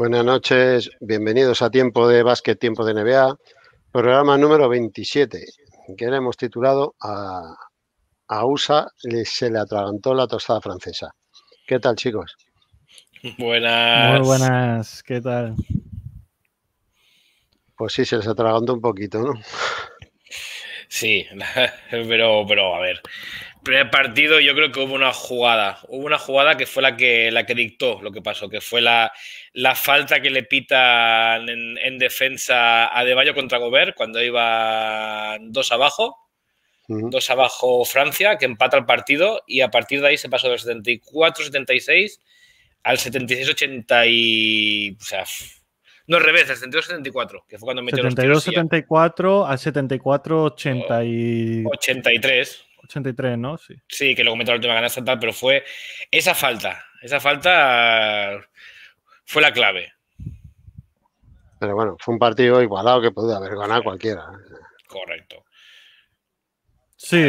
Buenas noches, bienvenidos a Tiempo de Básquet, Tiempo de NBA, programa número 27, que hemos titulado a, USA se le atragantó la tostada francesa. ¿Qué tal, chicos? Buenas. Muy buenas, ¿qué tal? Pues sí, se les atragantó un poquito, ¿no? Sí, pero, pero a ver, primer partido yo creo que hubo una jugada, hubo una jugada que fue la que, la que dictó lo que pasó, que fue la, falta que le pitan en, defensa a De contra Gobert cuando iban dos abajo, dos abajo Francia, que empata el partido y a partir de ahí se pasó del 74-76 al 76-80 y... O sea, no, al revés, al 72-74, que fue cuando metió 72, los 74 al 74-80 83. 83, ¿no? Sí, sí que lo comentó la última ganas tal, pero fue esa falta. Esa falta fue la clave. Pero bueno, fue un partido igualado que podía haber ganado cualquiera. ¿eh? Correcto. Sí.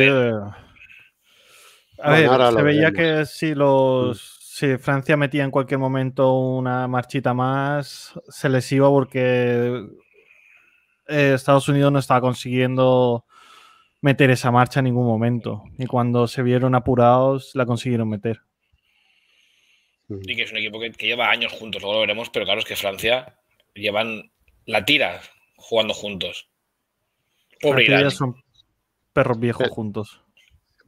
A ver, eh, se veía que si los mm. si Francia metía en cualquier momento una marchita más, se les iba porque eh, Estados Unidos no estaba consiguiendo meter esa marcha en ningún momento. Y cuando se vieron apurados, la consiguieron meter. Mm. Y que es un equipo que, lleva años juntos, luego lo veremos, pero claro, es que Francia llevan la tira jugando juntos. Pobre son perros viejos juntos.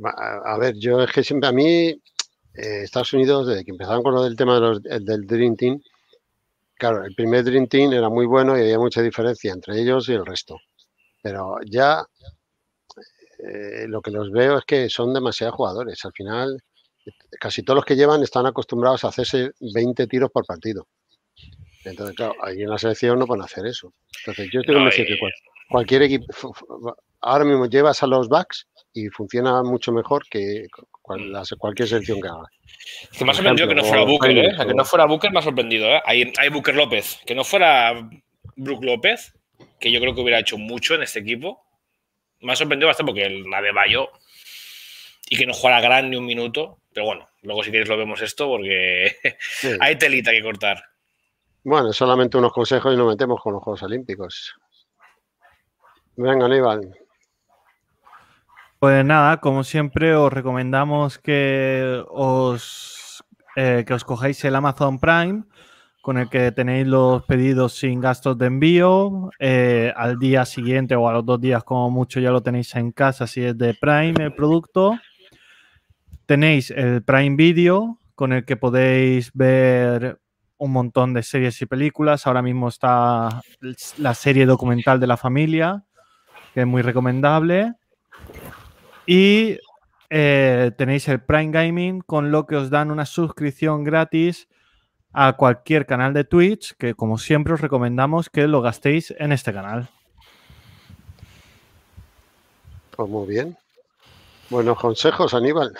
A ver, yo es que siempre a mí, eh, Estados Unidos, desde que empezaron con lo del tema del Dream Team, claro, el primer Dream Team era muy bueno y había mucha diferencia entre ellos y el resto. Pero ya eh, lo que los veo es que son demasiados jugadores. Al final, casi todos los que llevan están acostumbrados a hacerse 20 tiros por partido. Entonces, claro, ahí en la selección no pueden hacer eso. Entonces, yo estoy convencido que cualquier equipo, ahora mismo llevas a los backs y funciona mucho mejor que cualquier selección que haga. Que sorprendido que no fuera Booker, ¿eh? que no fuera Booker me ha sorprendido, ¿eh? Hay, hay Booker López. Que no fuera Brook López, que yo creo que hubiera hecho mucho en este equipo me ha sorprendido bastante porque la de y que no juega gran ni un minuto. Pero bueno, luego si queréis lo vemos esto porque hay telita que cortar. Bueno, solamente unos consejos y nos metemos con los Juegos Olímpicos. Venga, Aníbal. Pues nada, como siempre os recomendamos que os, eh, que os cojáis el Amazon Prime con el que tenéis los pedidos sin gastos de envío. Eh, al día siguiente o a los dos días como mucho ya lo tenéis en casa si es de Prime el producto. Tenéis el Prime Video con el que podéis ver un montón de series y películas. Ahora mismo está la serie documental de la familia, que es muy recomendable. Y eh, tenéis el Prime Gaming con lo que os dan una suscripción gratis a cualquier canal de Twitch, que como siempre os recomendamos que lo gastéis en este canal. Pues muy bien. Buenos consejos, Aníbal.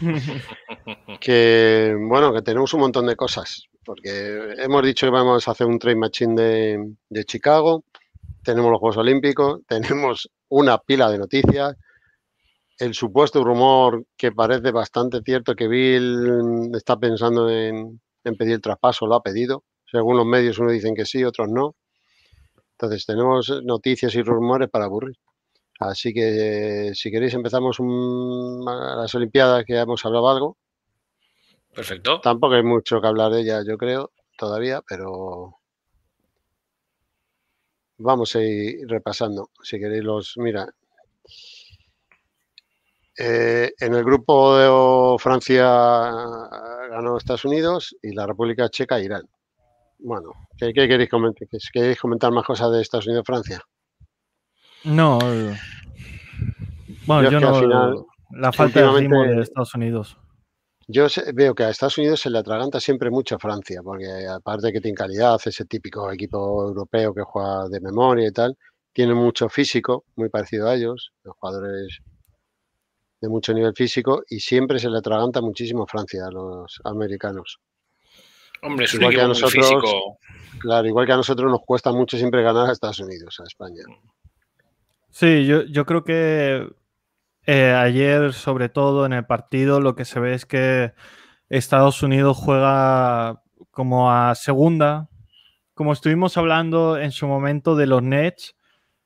que bueno, que tenemos un montón de cosas. Porque hemos dicho que vamos a hacer un trade machine de, de Chicago, tenemos los Juegos Olímpicos, tenemos una pila de noticias, el supuesto rumor que parece bastante cierto que Bill está pensando en, en pedir el traspaso, lo ha pedido. Según los medios, unos dicen que sí, otros no. Entonces, tenemos eh, noticias y rumores para aburrir. Así que, eh, si queréis, empezamos a las Olimpiadas, que ya hemos hablado algo. Perfecto. Tampoco hay mucho que hablar de ella, yo creo, todavía, pero vamos a ir repasando. Si queréis, los. Mira, eh, en el grupo de Francia eh, ganó Estados Unidos y la República Checa Irán. Bueno, ¿qué, queréis comentar? ¿Queréis comentar más cosas de Estados Unidos Francia? No. Eh, bueno, yo, no. la falta de ritmo de Estados Unidos. Yo veo que a Estados Unidos se le atraganta siempre mucho Francia, porque aparte de que tiene calidad, ese típico equipo europeo que juega de memoria y tal, tiene mucho físico, muy parecido a ellos, los jugadores de mucho nivel físico y siempre se le atraganta muchísimo Francia a los americanos. Hombre, es igual que nosotros, Claro, igual que a nosotros nos cuesta mucho siempre ganar a Estados Unidos, a España. Sí, yo, creo que eh, ayer, sobre todo en el partido, lo que se ve es que Estados Unidos juega como a segunda. Como estuvimos hablando en su momento de los Nets,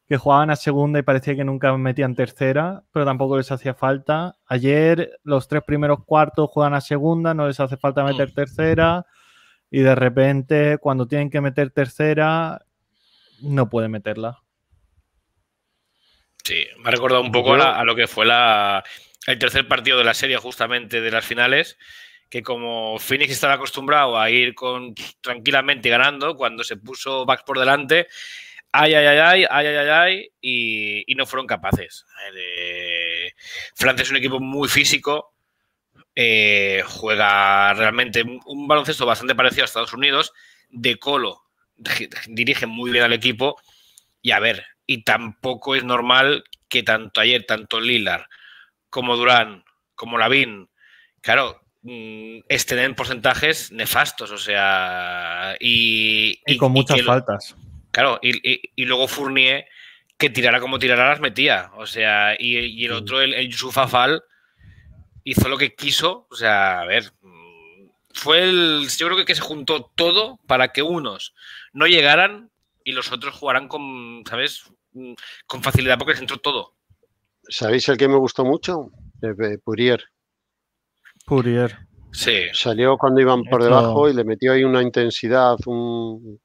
que jugaban a segunda y parecía que nunca metían tercera, pero tampoco les hacía falta. Ayer los tres primeros cuartos juegan a segunda, no les hace falta meter mm. tercera y de repente cuando tienen que meter tercera no pueden meterla. Sí, me ha recordado un poco a, lo que fue la, el tercer partido de la serie justamente de las finales, que como Phoenix estaba acostumbrado a ir tranquilamente ganando, cuando se puso back por delante, ay, ay, ay, ay, ay, ay, ay, y, y no fueron capaces. Eh, Francia es un equipo muy físico, eh, juega realmente un, baloncesto bastante parecido a Estados Unidos, de colo, dirige muy bien al equipo, y a ver, y tampoco es normal que tanto ayer, tanto Lilar, como Durán, como Lavín, claro, mm, estén en porcentajes nefastos, o sea, y, con muchas faltas. Claro, y, luego Fournier, que tirara como tirara, las metía. O sea, y, el otro, el, Yusuf Afal, hizo lo que quiso. O sea, a ver, fue el. Yo creo que, que se juntó todo para que unos no llegaran y los otros jugaran con, ¿sabes? Mm, con facilidad porque se entró todo. ¿Sabéis el que me gustó mucho? Eh, eh, Purier. Purier. Sí. Salió cuando iban por debajo y le metió ahí una intensidad, un,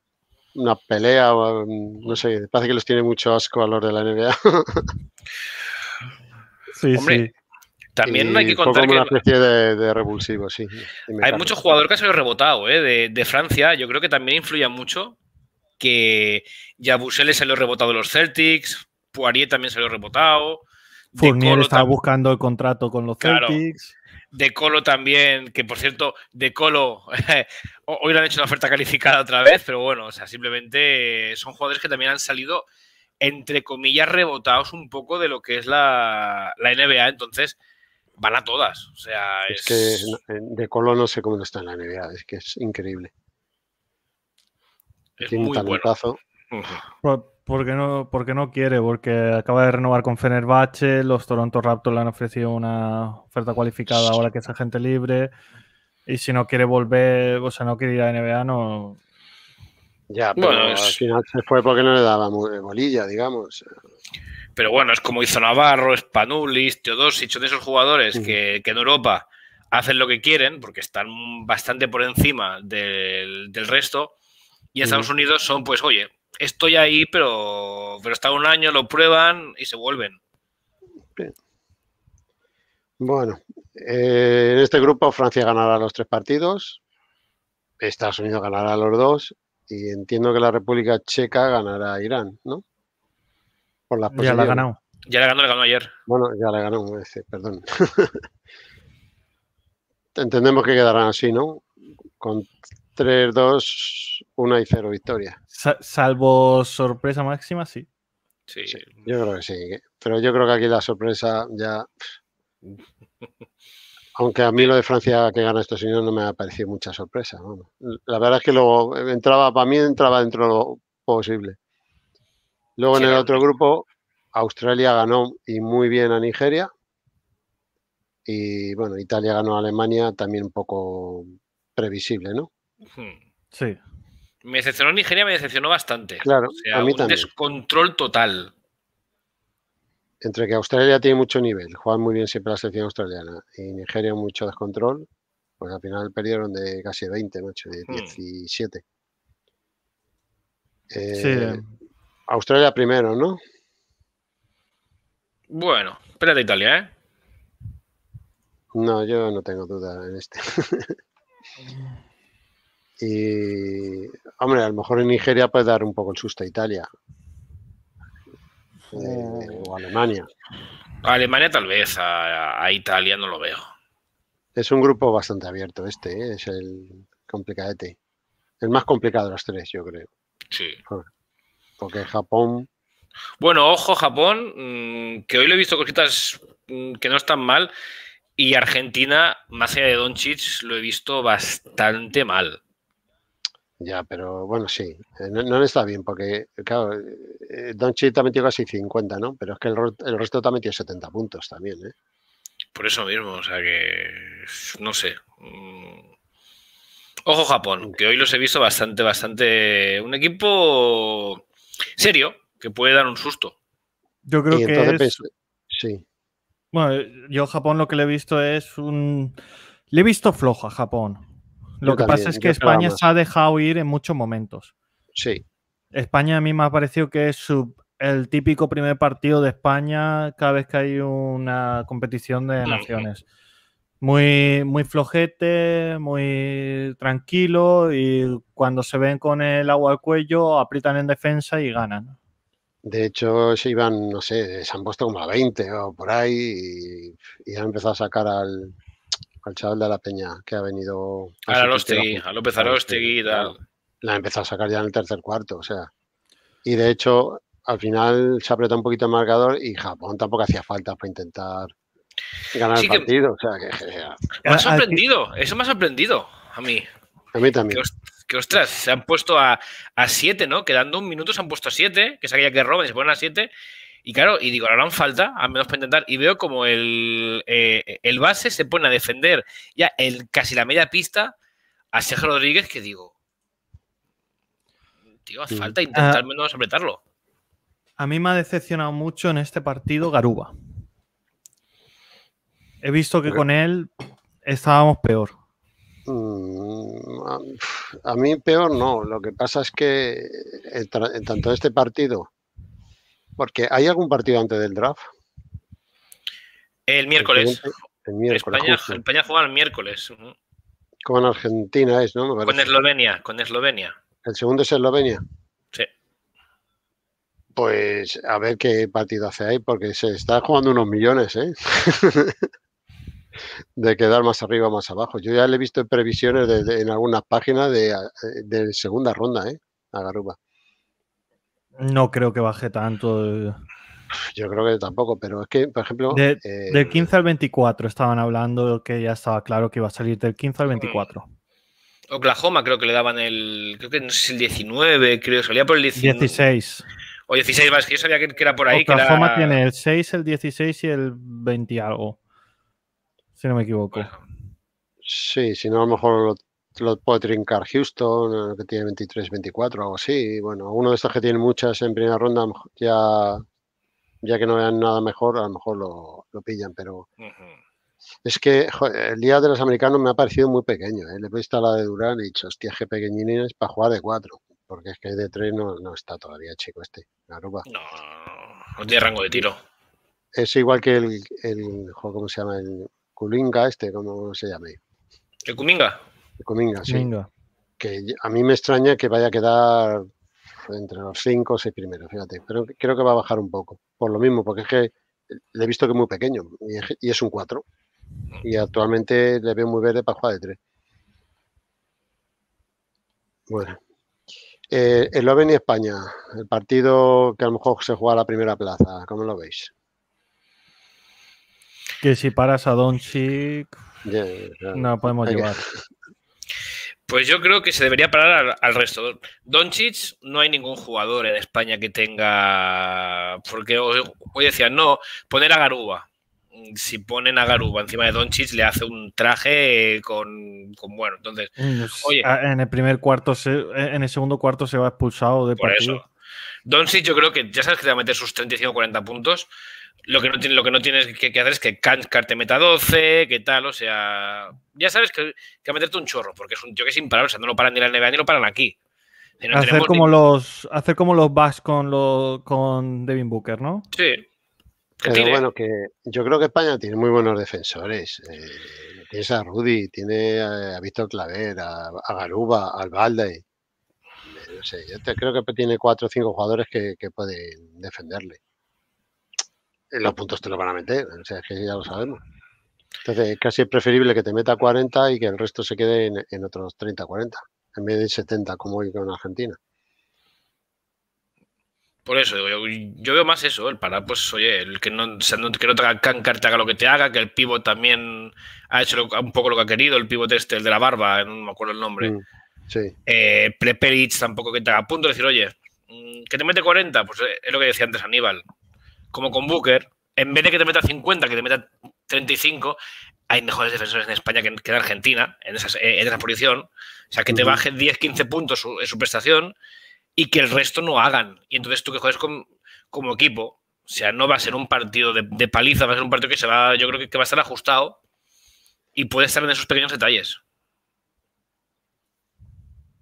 una pelea, no sé, parece que los tiene mucho asco a los de la NBA. sí, sí. También hay que contar como que... una especie de, sí. Hay muchos jugadores que han rebotado, ¿eh? de, Francia, yo creo que también influye mucho que ya se lo ha rebotado los Celtics, Poirier también se lo ha rebotado. Fournier estaba buscando el contrato con los Celtics. De Colo también, que por cierto, De Colo hoy le han hecho una oferta calificada otra vez, pero bueno, o sea, simplemente eh, son jugadores que también han salido, entre comillas, rebotados un poco de lo que es la, la NBA, entonces van a todas. O sea, es... que De Colo no sé cómo no está en la NBA, es que es increíble. un porque no, porque no quiere, porque acaba de renovar con Fenerbahce, los Toronto Raptors le han ofrecido una oferta cualificada ahora que es agente libre, y si no quiere volver, o sea, no quiere ir a NBA, no... Ya, pero bueno, al final se fue porque no le daba eh, bolilla, digamos. Pero bueno, es como hizo Navarro, Spanulis, Teodosic, de esos jugadores que, en Europa hacen lo que quieren, porque están bastante por encima del, resto, y en Estados Unidos son, pues, oye, estoy ahí, pero, pero está un año, lo prueban y se vuelven. Bueno, eh, en este grupo Francia ganará los tres partidos, Estados Unidos ganará los dos y entiendo que la República Checa ganará a Irán, ¿no? ya la ha ganado. Ya la ganó, la ganó ayer. Bueno, ya la ganó, perdón. Entendemos que quedarán así, ¿no? Con 3-2 una y cero victorias. Salvo sorpresa máxima, sí. sí. Yo creo que sí. ¿eh? Pero yo creo que aquí la sorpresa ya. Aunque a mí lo de Francia que gana estos señores no me ha parecido mucha sorpresa. La verdad es que luego eh, entraba, para mí entraba dentro de lo posible. Luego en el otro grupo, Australia ganó y muy bien a Nigeria. Y bueno, Italia ganó a Alemania también un poco previsible, ¿no? Hmm. Sí. Me decepcionó Nigeria, me decepcionó bastante. Claro, o sea, a mí un descontrol total. Entre que Australia tiene mucho nivel, juegan muy bien siempre la selección australiana y Nigeria mucho descontrol, pues al final perdieron de casi 20, no, de 17. Hmm. Eh, Australia primero, ¿no? Bueno, espérate Italia, ¿eh? No, yo no tengo duda en este. Y, hombre, a lo mejor en Nigeria puede dar un poco el susto a Italia. Eh, o Alemania. A Alemania tal vez, a, Italia no lo veo. Es un grupo bastante abierto este, ¿eh? es el complicadete. El más complicado de los tres, yo creo. Sí. Porque Japón... Bueno, ojo Japón, mm, que hoy le he visto cositas mm, que no están mal. Y Argentina, más allá de Doncic, lo he visto bastante mal. Ya, pero bueno, sí, eh, no, está bien porque, claro, eh, eh, Donchi También ha casi 50, ¿no? Pero es que el, resto también tiene 70 puntos también, ¿eh? Por eso mismo, o sea que, no sé. Mm. Ojo Japón, mm. que hoy los he visto bastante, bastante... Un equipo serio, que puede dar un susto. Yo creo que... Sí. Bueno, yo Japón lo que le he visto es un... Le he visto flojo a Japón. Lo que pasa es que España se ha dejado ir en muchos momentos. Sí. España a mí me ha parecido que es el típico primer partido de España cada vez que hay una competición de naciones. Muy, muy flojete, muy tranquilo y cuando se ven con el agua al cuello aprietan en defensa y ganan. De hecho, se iban, no sé, se han puesto como a 20 o por ahí y han empezado a sacar al, al chaval de la Peña que ha venido. A, a Arostegui, a López Arostegui y tal. La empezó a sacar ya en el tercer cuarto, o sea. Y de hecho, al final se apretó un poquito el marcador y Japón tampoco hacía falta para intentar ganar el partido. o sea, que, me ha sorprendido, eso me ha sorprendido a mí. A mí también. Que, ostras, se han puesto a siete, ¿no? Quedando un minuto se han puesto a siete que sabía que Robin se ponen a siete y claro, y digo, harán falta, al menos para intentar. Y veo como eh, el, base se pone a defender ya el, casi la media pista a Sergio Rodríguez, que digo, tío, hace falta intentar al ah. menos apretarlo. A mí me ha decepcionado mucho en este partido Garuba. He visto que con él estábamos peor. Mm, a mí peor no. Lo que pasa es que eh, en tanto este partido porque hay algún partido antes del draft. El miércoles. El, miércoles España, juega el miércoles. Con Argentina es, ¿no? Con Eslovenia, con Eslovenia. El segundo es Eslovenia. Sí. Pues a ver qué partido hace ahí, porque se está jugando unos millones, ¿eh? de quedar más arriba o más abajo. Yo ya le he visto previsiones en algunas páginas de, eh, de, segunda ronda, ¿eh? A Garuba. No creo que baje tanto. Yo creo que tampoco, pero es que, por ejemplo. Eh, del 15 al 24 estaban hablando que ya estaba claro que iba a salir del 15 al 24. Oklahoma creo que le daban el. Creo que no sé el 19, creo. que Salía por el 19. 16. O 16, más que yo sabía que, era por ahí. Oklahoma tiene el 6, el 16 y el 20 algo. Si no me equivoco. Sí, si no, a lo mejor lo puede trincar Houston, eh, que tiene 23, 24, algo así. Bueno, uno de estos que tiene muchas en primera ronda, ya, ya que no vean nada mejor, a lo mejor lo, pillan, pero. Es que el día de los americanos me ha parecido muy pequeño. Eh, le he visto a la de Durán y he dicho, hostia, que es para jugar de cuatro. Porque es que de tres no, está todavía, chico, este. No, no tiene rango de tiro. Es igual que el, el ¿cómo se llama? El Kulinga este, ¿cómo se llama? ¿El Kuminga? Cominga, Que a mí me extraña que vaya a quedar entre los cinco o seis primeros, fíjate. Pero creo que va a bajar un poco. Por lo mismo, porque es que le he visto que es muy pequeño y es un 4. Y actualmente le veo muy verde para jugar de 3. Bueno. el eh, Oven y España, el partido que a lo mejor se juega a la primera plaza, ¿cómo lo veis? Que si paras a Don yeah, no podemos llevar. Pues yo creo que se debería parar al, resto. Doncic, no hay ningún jugador en España que tenga. Porque hoy, decían, no, poner a Garuba Si ponen a Garuba encima de Doncic, le hace un traje con, bueno. Entonces, oye, ah, en el primer cuarto, en el segundo cuarto se va expulsado de por partido. Eso. Doncic, yo creo que ya sabes que te va a meter sus 35 o 40 puntos. Lo que no, tiene, lo que no tienes que, hacer es que canscarte meta 12, que tal, o sea. Ya sabes que, que meterte un chorro, porque es un tío que es imparable, o sea, no lo paran ni la NBA ni lo paran aquí. hacer, como los, hacer como los con, lo con Devin Booker, ¿no? Sí. Eh, bueno, que yo creo que España tiene muy buenos defensores. Eh, tienes a Rudy, tiene a, Víctor Claver, a, Garuba, al Valde. Eh, no sé, yo creo que tiene cuatro o cinco jugadores que, que pueden defenderle. Eh, los puntos te lo van a meter, o sea, es que ya lo sabemos. Entonces, casi es preferible que te meta 40 y que el resto se quede en, otros 30, 40, en vez de 70 como hoy con Argentina. Por eso, yo, veo más eso, el para pues oye, el que no, que te haga cancar, te haga lo que te haga, que el pivo también ha hecho un poco lo que ha querido, el pivot este, el de la barba, eh, no me acuerdo el nombre. Mm, sí. Eh, tampoco que te haga punto, decir, oye, mm, que te mete 40, pues es lo que decía antes Aníbal, como con Booker, en vez de que te meta 50, que te meta 35, hay mejores defensores en España que, en Argentina, en, esas, eh, en esa posición. O sea, que te baje 10, 15 puntos en su prestación y que el resto no hagan. Y entonces tú que juegues como equipo, o sea, no va a ser un partido de, paliza, va a ser un partido que se va, yo creo que, que va a estar ajustado y puede estar en esos pequeños detalles.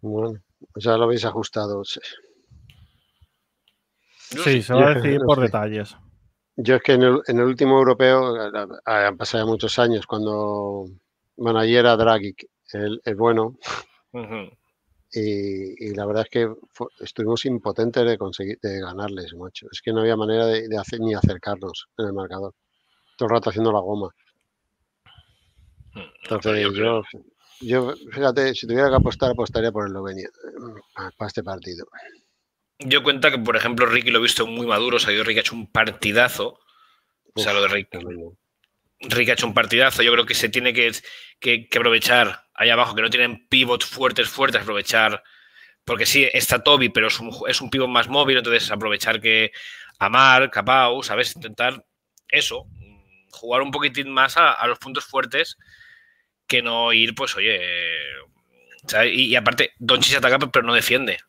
Bueno, pues ya lo habéis ajustado. Sí, sí se va a decidir por detalles. Yo es que en el, último europeo, han pasado ya muchos años, cuando, bueno, Dragic, era Dragic, el, bueno, y, la verdad es que estuvimos impotentes de conseguir, de ganarles, mucho. Es que no había manera de, hacer, ni acercarnos en el marcador. Todo el rato haciendo la goma. Mm, Entonces, yo, fíjate, si tuviera que apostar, apostaría por Eslovenia eh, para este partido. Yo cuenta que, por ejemplo, Ricky lo he visto muy maduro. O Ricky ha hecho un partidazo. o sea, lo de Ricky. Ricky ha hecho un partidazo. Yo creo que se tiene que, aprovechar ahí abajo, que no tienen pivots fuertes, fuertes, aprovechar. Porque sí, está Toby, pero es un, es pivot más móvil, entonces aprovechar que Amar, Capau, ¿sabes? Intentar eso, jugar un poquitín más a, los puntos fuertes que no ir, pues, oye. Y, y, aparte, Donchi se ataca, pero no defiende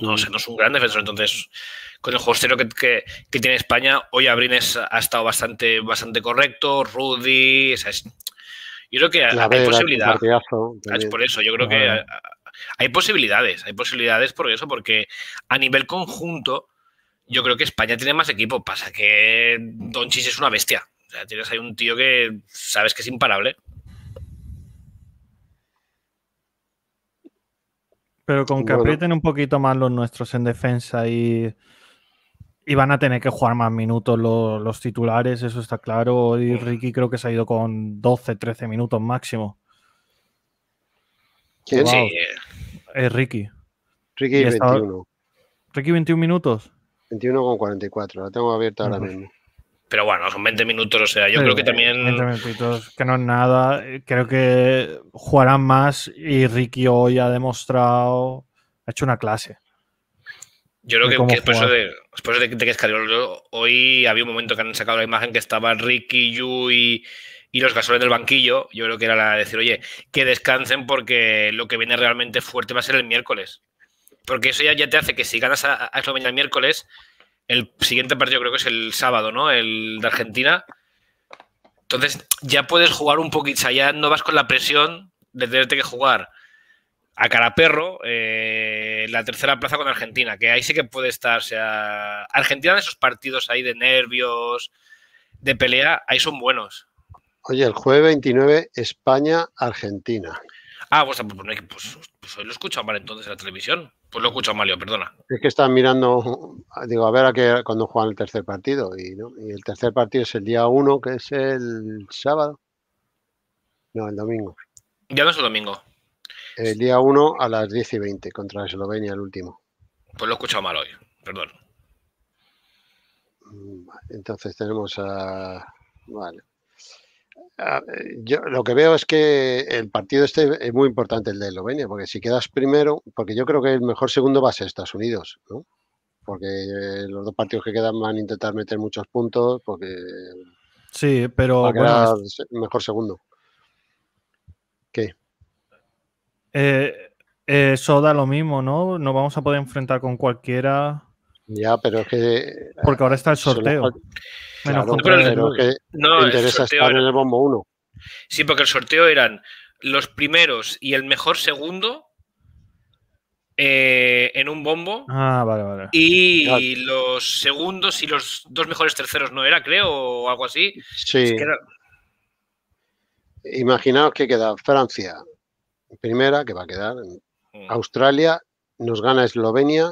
no, no es un gran defensor. Entonces, con el juego que, que, tiene España, hoy Abrines ha estado bastante, bastante correcto, Rudy, yo creo que hay por eso, yo creo que hay posibilidades, hay posibilidades por eso, porque a nivel conjunto, yo creo que España tiene más equipo. Pasa que Donchis es una bestia. O tienes un tío que sabes que es imparable. Pero con que aprieten un poquito más los nuestros en defensa y, y van a tener que jugar más minutos los, titulares, eso está claro. Y Ricky creo que se ha ido con 12, 13 minutos máximo. ¿Quién? Es Ricky. Ricky 21. Ricky 21 minutos. 21 con 44, la tengo abierta ahora mismo. Pero bueno, son 20 minutos, o sea, yo creo que también... 20 minutitos, que no es nada. Creo que jugarán más y Ricky hoy ha demostrado, ha hecho una clase. Yo creo que, después, de, después, de, que escaló hoy había un momento que han sacado la imagen que estaba Ricky, Yu y, y los gasoles del banquillo. Yo creo que era la de decir, oye, que descansen porque lo que viene realmente fuerte va a ser el miércoles. Porque eso ya, ya te hace que si ganas a Eslovenia el miércoles, el siguiente partido creo que es el sábado, ¿no? El de Argentina. Entonces ya puedes jugar un poquito, ya no vas con la presión de tenerte que jugar a cara perro la tercera plaza con Argentina, que ahí sí que puede estar, o sea, Argentina de esos partidos ahí de nervios, de pelea, ahí son buenos. Oye, el jueves 29, España-Argentina. Ah, pues, hoy lo escuchado mal entonces en la televisión. Pues lo he escuchado mal, perdona. Es que están mirando, digo, a ver a qué, cuando juegan el tercer partido. Y, y el tercer partido es el día 1, que es el sábado. No, el domingo. Ya no es el domingo. El día 1 a las 10 y 20 contra Eslovenia, el último. Pues lo he escuchado mal hoy, perdón. Mm, entonces tenemos a. Vale. Ah, eh, yo lo que veo es que el partido este es muy importante, el de Eslovenia, porque si quedas primero, porque yo creo que el mejor segundo va a ser Estados Unidos, ¿no? Porque eh, los dos partidos que quedan van a intentar meter muchos puntos, porque. Sí, pero. mejor segundo. ¿Qué? Eh, da Soda lo mismo, ¿no? Nos vamos a poder enfrentar con cualquiera. Ya, pero es que. Porque ahora está el sorteo. que no, interesa en el bombo 1. Sí, porque el sorteo eran los primeros y el mejor segundo eh, en un bombo. Ah, vale, vale. Y los segundos y los dos mejores terceros, ¿no era, creo? O algo así. Sí. Imaginaos que queda Francia, primera, que va a quedar. Mm. Australia, nos gana Eslovenia,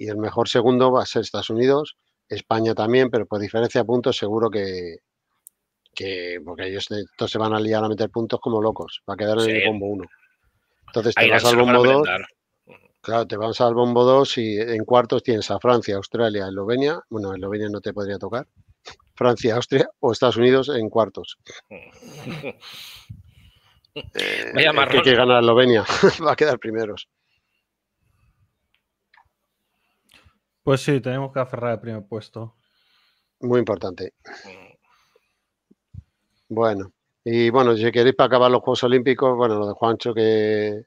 y el mejor segundo va a ser Estados Unidos, España también, pero por diferencia de puntos seguro que, porque ellos se van a liar a meter puntos como locos, va a quedar en el bombo 1. Entonces te vas al bombo 2. Claro, te vas al bombo 2 y en cuartos tienes a Francia, Australia, Eslovenia. Bueno, Eslovenia no te podría tocar. Francia, Austria o Estados Unidos en cuartos. Vaya eh, Que, ganar Eslovenia, va a quedar primeros. Pues sí, tenemos que aferrar el primer puesto. Muy importante. Bueno, y bueno, si queréis para acabar los Juegos Olímpicos, bueno, lo de Juancho que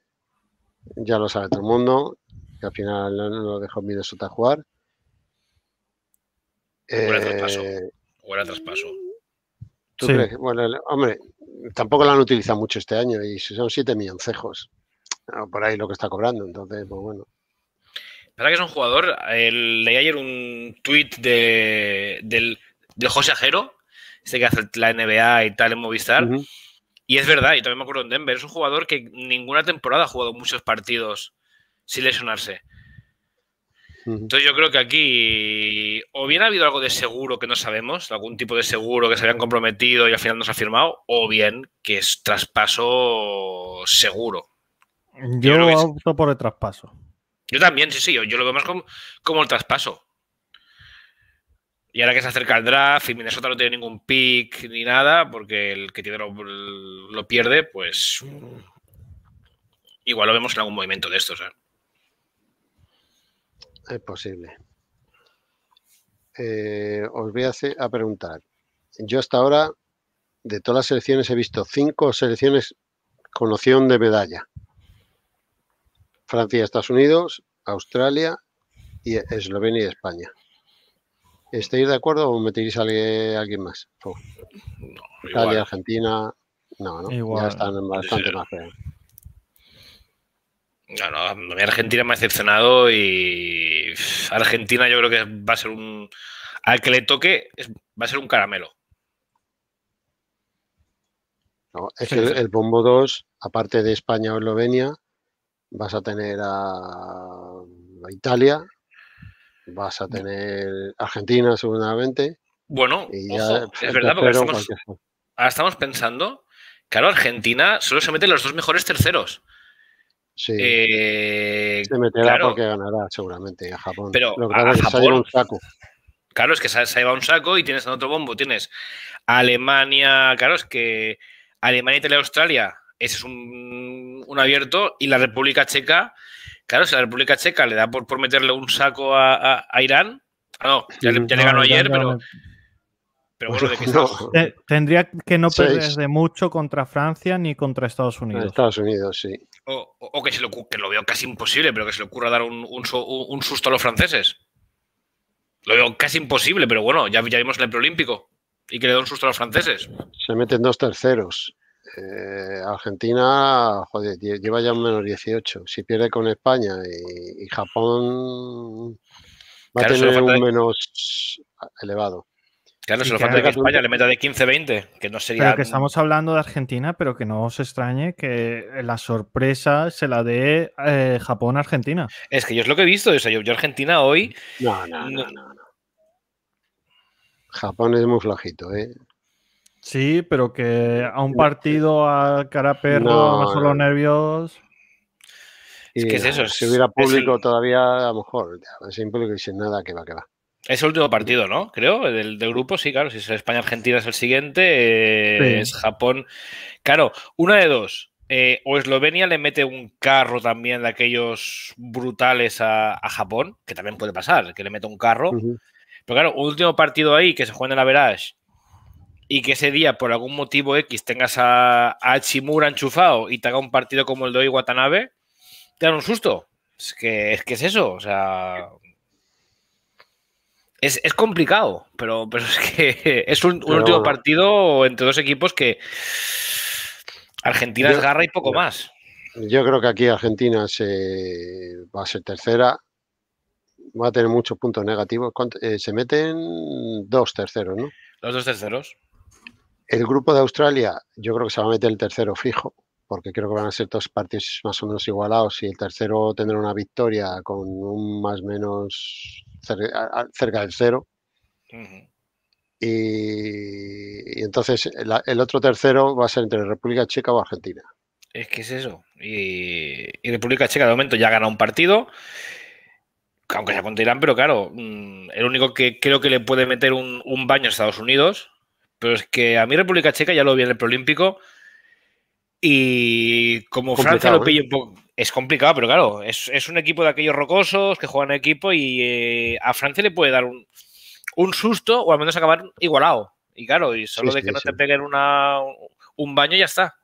ya lo sabe todo el mundo, que al final No lo dejó Minnesota jugar. Huele eh, traspaso. era traspaso. ¿Tú crees? Bueno, hombre, tampoco lo han utilizado mucho este año y son 7 milloncejos por ahí lo que está cobrando, entonces, pues bueno verdad que es un jugador. leí ayer un tweet de, del, José Ajero, este que hace la NBA y tal en Movistar. Y es verdad, y también me acuerdo en Denver, es un jugador que ninguna temporada ha jugado muchos partidos sin lesionarse. Entonces yo creo que aquí o bien ha habido algo de seguro que no sabemos, algún tipo de seguro que se habían comprometido y al final no se ha firmado, o bien que es traspaso seguro. Yo, yo opto por el traspaso. Yo también, sí, sí, yo, lo veo más como, el traspaso. Y ahora que se acerca el draft y Minnesota no tiene ningún pick ni nada, porque el que tiene lo, pierde, pues mm, igual lo vemos en algún movimiento de estos. ¿eh? Es posible. Eh, os voy a, a preguntar. Yo hasta ahora, de todas las selecciones, he visto cinco selecciones con opción de medalla. Francia, Estados Unidos, Australia, y Eslovenia y España. ¿Estáis de acuerdo o metéis a alguien, más? Italia, Argentina. No, no. Ya están bastante más feos. No, no, Argentina me ha decepcionado y Argentina yo creo que va a ser un... Al que le toque va a ser un caramelo. es el, el Bombo 2, aparte de España o Eslovenia, vas a tener a, Italia, vas a tener Argentina seguramente. Bueno, es verdad, porque estamos, ahora estamos pensando, claro, Argentina solo se mete los dos mejores terceros. Sí. Eh, se meterá porque ganará seguramente a Japón. Pero Lo que a, un saco. Claro, es que se, ha lleva un saco y tienes en otro bombo, tienes Alemania, claro, es que Alemania, Italia, Australia, ese es un, abierto y la República Checa, claro, si la República Checa le da por, meterle un saco a, Irán, ah, no, ya, le, ganó ayer, pero... Pues bueno, Tendría que no perder de mucho contra Francia ni contra Estados Unidos. Estados Unidos, sí. O, que, se lo, que lo veo casi imposible, pero que se le ocurra dar un, susto a los franceses. Lo veo casi imposible, pero bueno, ya, ya vimos en el preolímpico. Y que le da un susto a los franceses. Se meten dos terceros. Eh, Argentina, lleva ya un menos 18. Si pierde con España y, Japón, va a tener un menos elevado. Claro, se lo falta que España le meta de 15-20, que no sería... que estamos hablando de Argentina, pero que no os extrañe que la sorpresa se la dé eh, Japón-Argentina. Es que yo es lo que he visto, yo, Argentina hoy... No no, no, no, no, Japón es muy flojito, ¿eh? Sí, pero que a un partido a cara perro, solo nervios. Es que es eso. Si hubiera público todavía, a lo mejor, es y que nada, que va, que va. Es el último partido, ¿no? Creo, del, del grupo, sí, claro. Si es España-Argentina es el siguiente, eh, es Japón. Claro, una de dos. Eh, o Eslovenia le mete un carro también de aquellos brutales a, Japón, que también puede pasar, que le mete un carro. Pero claro, último partido ahí que se juega en la Average y que ese día por algún motivo X tengas a, a enchufado y te haga un partido como el de hoy Watanabe, te da un susto. Es que es, que es eso, o sea... Es, complicado, pero, es que es un, último partido entre dos equipos que Argentina es garra y poco más. Yo creo que aquí Argentina se, va a ser tercera, va a tener muchos puntos negativos. Eh, se meten dos terceros, ¿no? Los dos terceros. El grupo de Australia, yo creo que se va a meter el tercero fijo, porque creo que van a ser dos partidos más o menos igualados y el tercero tendrá una victoria con un más o menos cerca del cero. y, entonces el, otro tercero va a ser entre República Checa o Argentina. Es que es eso. Y, República Checa de momento ya gana un partido, aunque se contra pero claro, mm, el único que creo que le puede meter un, un baño a Estados Unidos pero es que a mí República Checa ya lo vi en el Prolímpico y como Francia lo ¿eh? pillo un poco... Es complicado, pero claro, es, un equipo de aquellos rocosos que juegan en equipo y eh, a Francia le puede dar un, susto o al menos acabar igualado. Y claro, y solo de que no te peguen un baño ya está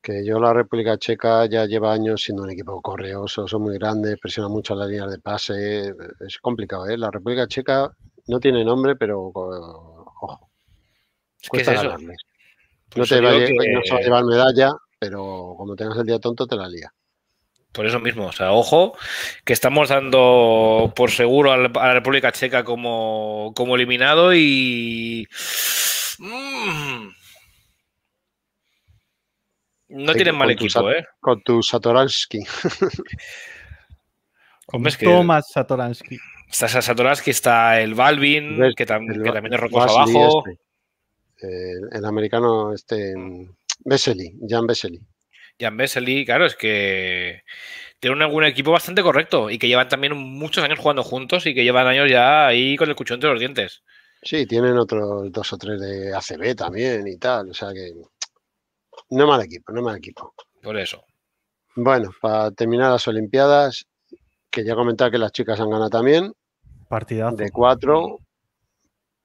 que yo la República Checa ya lleva años siendo un equipo correoso, son muy grandes, presionan mucho las líneas de pase, es complicado, ¿eh? La República Checa no tiene nombre, pero Cuesta pues no te va a llevar medalla, pero como tengas el día tonto, te la lía. Por eso mismo, o sea, ojo, que estamos dando por seguro a la República Checa como, como eliminado y. Mm, no tienen mal equipo, ¿eh? Con tu Satoransky. con Tomás Satoransky. Está Satoransky, está el Balvin, que, que también es rocoso abajo. Este el, americano este Besseli, Jan ya Jan Veseli, claro, es que tienen un, equipo bastante correcto y que llevan también muchos años jugando juntos y que llevan años ya ahí con el cuchillo entre los dientes. Sí, tienen otros dos o tres de ACB también y tal, o sea que no mal equipo, no mal equipo. Por eso. Bueno, para terminar las Olimpiadas, que ya comentar que las chicas han ganado también. Partidazo. De cuatro,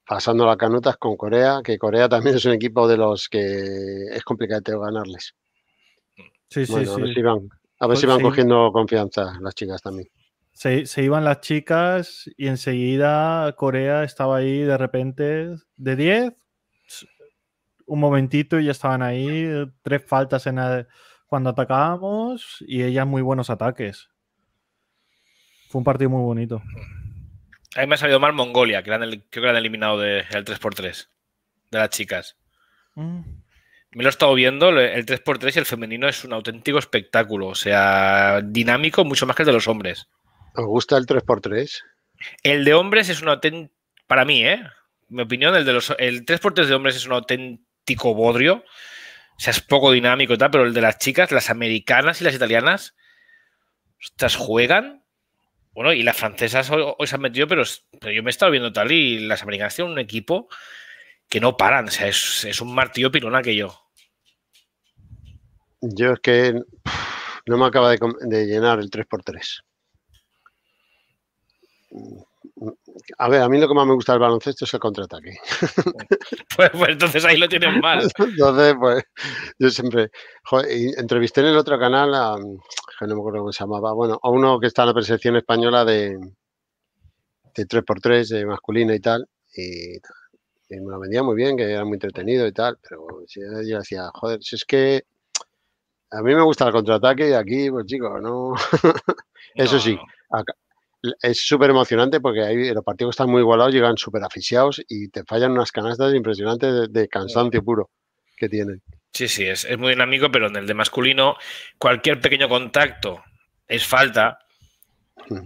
pasando las canutas con Corea, que Corea también es un equipo de los que es complicado ganarles. Sí, sí, a ver sí. si van, a ver pues si van cogiendo confianza las chicas también. Se, iban las chicas y enseguida Corea estaba ahí de repente de 10, un momentito y ya estaban ahí, tres faltas en cuando atacábamos y ellas muy buenos ataques. Fue un partido muy bonito. A mí me ha salido mal Mongolia, que creo que la han eliminado del 3x3, de las chicas. Mm. Me lo he estado viendo, el 3x3 y el femenino es un auténtico espectáculo, o sea, dinámico mucho más que el de los hombres. ¿Os gusta el 3x3? El de hombres es un auténtico, para mí, ¿eh? Mi opinión, el, de los, el 3x3 de hombres es un auténtico bodrio, o sea, es poco dinámico y tal, pero el de las chicas, las americanas y las italianas, estas juegan bueno, y las francesas hoy, se han metido, pero, yo me he estado viendo tal y las americanas tienen un equipo que no paran. O sea, es, un martillo pilona que Yo yo es que no me acaba de, llenar el 3x3. A ver, a mí lo que más me gusta del baloncesto es el contraataque. Pues, pues, entonces ahí lo tienen mal. Entonces, pues yo siempre entrevisté en el otro canal a, no me acuerdo cómo se llamaba, bueno, a uno que está en la percepción española de, de 3x3, de masculina y tal, y, me lo vendía muy bien, que era muy entretenido y tal, pero yo, decía, joder, si es que a mí me gusta el contraataque y aquí, pues chicos, no. Eso sí, es súper emocionante porque ahí los partidos están muy igualados, llegan súper asfixiados y te fallan unas canastas impresionantes de, de cansancio puro que tienen. Sí, sí, es, muy dinámico, pero en el de masculino cualquier pequeño contacto es falta.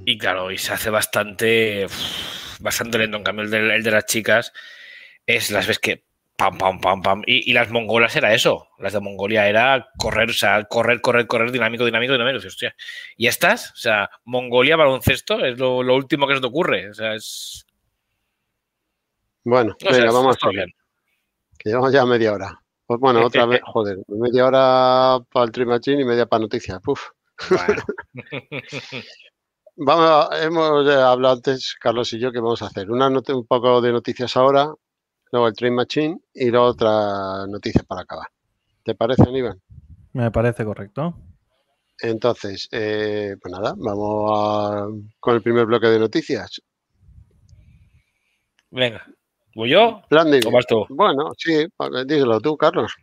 Y claro, y se hace bastante, bastante lento. En cambio, el de, de las chicas es las veces que pam, pam, pam, pam. Y, las mongolas era eso. Las de Mongolia era correr, o sea, correr, correr, correr, dinámico, dinámico, dinámico. Y estas, o sea, Mongolia, baloncesto, es lo, último que se te ocurre. O sea, es. Bueno, venga, vamos a Que llevamos ya media hora. Pues bueno, eh, otra eh, vez, eh. joder, media hora para el Machine y media para noticias. Puf. vamos, hemos hablado antes, Carlos y yo, que vamos a hacer una un poco de noticias ahora, luego el Train Machine y luego otra noticia para acabar. ¿Te parece, Aníbal? Me parece correcto. Entonces, pues nada, vamos con el primer bloque de noticias. Venga. ¿Cómo yo? ¿Cómo vas tú? Bueno, sí, díselo tú, Carlos.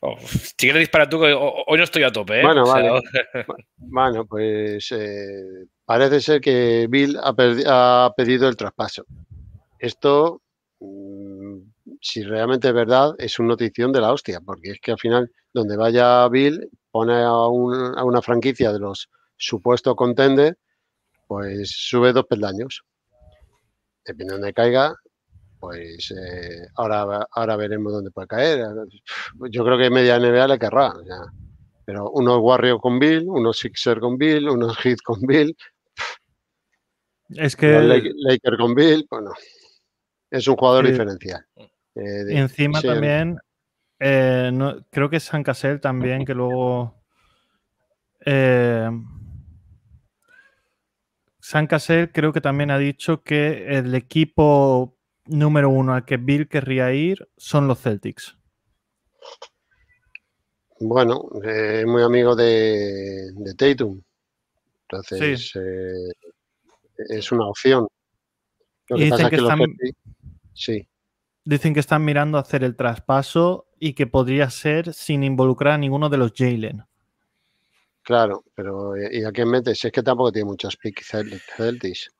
Oh, si quieres disparar tú, hoy no estoy a tope. ¿eh? Bueno, bueno, pues eh, parece ser que Bill ha, pedido el traspaso. Esto, mm, si realmente es verdad, es una notición de la hostia, porque es que al final, donde vaya Bill, pone a, una franquicia de los supuestos contender, pues sube dos peldaños. Depende de donde caiga, pues eh, ahora, ahora veremos dónde puede caer. Yo creo que media NBA le querrá. Pero unos Warriors con Bill, unos Sixer con Bill, unos Heat con Bill. Es que. Laker con Bill, bueno. Es un jugador diferencial. Eh, encima también. Eh, creo que es San Casel también, que luego. San Casel creo que también ha dicho que el equipo número uno al que Bill querría ir son los Celtics. Bueno, eh, es muy amigo de, de Tatum. Entonces, eh, es una opción. dicen, que están, sí. dicen que están mirando hacer el traspaso y que podría ser sin involucrar a ninguno de los Jalen. Claro, pero eh, ¿y a quién metes? Es que tampoco tiene muchas picks Celtics.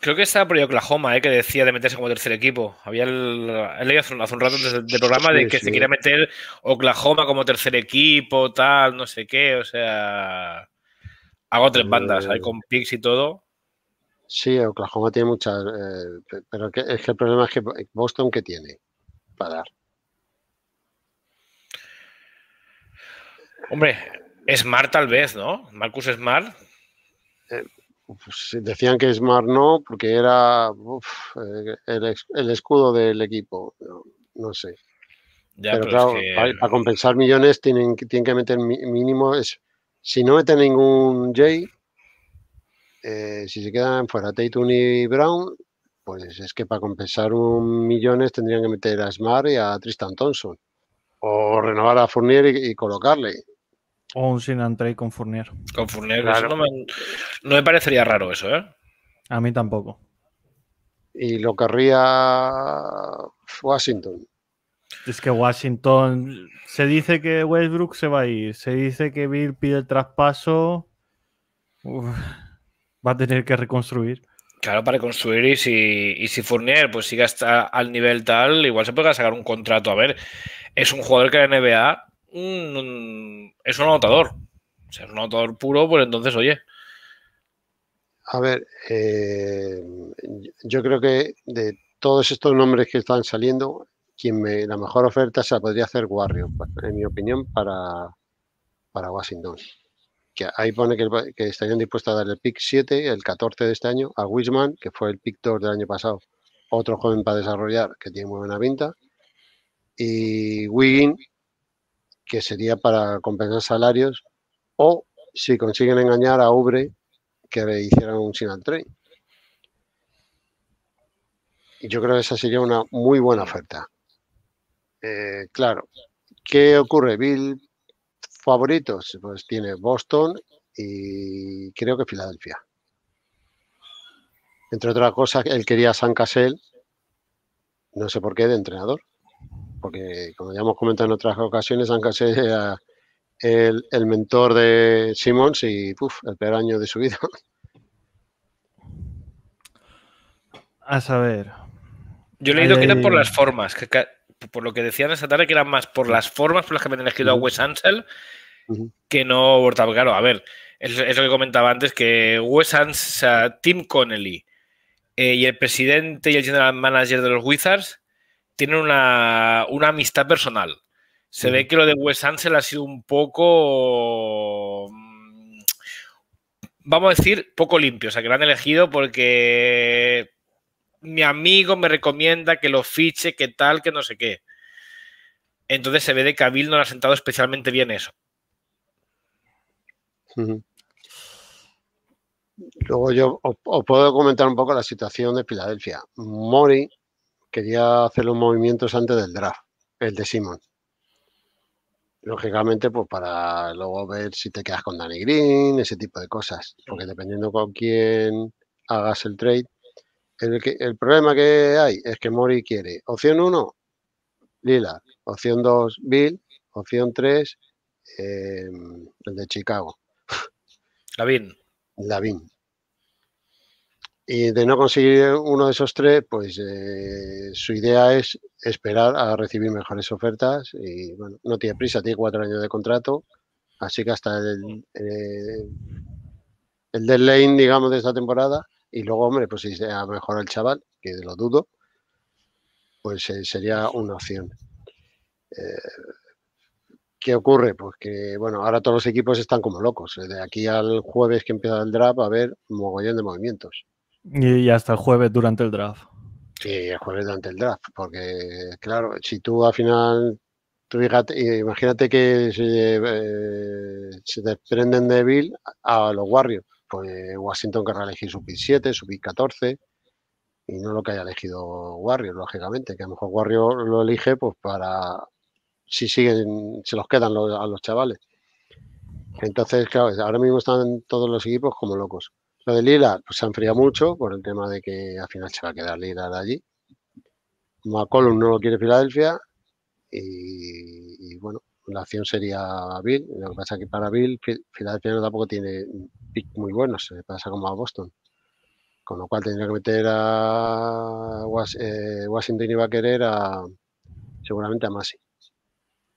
Creo que estaba por Oklahoma, eh, que decía de meterse como tercer equipo. Había leído hace, un rato del programa de que se quiera quería meter Oklahoma como tercer equipo, tal, no sé qué. O sea, hago tres eh, bandas, hay con picks y todo. Sí, Oklahoma tiene muchas, eh, pero es que el problema es que Boston ¿qué tiene para dar. Hombre, Smart tal vez, ¿no? Marcus Smart. Pues, eh, decían que Smart no, porque era eh, el, escudo del equipo. No, sé. pero, claro, para, compensar millones tienen, tienen que meter mínimo. Es, si no meten ningún Jay, eh, si se quedan fuera Tatum y Brown, pues es que para compensar un millones tendrían que meter a Smart y a Tristan Thompson. O renovar a Fournier y colocarle. O un Sin Andrei con Fournier. Con Fournier, eso no, me, parecería raro eso, ¿eh? A mí tampoco. Y lo querría Washington. Es que Washington. Se dice que Westbrook se va a ir. Se dice que Bill pide el traspaso. va a tener que reconstruir. Claro, para reconstruir. Y si, y si Fournier pues sigue hasta al nivel tal, igual se puede sacar un contrato. A ver, es un jugador que la NBA es un anotador. es un anotador puro, pues entonces, oye. A ver, eh, yo creo que de todos estos nombres que están saliendo, quien me, la mejor oferta se la podría hacer Warrior, pues, en mi opinión, para, para Washington. Que ahí pone que, estarían dispuestos a dar el pick 7, el 14 de este año, a Wisman, que fue el pick 2 del año pasado, otro joven para desarrollar que tiene muy buena pinta, y Wiggin, que sería para compensar salarios, o si consiguen engañar a Ubre, que le hicieran un sinal trade. Yo creo que esa sería una muy buena oferta. Eh, claro, ¿qué ocurre? Bill favoritos, pues tiene Boston y creo que Filadelfia. Entre otras cosas, él quería San Casel, no sé por qué, de entrenador porque como ya hemos comentado en otras ocasiones, han era el, mentor de Simmons y el peor año de su vida. A saber. Yo he leído que eran por las formas, por lo que decían esta tarde, que eran más por las formas por las que me han elegido a Wes Ansel que no por Claro, a ver, es, lo que comentaba antes, que Wes Ansel, Tim Connelly eh, y el presidente y el general manager de los Wizards tienen una, amistad personal. Se ve que lo de Wes Ansel ha sido un poco mm, vamos a decir, poco limpio. O sea, que lo han elegido porque mi amigo me recomienda que lo fiche, que tal, que no sé qué. Entonces se ve de que a Bill no le ha sentado especialmente bien eso. Luego yo os, puedo comentar un poco la situación de Filadelfia. Mori quería hacer los movimientos antes del draft, el de Simon. Lógicamente, pues para luego ver si te quedas con Danny Green, ese tipo de cosas. Porque dependiendo con quién hagas el trade, el, problema que hay es que Mori quiere opción 1, Lila, opción 2, Bill, opción 3, eh, el de Chicago. la Lavin. Y de no conseguir uno de esos tres, pues eh, su idea es esperar a recibir mejores ofertas y bueno, no tiene prisa, tiene cuatro años de contrato, así que hasta el, eh, el deadline, digamos, de esta temporada. Y luego, hombre, pues si ha mejor el chaval, que lo dudo, pues eh, sería una opción. Eh, ¿Qué ocurre? Pues que, bueno, ahora todos los equipos están como locos. De aquí al jueves que empieza el draft a haber un mogollón de movimientos. Y hasta el jueves durante el draft. Sí, el jueves durante el draft, porque claro, si tú al final, eh, imagínate que eh, se, desprenden de Bill a los Warriors, pues Washington querrá elegir su pick 7, su pick 14, y no lo que haya elegido Warriors, lógicamente, que a lo mejor Warriors lo elige pues para, si siguen, se los quedan a los chavales. Entonces, claro, ahora mismo están todos los equipos como locos. Lo de lila pues, se ha enfriado mucho por el tema de que al final se va a quedar de allí. McCollum no lo quiere Filadelfia y, bueno, la acción sería Bill. Lo que pasa es que para Bill, Filadelfia no tampoco tiene pick muy bueno, se pasa como a Boston. Con lo cual tendría que meter a eh, Washington y va a querer seguramente a Masi.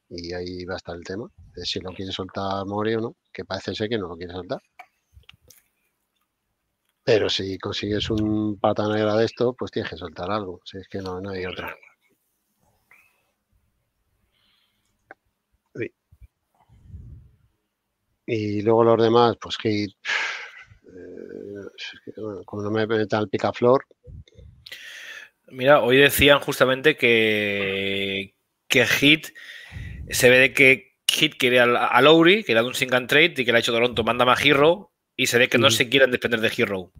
Y ahí va a estar el tema, de si lo quiere soltar Mori o no, que parece ser que no lo quiere soltar. Pero si consigues un pata negra de esto, pues tienes que soltar algo. Si es que no, no hay otra. Y luego los demás, pues que, eh, como no me metan el picaflor. Mira, hoy decían justamente que, que Hit se ve de que Hit quiere a, Lowry, que le ha dado un single and trade y que le ha hecho Toronto, manda a Hiro. Y se ve que no se quieren depender de Hero.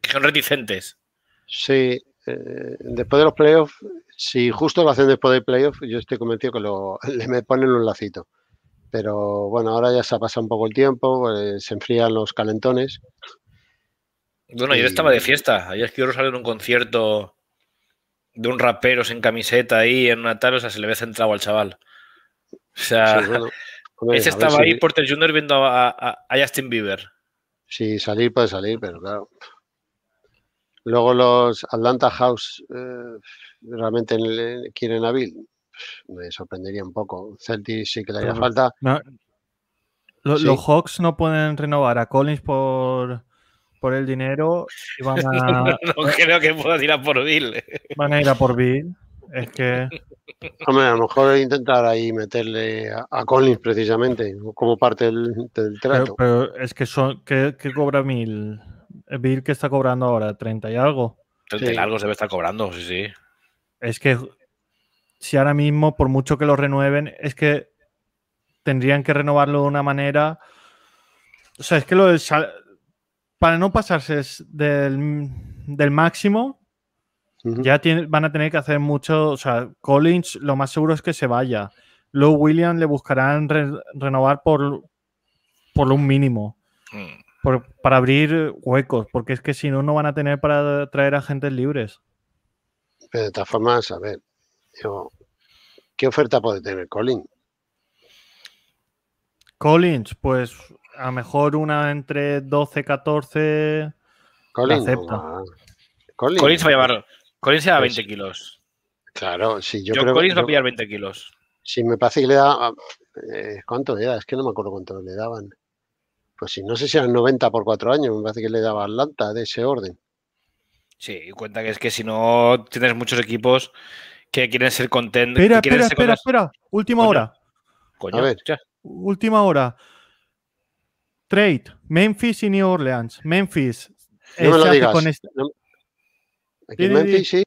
Que son reticentes. Sí, eh, después de los playoffs, si justo lo hacen después de playoff, yo estoy convencido que le me ponen un lacito. Pero bueno, ahora ya se ha pasado un poco el tiempo, eh, se enfrían los calentones. Bueno, yo estaba de fiesta. Ayer quiero salió en un concierto de un rapero sin camiseta ahí en una tarde, o sea, se le ve centrado al chaval. O sea, ese estaba ahí Porter Junior viendo a Justin Bieber. Si salir puede salir, pero claro. Luego los Atlanta House eh, realmente quieren a Bill. Me sorprendería un poco. Celtic sí que le haría falta. Los Hawks no pueden renovar a Collins por, el dinero no, eh, creo que puedan ir a por Bill. Van a ir a por Bill. Es que. a lo mejor intentar ahí meterle a, Collins precisamente como parte del, trato. Pero, es que son. ¿Qué, cobra Mil? Bill que está cobrando ahora, 30 y algo. 30 y algo se debe estar cobrando, sí, sí. Es que si ahora mismo, por mucho que lo renueven, es que tendrían que renovarlo de una manera. O sea, es que lo del para no pasarse del, del máximo, ya van a tener que hacer mucho. O sea, Collins lo más seguro es que se vaya. Lou Williams le buscarán renovar por, por un mínimo. Mm. para abrir huecos. Porque es que si no, no van a tener para traer agentes libres. de todas formas, a ver, ¿qué oferta puede tener Collins? Collins, pues a lo mejor una entre 12, 14. Ah, Collins, Collins. Collins, va a llevar, Collins se da 20 kilos. Claro, sí, yo, creo Collins va a pillar 20 kilos. Sí, me parece que le da. Eh, ¿Cuánto ¿Cuánto edad Es que no me acuerdo cuánto le daban. Pues si no sé si eran 90 por 4 años, me parece que le daba Atlanta de ese orden. Sí, cuenta que es que si no tienes muchos equipos que quieren ser contentos. Espera, espera, espera, Última hora. Coño, a ver. Última hora. Trade, Memphis y New Orleans. Memphis. Este- Memphis,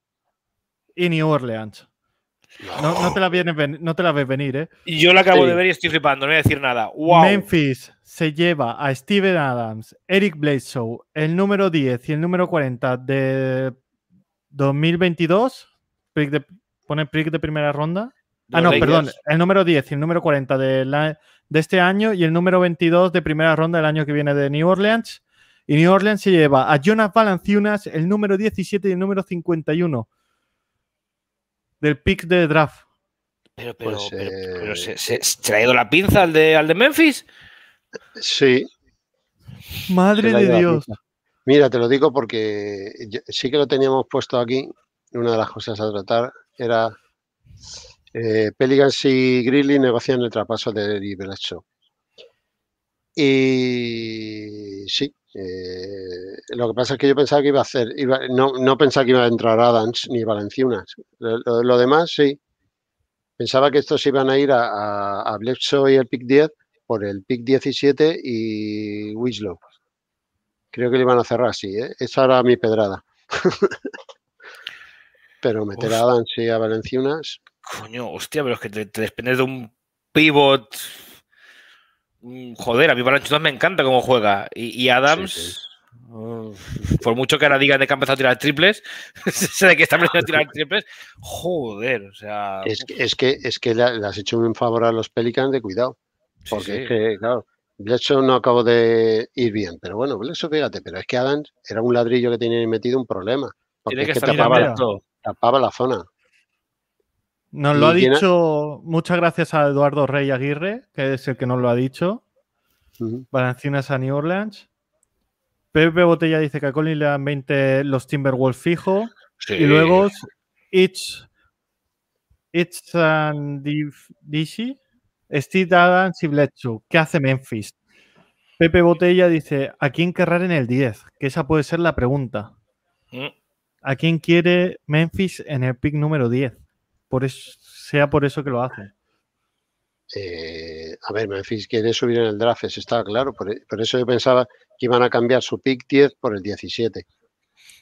Y New Orleans. No. te la no, te la ves venir, ¿eh? Y yo la acabo de ver y estoy flipando, no voy a decir nada. Memphis se lleva a Steven Adams, Eric Bledsoe, el número 10 y el número 40 de 2022. pone prick de primera ronda. Ah, no, perdón. El número 10 y el número 40 de, de este año y el número 22 de primera ronda del año que viene de New Orleans. Y New Orleans se lleva a Jonas Valanciunas, el número 17 y el número 51 del pick de draft. Pero, pero, pues, eh, ¿se, ha traído la pinza al de, al de Memphis. Sí. Madre de Dios. Mira, te lo digo porque sí que lo teníamos puesto aquí. Una de las cosas a tratar era eh, Pelicans y Grilly negocian el traspaso de Eric Y sí, eh, lo que pasa es que yo pensaba que iba a hacer, no, no, pensaba que iba a entrar Adams ni Valenciunas. Lo, demás, sí. Pensaba que estos iban a ir a, a, y el PIC 10 por el PIC 17 y Winslow. Creo que le iban a cerrar así. ¿eh? Esa era mi pedrada. pero meter a Adams y a Valenciunas. Coño, hostia, pero es que te, te de un pivot Mm, joder, a mí Balanchunas me encanta cómo juega. Y, Adams, por mucho que ahora digan de que ha empezado a tirar triples, se de que está empezando a tirar triples, joder, o sea. Es que, es que, es que le has hecho un favor a los Pelicans de cuidado. Porque es que, claro, Bledsoe no acabo de ir bien, pero bueno, Bledsoe, fíjate, pero es que Adams era un ladrillo que tenía metido un problema. Porque Tiene que, es que tapaba la zona. Nos lo ha dicho, muchas gracias a Eduardo Rey Aguirre, que es el que nos lo ha dicho. Uh a New Orleans. Pepe Botella dice que a Colin le dan 20 los Timberwolves fijo. Y luego It's, and Steve Adams y Bledsoe. ¿Qué hace Memphis? Pepe Botella dice, ¿a quién querrán en el 10? Que esa puede ser la pregunta. Mm. ¿A quién quiere Memphis en el pick número 10? por sea por eso que lo hace. Eh, a ver, Memphis quiere subir en el draft, eso está claro. Por, eso yo pensaba que iban a cambiar su pick 10 por el 17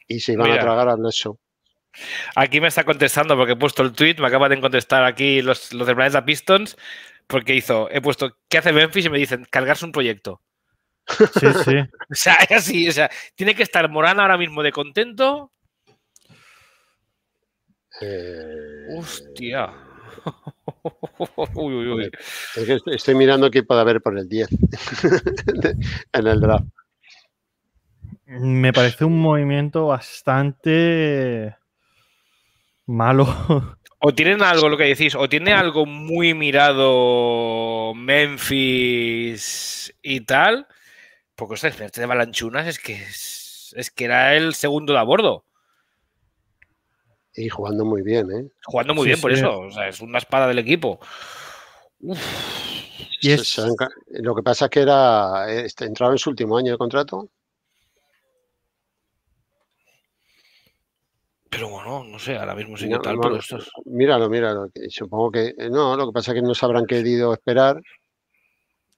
y se iban a tragar al Nesho. Aquí me está contestando porque he puesto el tweet, me acaban de contestar aquí los, de Planeta Pistons, porque hizo, he puesto, ¿qué hace Memphis? Y me dicen, cargarse un proyecto. Sí, sí. o sea, es así, o sea, tiene que estar Morán ahora mismo de contento eh, Hostia. estoy mirando qué puede haber por el 10 en el draft. Me parece un movimiento bastante malo. O tienen algo, lo que decís, o tiene ah. algo muy mirado Memphis y tal. Porque, este de Balanchunas es que, es, que era el segundo de a bordo. Y jugando muy bien, ¿eh? Jugando muy bien, por eso. O sea, es una espada del equipo. Y Lo que pasa es que era. Eh, este, entraba en su último año de contrato. Pero bueno, no sé, ahora mismo sigue tal, esto Míralo, míralo. Supongo que. Eh, no, lo que pasa es que no se habrán querido esperar.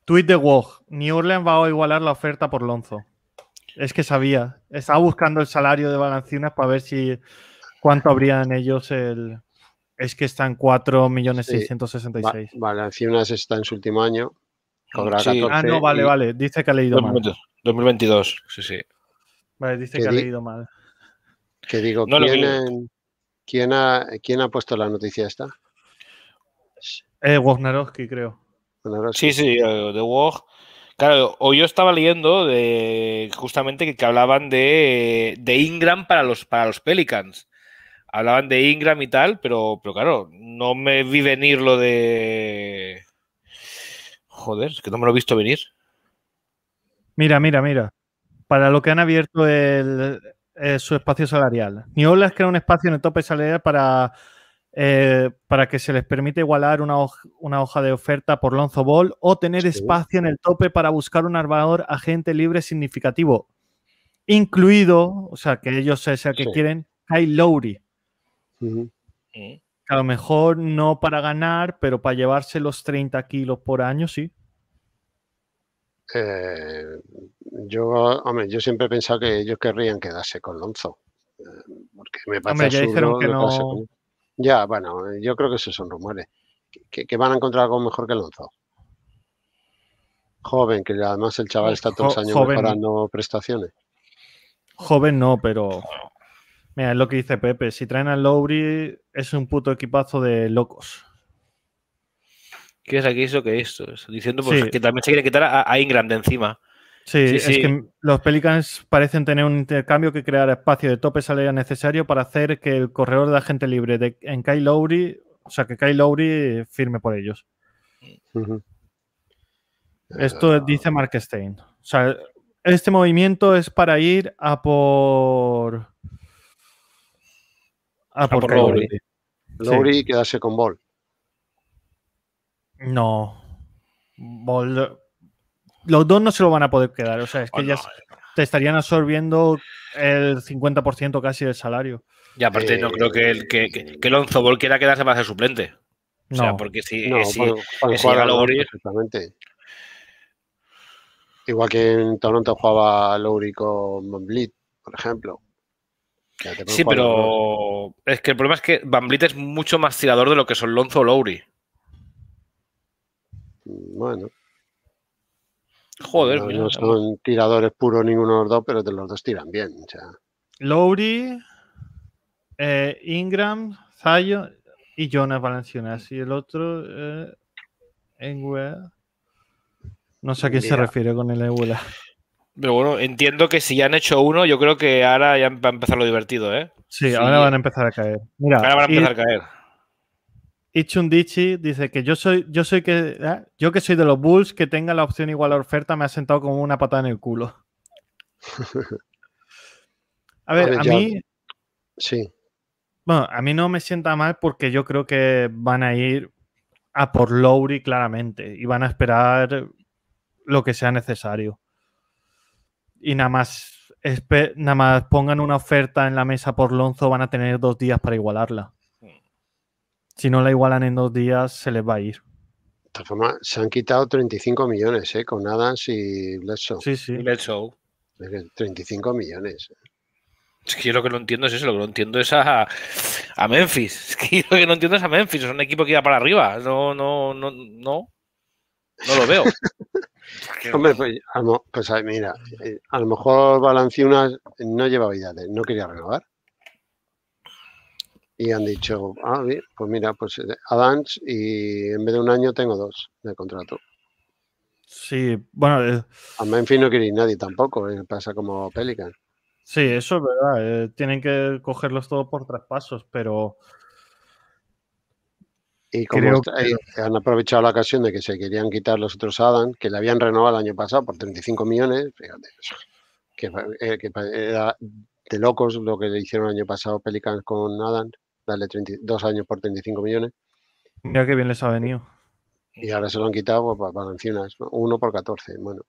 Tweet de Wog. New Orleans va a igualar la oferta por Lonzo. Es que sabía. Estaba buscando el salario de Balancinas para ver si ¿Cuánto habrían ellos el...? Es que están 4.666. 4.666.000. Sí. Vale, unas está en su último año. ah, no, vale, vale. Dice que ha leído mal. 2022, sí, sí. Vale, dice que ha leído mal. Que digo, ¿quién, ha, puesto la noticia esta? Eh, creo. Sí, sí, eh, de Wog. Claro, hoy yo estaba leyendo de justamente que, que hablaban de, de, Ingram para los, para los Pelicans hablaban de Ingram y tal, pero, pero claro, no me vi venir lo de. Joder, es que no me lo he visto venir. Mira, mira, mira. Para lo que han abierto eh, su espacio salarial. ni olas crea un espacio en el tope salarial para, eh, para que se les permita igualar una, hoja, de oferta por Lonzo Ball o tener espacio en el tope para buscar un armador agente libre significativo, incluido, o sea, que ellos sea que quieren, Kyle Lowry. A lo mejor no para ganar, pero para llevarse los 30 kilos por año, sí. Eh, yo, hombre, yo siempre he pensado que ellos querrían quedarse con Lonzo. Eh, porque me parece ya que no. Ya, bueno, yo creo que esos son rumores. Que, que, van a encontrar algo mejor que Lonzo. Joven, que además el chaval está todos los años mejorando prestaciones. Joven no, pero Mira, es lo que dice Pepe. Si traen a Lowry, es un puto equipazo de locos. ¿Qué es aquí eso que esto? Diciendo pues, que también se quiere quitar a, Ingram de encima. Sí, es que los Pelicans parecen tener un intercambio que crear espacio de tope salida necesario para hacer que el corredor de agente libre en Kyle Lowry, o sea, que Kyle Lowry firme por ellos. Esto eh, dice Mark Stein. O sea, este movimiento es para ir a por Ah, ah, por, por Lowry. Lowry quedarse con Ball. No. Los dos no se lo van a poder quedar. O sea, es que ya te estarían absorbiendo el 50% casi del salario. Y aparte, no eh, creo que, el, que, que, Lonzo Ball quiera quedarse para ser suplente. O sea, porque si, no, Lowry. Exactamente. Igual que en Toronto jugaba Lowry con Bleed, por ejemplo. Sí, pero es que el problema es que Bamblita es mucho más tirador de lo que son Lonzo o Lowry. Bueno. Joder, no, son tiradores puros ninguno de los dos, pero los dos tiran bien. Lowry, eh, Ingram, Zayo y Jonas Valenciunas. Y el otro, eh, No sé a quién se refiere con el Engwe. Pero bueno, entiendo que si ya han hecho uno, yo creo que ahora ya va a empezar lo divertido, ¿eh? Sí, ahora van a empezar a caer. Mira, ahora van a empezar a caer. Ichundichi dice que yo soy, yo soy que ¿eh? yo que soy de los Bulls que tenga la opción igual a oferta me ha sentado como una patada en el culo. A ver, a, mí. Sí. Bueno, a mí no me sienta mal porque yo creo que van a ir a por Lowry claramente y van a esperar lo que sea necesario y nada más, nada más pongan una oferta en la mesa por Lonzo, van a tener dos días para igualarla. Si no la igualan en dos días, se les va a ir. De esta forma, se han quitado 35 millones ¿eh? con Adams y Bledsoe. Sí, sí. 35 millones. Eh. Es que yo lo que no entiendo es eso, lo que no entiendo es a, Memphis. Es que yo lo que no entiendo es a Memphis, es un equipo que iba para arriba. No, no, no, no. No lo veo. Hombre, pues, pues mira, eh, a lo mejor unas no llevaba vida, no quería renovar. Y han dicho, ah, pues mira, pues eh, advance y en vez de un año tengo dos de contrato. Sí, bueno. Eh, a no quiere nadie tampoco, pasa como Pelican. Sí, eso es verdad. tienen que cogerlos todos por traspasos, pero y como este, eh, han aprovechado la ocasión de que se querían quitar los otros Adam, que le habían renovado el año pasado por 35 millones, fíjate, que, eh, era de locos lo que le hicieron el año pasado Pelicans con Adam, darle dos años por 35 millones. Mira qué bien les ha venido. Y ahora se lo han quitado para Valencianas. uno por 14, bueno.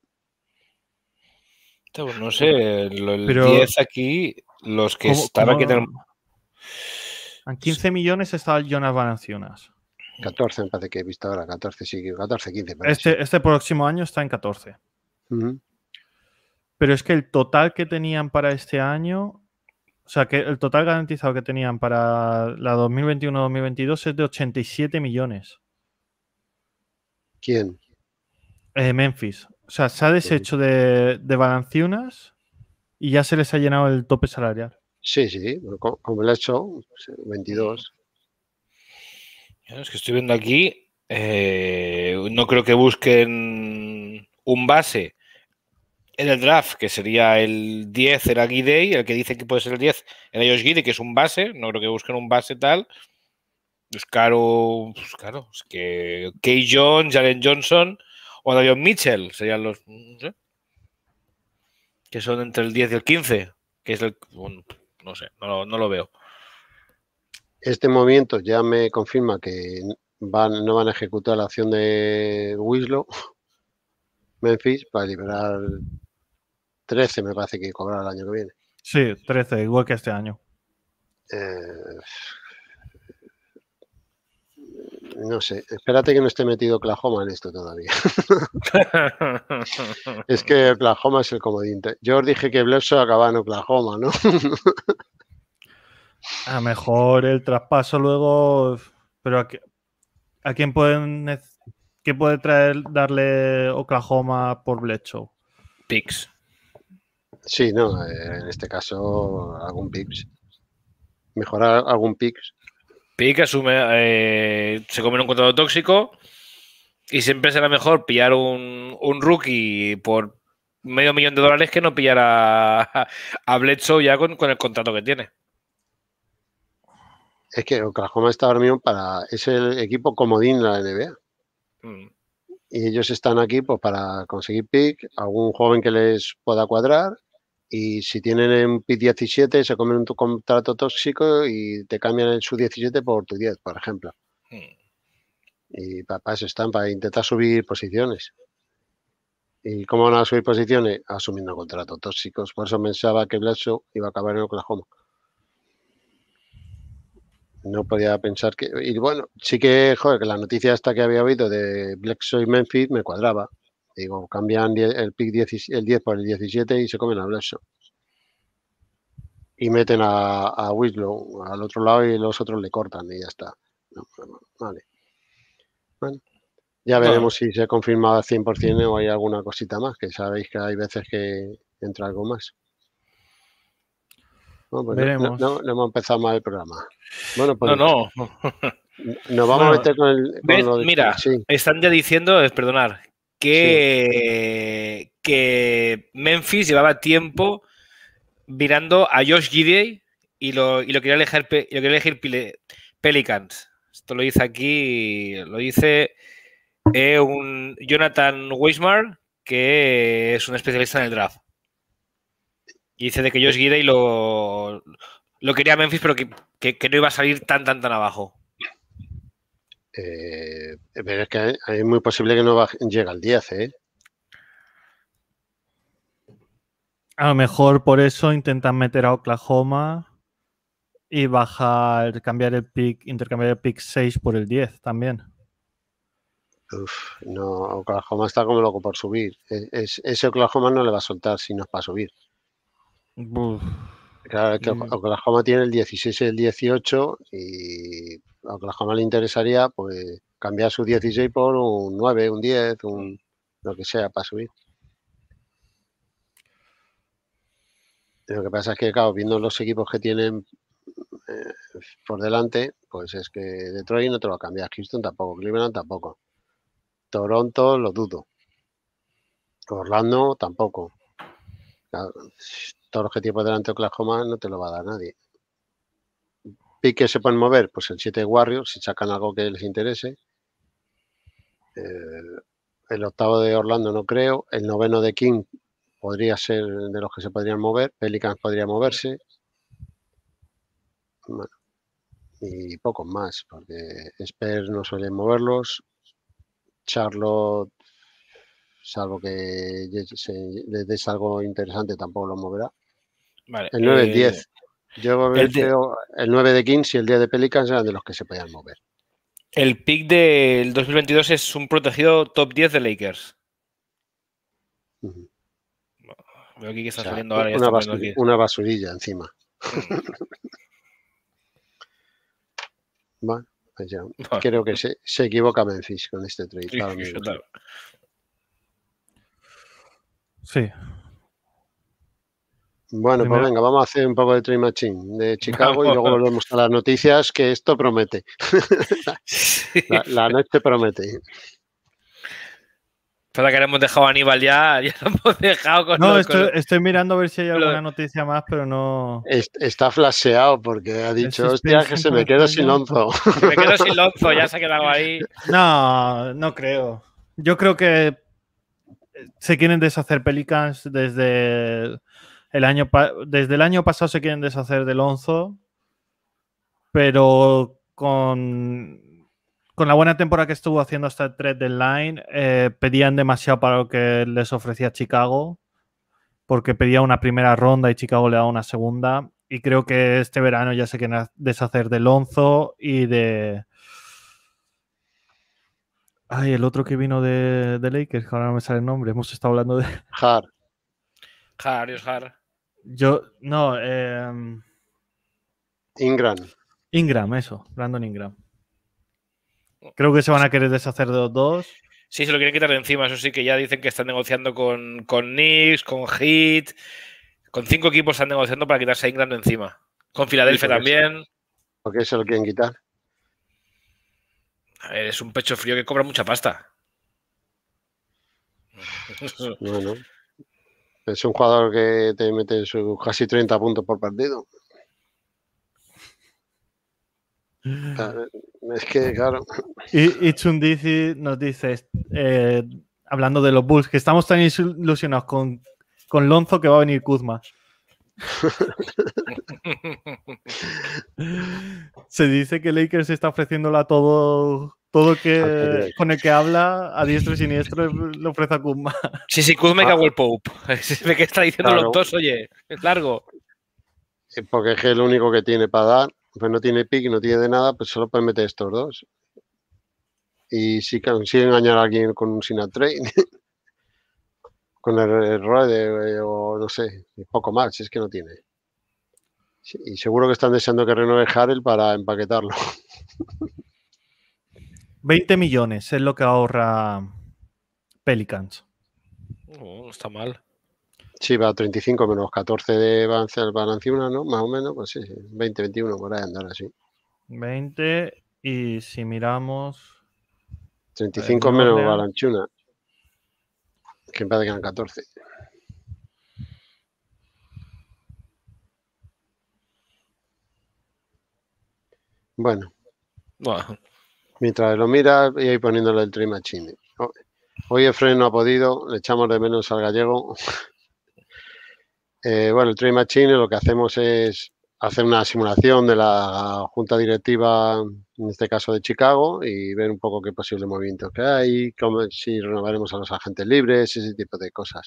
Este, no sé, el Pero... 10 aquí, los que estaban... Que En 15 millones estaba Jonas Valencianas. 14 me parece que he visto ahora, 14, sí, 14, 15. Este, este próximo año está en 14. Pero es que el total que tenían para este año, o sea, que el total garantizado que tenían para la 2021-2022 es de 87 millones. ¿Quién? Eh, Memphis. O sea, se ha deshecho de, de Balanciunas y ya se les ha llenado el tope salarial. Sí, sí, como, como lo ha hecho, 22. Pues, es que estoy viendo aquí, eh, no creo que busquen un base en el draft, que sería el 10, era Guidey, el que dice que puede ser el 10, era Josh Gidey, que es un base, no creo que busquen un base tal. Es caro, pues claro, es que Kay Jones, Jalen Johnson o dion Mitchell serían los, no sé, que son entre el 10 y el 15, que es el, no sé, no lo veo. Este movimiento ya me confirma que van, no van a ejecutar la acción de Winslow, Memphis, para liberar 13, me parece que cobrar el año que viene. Sí, 13, igual que este año. Eh, no sé, espérate que no esté metido Oklahoma en esto todavía. es que Oklahoma es el comodín. Yo os dije que Bledsoe acababa en Oklahoma, ¿no? A mejor el traspaso luego. Pero a, quién pueden. puede traer darle Oklahoma por Bledsoe? Picks. Sí, no, en este caso algún picks. Mejorar algún picks. Pick asume, eh, se come un contrato tóxico y siempre será mejor pillar un, un, rookie por medio millón de dólares que no pillar a, a ya con el contrato que tiene es que Oklahoma está ahora para. Es el equipo comodín de la NBA. Mm. Y ellos están aquí pues, para conseguir pick, algún joven que les pueda cuadrar. Y si tienen un pick 17, se comen un contrato tóxico y te cambian el sub 17 por tu 10, por ejemplo. Mm. Y papás están, para intentar subir posiciones. ¿Y cómo van a subir posiciones? Asumiendo contratos tóxicos. Por eso pensaba que Blasso iba a acabar en Oklahoma. No podía pensar que. Y bueno, sí que, joder, que la noticia esta que había oído de Black y Memphis me cuadraba. Digo, cambian el pick 10, el 10 por el 17 y se comen a Bledsoe. Y meten a, a Winslow al otro lado y los otros le cortan y ya está. vale. Bueno, ya veremos si se ha confirmado al 100% o hay alguna cosita más, que sabéis que hay veces que entra algo más. Pues no, hemos empezado mal el programa. Bueno, pues no, no. Nos vamos a meter con el. mira, están ya diciendo, es perdonar, que, que Memphis llevaba tiempo mirando a Josh Gidey y lo, y lo quería elegir, lo elegir Pelicans. Esto lo dice aquí, lo dice eh, un Jonathan Weismar, que es un especialista en el draft. Y dice de que yo es Guida y lo quería Memphis, pero que, no iba a salir tan, tan, tan abajo. Eh, es que es muy posible que no llegue al 10, ¿eh? A lo mejor por eso intentan meter a Oklahoma y bajar, cambiar el pick, intercambiar el pick 6 por el 10 también. Uf, no, Oklahoma está como loco por subir. E, ese Oklahoma no le va a soltar si no es para subir. Claro, es que mm. Oklahoma tiene el 16 y el 18 y a Oklahoma le interesaría pues cambiar su 16 por un 9, un 10, un lo que sea para subir. Lo que pasa es que, claro, viendo los equipos que tienen eh, por delante, pues es que Detroit no te lo cambia, Houston tampoco, Cleveland tampoco, Toronto lo dudo, Orlando tampoco los el objetivo delante de Oklahoma, no te lo va a dar nadie. Pique se pueden mover, pues el 7 de Warriors, si sacan algo que les interese. Eh, el octavo de Orlando no creo. El noveno de King podría ser de los que se podrían mover. Pelicans podría moverse. y pocos más, porque Spurs no suelen moverlos. Charlotte, salvo que les des algo interesante, tampoco lo moverá el 9 y 10. Yo el, el 9 de Kings y el día de Pelicans eran de los que se podían mover. El pick del 2022 es un protegido top 10 de Lakers. Veo aquí que está saliendo ahora. Una, basurilla encima. Mm. Pues Creo que se, equivoca Memphis con este trade. sí. Bueno, pues venga, vamos a hacer un poco de Train Machine de Chicago y luego volvemos a las noticias, que esto promete. la, noche promete. verdad que hemos dejado a Aníbal ya, ya lo hemos dejado con... No, estoy, mirando a ver si hay alguna noticia más, pero no... Está flaseado porque ha dicho, hostia, que se me quedo sin Lonzo. me quedo sin Lonzo, ya se ha quedado ahí. No, no creo. Yo creo que se quieren deshacer Pelicans desde año desde el año pasado se quieren deshacer del Lonzo, pero con, con la buena temporada que estuvo haciendo hasta el trade deadline, eh, pedían demasiado para lo que les ofrecía Chicago, porque pedía una primera ronda y Chicago le daba una segunda. Y creo que este verano ya se quieren deshacer de Lonzo y de. Ay, el otro que vino de, de Lakers, que ahora no me sale el nombre, hemos estado hablando de. Har. Har, y Har. Yo, no. Eh, Ingram. Ingram, eso. Brandon Ingram. Creo que se van a querer deshacer de los dos. Sí, se lo quieren quitar de encima. Eso sí, que ya dicen que están negociando con, con Knicks, con Heat. Con cinco equipos están negociando para quitarse a Ingram de encima. Con Filadelfia también. ¿Por qué se lo quieren quitar. A ver, es un pecho frío que cobra mucha pasta. no es un jugador que te mete casi 30 puntos por partido. es que, claro. Y, y nos dice, eh, hablando de los Bulls, que estamos tan ilusionados con, Lonzo que va a venir Kuzma. Se dice que Lakers está ofreciéndole a todo todo que ah, con el que habla a diestro y siniestro le ofrece a Kuzma. Sí, sí, Kuzma y hago ah. el Pope. ¿De qué está diciendo los dos? Oye, es largo. porque es el único que tiene para dar, pues no tiene pick, no tiene de nada, pues solo puede meter estos dos. Y si consigue engañar a alguien con un Sinatrain, con el, Rode eh, o no sé, poco más, es que no tiene. y seguro que están deseando que renueve Harel para empaquetarlo. 20 millones es lo que ahorra Pelicans. No, oh, está mal. Sí, va a 35 menos 14 de balance 1, ¿no? Más o menos, pues sí, 20, 21, por ahí andar así. 20 y si miramos... 35 menos Balanchuna. Que en vez 14. Bueno. Bueno. Mientras lo mira, y ahí poniéndole el trim a Hoy el no ha podido, le echamos de menos al gallego. Eh, bueno, el train Machine lo que hacemos es hacer una simulación de la junta directiva, en este caso de Chicago, y ver un poco qué posibles movimientos que hay, si renovaremos a los agentes libres, ese tipo de cosas.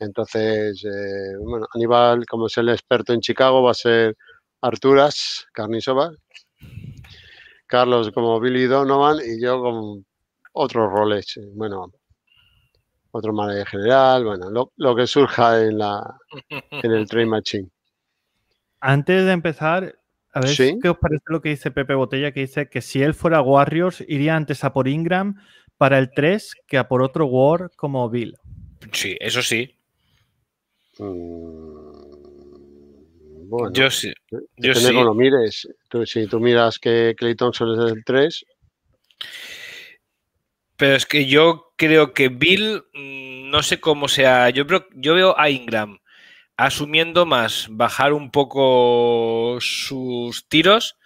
Entonces, eh, bueno, Aníbal, como es el experto en Chicago, va a ser Arturas Carnisova, Carlos como Billy Donovan y yo con otros roles. Eh, bueno, otro manager general, bueno, lo, que surja en, la, en el Train Machine. Antes de empezar, a ver qué os parece lo que dice Pepe Botella, que dice que si él fuera Warriors, iría antes a por Ingram para el 3 que a por otro War como Bill. Sí, eso sí. Mm, yo sí. Eh, yo sí. lo si tú miras que Clayton solo es el 3. Pero es que yo creo que Bill, mm, no sé cómo sea. Yo, creo, yo veo a Ingram asumiendo más, bajar un poco sus tiros,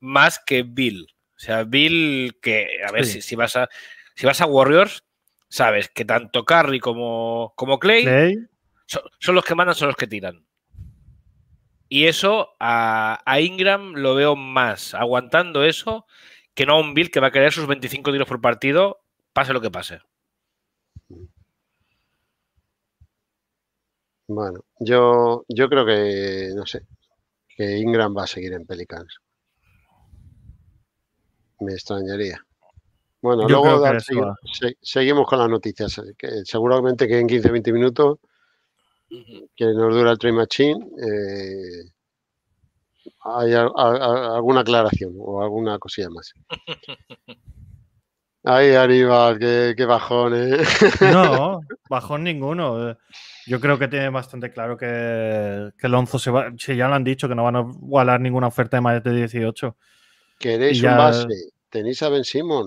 más que Bill. O sea, Bill, que a ver si, vas a, si vas a Warriors, sabes que tanto Curry como, como Clay, son los que mandan, son los que tiran. Y eso a, Ingram lo veo más aguantando eso que no a un Bill que va a querer sus 25 tiros por partido, pase lo que pase. Bueno, yo, yo creo que, no sé, que Ingram va a seguir en Pelicans. Me extrañaría. Bueno, luego seguimos, con las noticias. Que seguramente que en 15-20 minutos que nos dura el Train Machine, eh, hay alguna aclaración o alguna cosilla más. Ay, arriba, qué, qué eh. No, bajón ninguno. Eh. Yo creo que tiene bastante claro que, que Lonzo se va. Si ya lo han dicho, que no van a igualar ninguna oferta de más de 18. ¿Queréis un base? Tenéis a Ben Simon.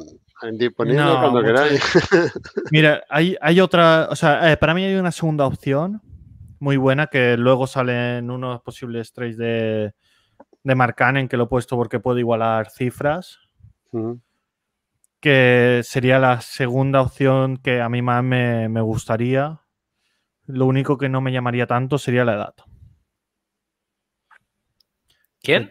Disponible cuando queráis. Mira, hay, otra. O sea, para mí hay una segunda opción muy buena que luego salen unos posibles trades de, de Marcán que lo he puesto porque puedo igualar cifras. Que sería la segunda opción que a mí más me, me, gustaría. Lo único que no me llamaría tanto sería la edad. ¿Quién?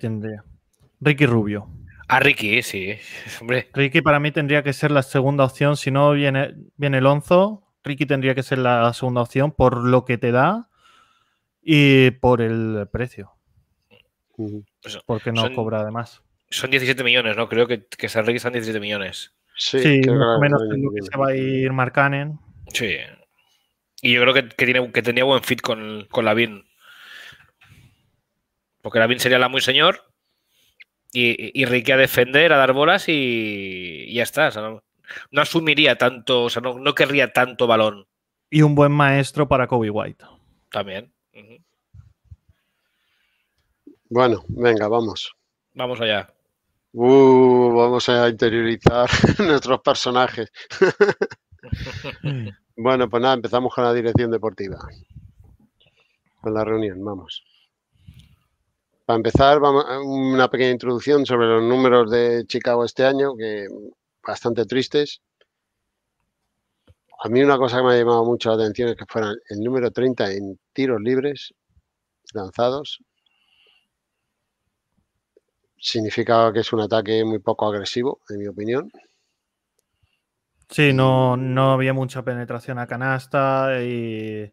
Ricky Rubio. Ah, Ricky, sí, Ricky para mí tendría que ser la segunda opción. Si no viene, El onzo, Ricky tendría que ser la segunda opción por lo que te da y por el precio. Pues porque no cobra además. Son 17 millones, ¿no? Creo que, que se registran 17 millones. Sí, menos que se va a ir Marcanen. Sí. Y yo creo que, tiene, que tenía buen fit con, con vin Porque la vin sería la muy señor y, y Ricky a defender, a dar bolas y, ya está. O sea, no, no, asumiría tanto, o sea, no, no querría tanto balón. Y un buen maestro para Kobe White. También. Bueno, venga, vamos. Vamos allá. Uh, vamos a interiorizar nuestros personajes. bueno, pues nada, empezamos con la dirección deportiva. Con la reunión, vamos. Para empezar, vamos una pequeña introducción sobre los números de Chicago este año, que bastante tristes, a mí una cosa que me ha llamado mucho la atención es que fueran el número 30 en tiros libres lanzados. Significaba que es un ataque muy poco agresivo, en mi opinión. Sí, no, no había mucha penetración a canasta y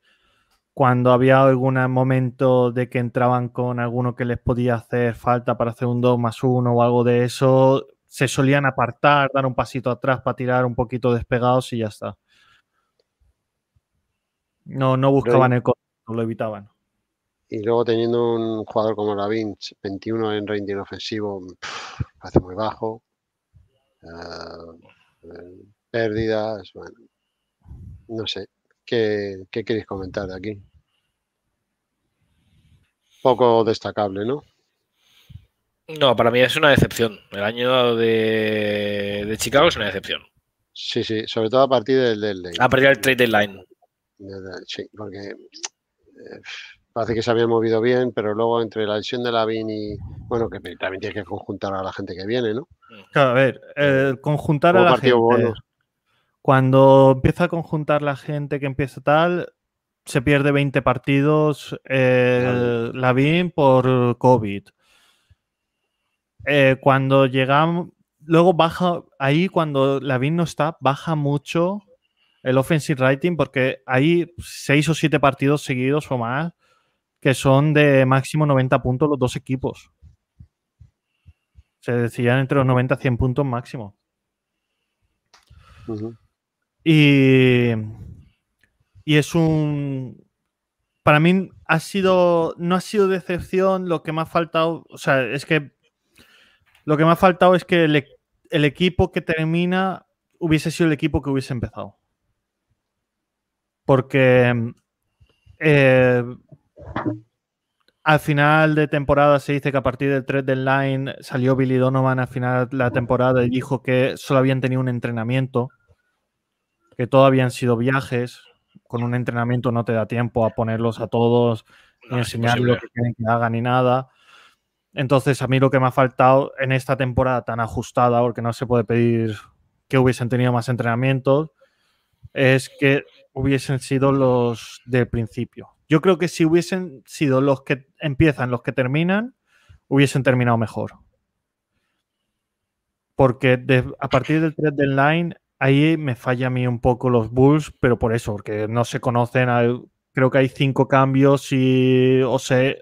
cuando había algún momento de que entraban con alguno que les podía hacer falta para hacer un 2 más 1 o algo de eso, se solían apartar, dar un pasito atrás para tirar un poquito despegados y ya está. No, no buscaban el no lo evitaban. Y luego teniendo un jugador como Lavinch, 21 en rating ofensivo, hace muy bajo. Ah, eh, pérdidas, bueno, no sé. ¿Qué, queréis comentar de aquí? Poco destacable, ¿no? No, para mí es una decepción. El año de, Chicago es una decepción. Sí, sí, sobre todo a partir del deadline. A partir del trade deadline sí, porque eh, parece que se había movido bien, pero luego entre la lesión de Lavín y. Bueno, que también tiene que conjuntar a la gente que viene, ¿no? a ver, conjuntar a la gente. Cuando empieza a conjuntar la gente que empieza tal, se pierde 20 partidos la claro. por COVID. Eh, cuando llegamos. Luego baja. Ahí cuando Lavín no está, baja mucho el offensive writing porque hay seis o siete partidos seguidos o más que son de máximo 90 puntos los dos equipos. Se decían entre los 90 y 100 puntos máximo. Y, y es un. Para mí ha sido. No ha sido decepción. Lo que me ha faltado. O sea, es que. Lo que me ha faltado es que el equipo que termina hubiese sido el equipo que hubiese empezado porque eh, al final de temporada se dice que a partir del 3 de line salió Billy Donovan al final de la temporada y dijo que solo habían tenido un entrenamiento, que todo habían sido viajes. Con un entrenamiento no te da tiempo a ponerlos a todos, y ni enseñar lo que quieren que hagan ni nada. Entonces, a mí lo que me ha faltado en esta temporada tan ajustada, porque no se puede pedir que hubiesen tenido más entrenamientos, es que hubiesen sido los del principio. Yo creo que si hubiesen sido los que empiezan, los que terminan, hubiesen terminado mejor. Porque a partir del 3 del line, ahí me falla a mí un poco los Bulls, pero por eso, porque no se conocen. creo que hay cinco cambios y, o sea,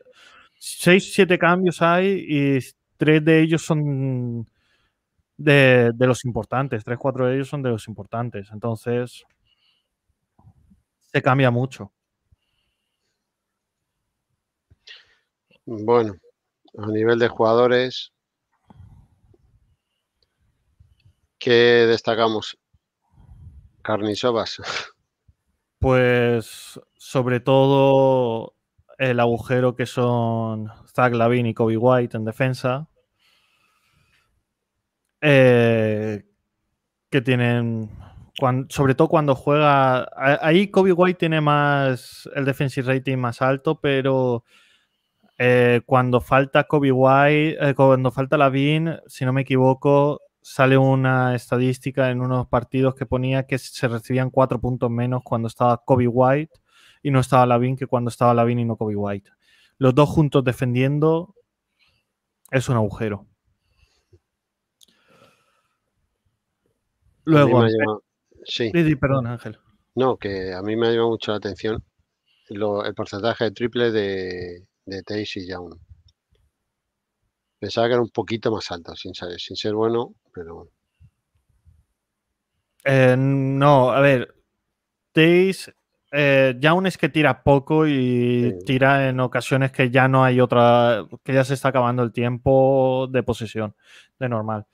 seis, siete cambios hay y tres de ellos son de, de los importantes. Tres, cuatro de ellos son de los importantes. Entonces, se cambia mucho. Bueno, a nivel de jugadores, ¿qué destacamos? Carnisovas. Pues sobre todo el agujero que son Zach Lavin y Kobe White en defensa. Eh, que tienen sobre todo cuando juega. Ahí Kobe White tiene más. el defensive rating más alto, pero eh, cuando falta Kobe White, eh, cuando falta Lavin, si no me equivoco, sale una estadística en unos partidos que ponía que se recibían cuatro puntos menos cuando estaba Kobe White y no estaba Lavin que cuando estaba Lavin y no Kobe White. Los dos juntos defendiendo es un agujero. Luego, Sí. Perdón, Ángel. No, que a mí me ha llamado mucho la atención el porcentaje de triple de, de y Young. Pensaba que era un poquito más alto, sin, saber, sin ser bueno, pero bueno. Eh, no, a ver. Taze eh, Young es que tira poco y tira en ocasiones que ya no hay otra, que ya se está acabando el tiempo de posesión, de normal.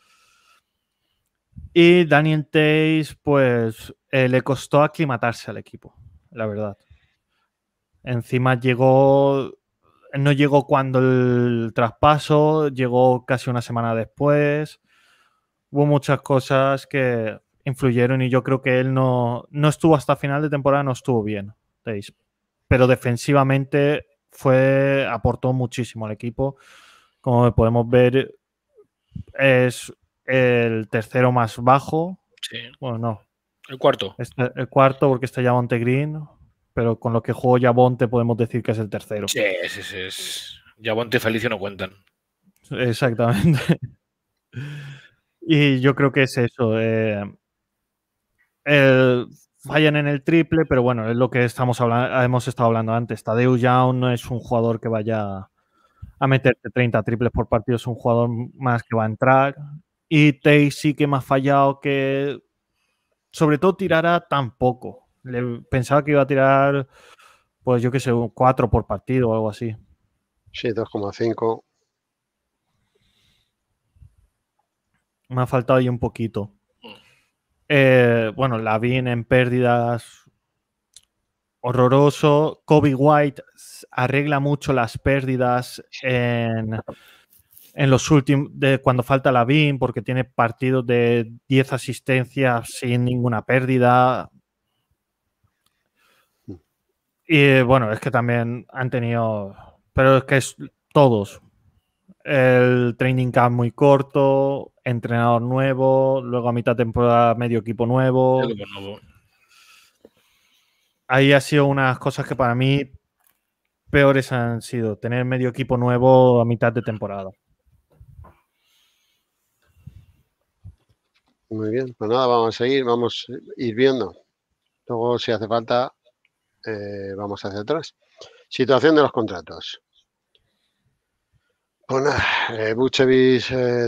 Y Daniel Tays, pues eh, le costó aclimatarse al equipo, la verdad. Encima llegó, no llegó cuando el traspaso, llegó casi una semana después. Hubo muchas cosas que influyeron y yo creo que él no, no estuvo hasta final de temporada, no estuvo bien, Pero defensivamente fue, aportó muchísimo al equipo. Como podemos ver, es el tercero más bajo. Sí. Bueno, no. El cuarto. Este, el cuarto, porque está ya Green, pero con lo que jugó Yabonte podemos decir que es el tercero. Sí, sí, sí. Es... Yabonte y Felicio no cuentan. Exactamente. y yo creo que es eso. Eh, fallan en el triple, pero bueno, es lo que estamos hablando, hemos estado hablando antes. Tadeu Young no es un jugador que vaya a meterte 30 triples por partido, es un jugador más que va a entrar, y Tay sí que me ha fallado que sobre todo tirara tan poco. Le, pensaba que iba a tirar, pues yo qué sé, un 4 por partido o algo así. Sí, 2,5. Me ha faltado ahí un poquito. Mm. Eh, bueno, bueno, vi en pérdidas horroroso. Kobe White arregla mucho las pérdidas en, en los últimos, cuando falta la BIM, porque tiene partidos de 10 asistencias sin ninguna pérdida. Y bueno, es que también han tenido, pero es que es todos. El training camp muy corto, entrenador nuevo, luego a mitad de temporada medio equipo nuevo. Ahí ha sido unas cosas que para mí peores han sido, tener medio equipo nuevo a mitad de temporada. Muy bien, pues nada, vamos a seguir, vamos a eh, ir viendo. Luego, si hace falta, eh, vamos hacia atrás. Situación de los contratos. Pues nada, eh,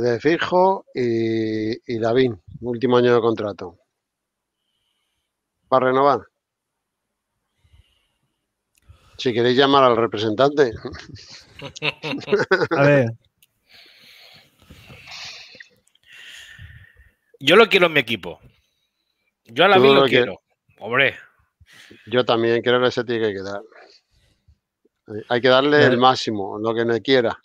de fijo y, y último año de contrato. ¿Para renovar? Si queréis llamar al representante. A ver, Yo lo quiero en mi equipo. Yo a la lo, quiero. Hombre. Yo también creo que se tiene que quedar. Hay que darle el eh. máximo, lo que me quiera.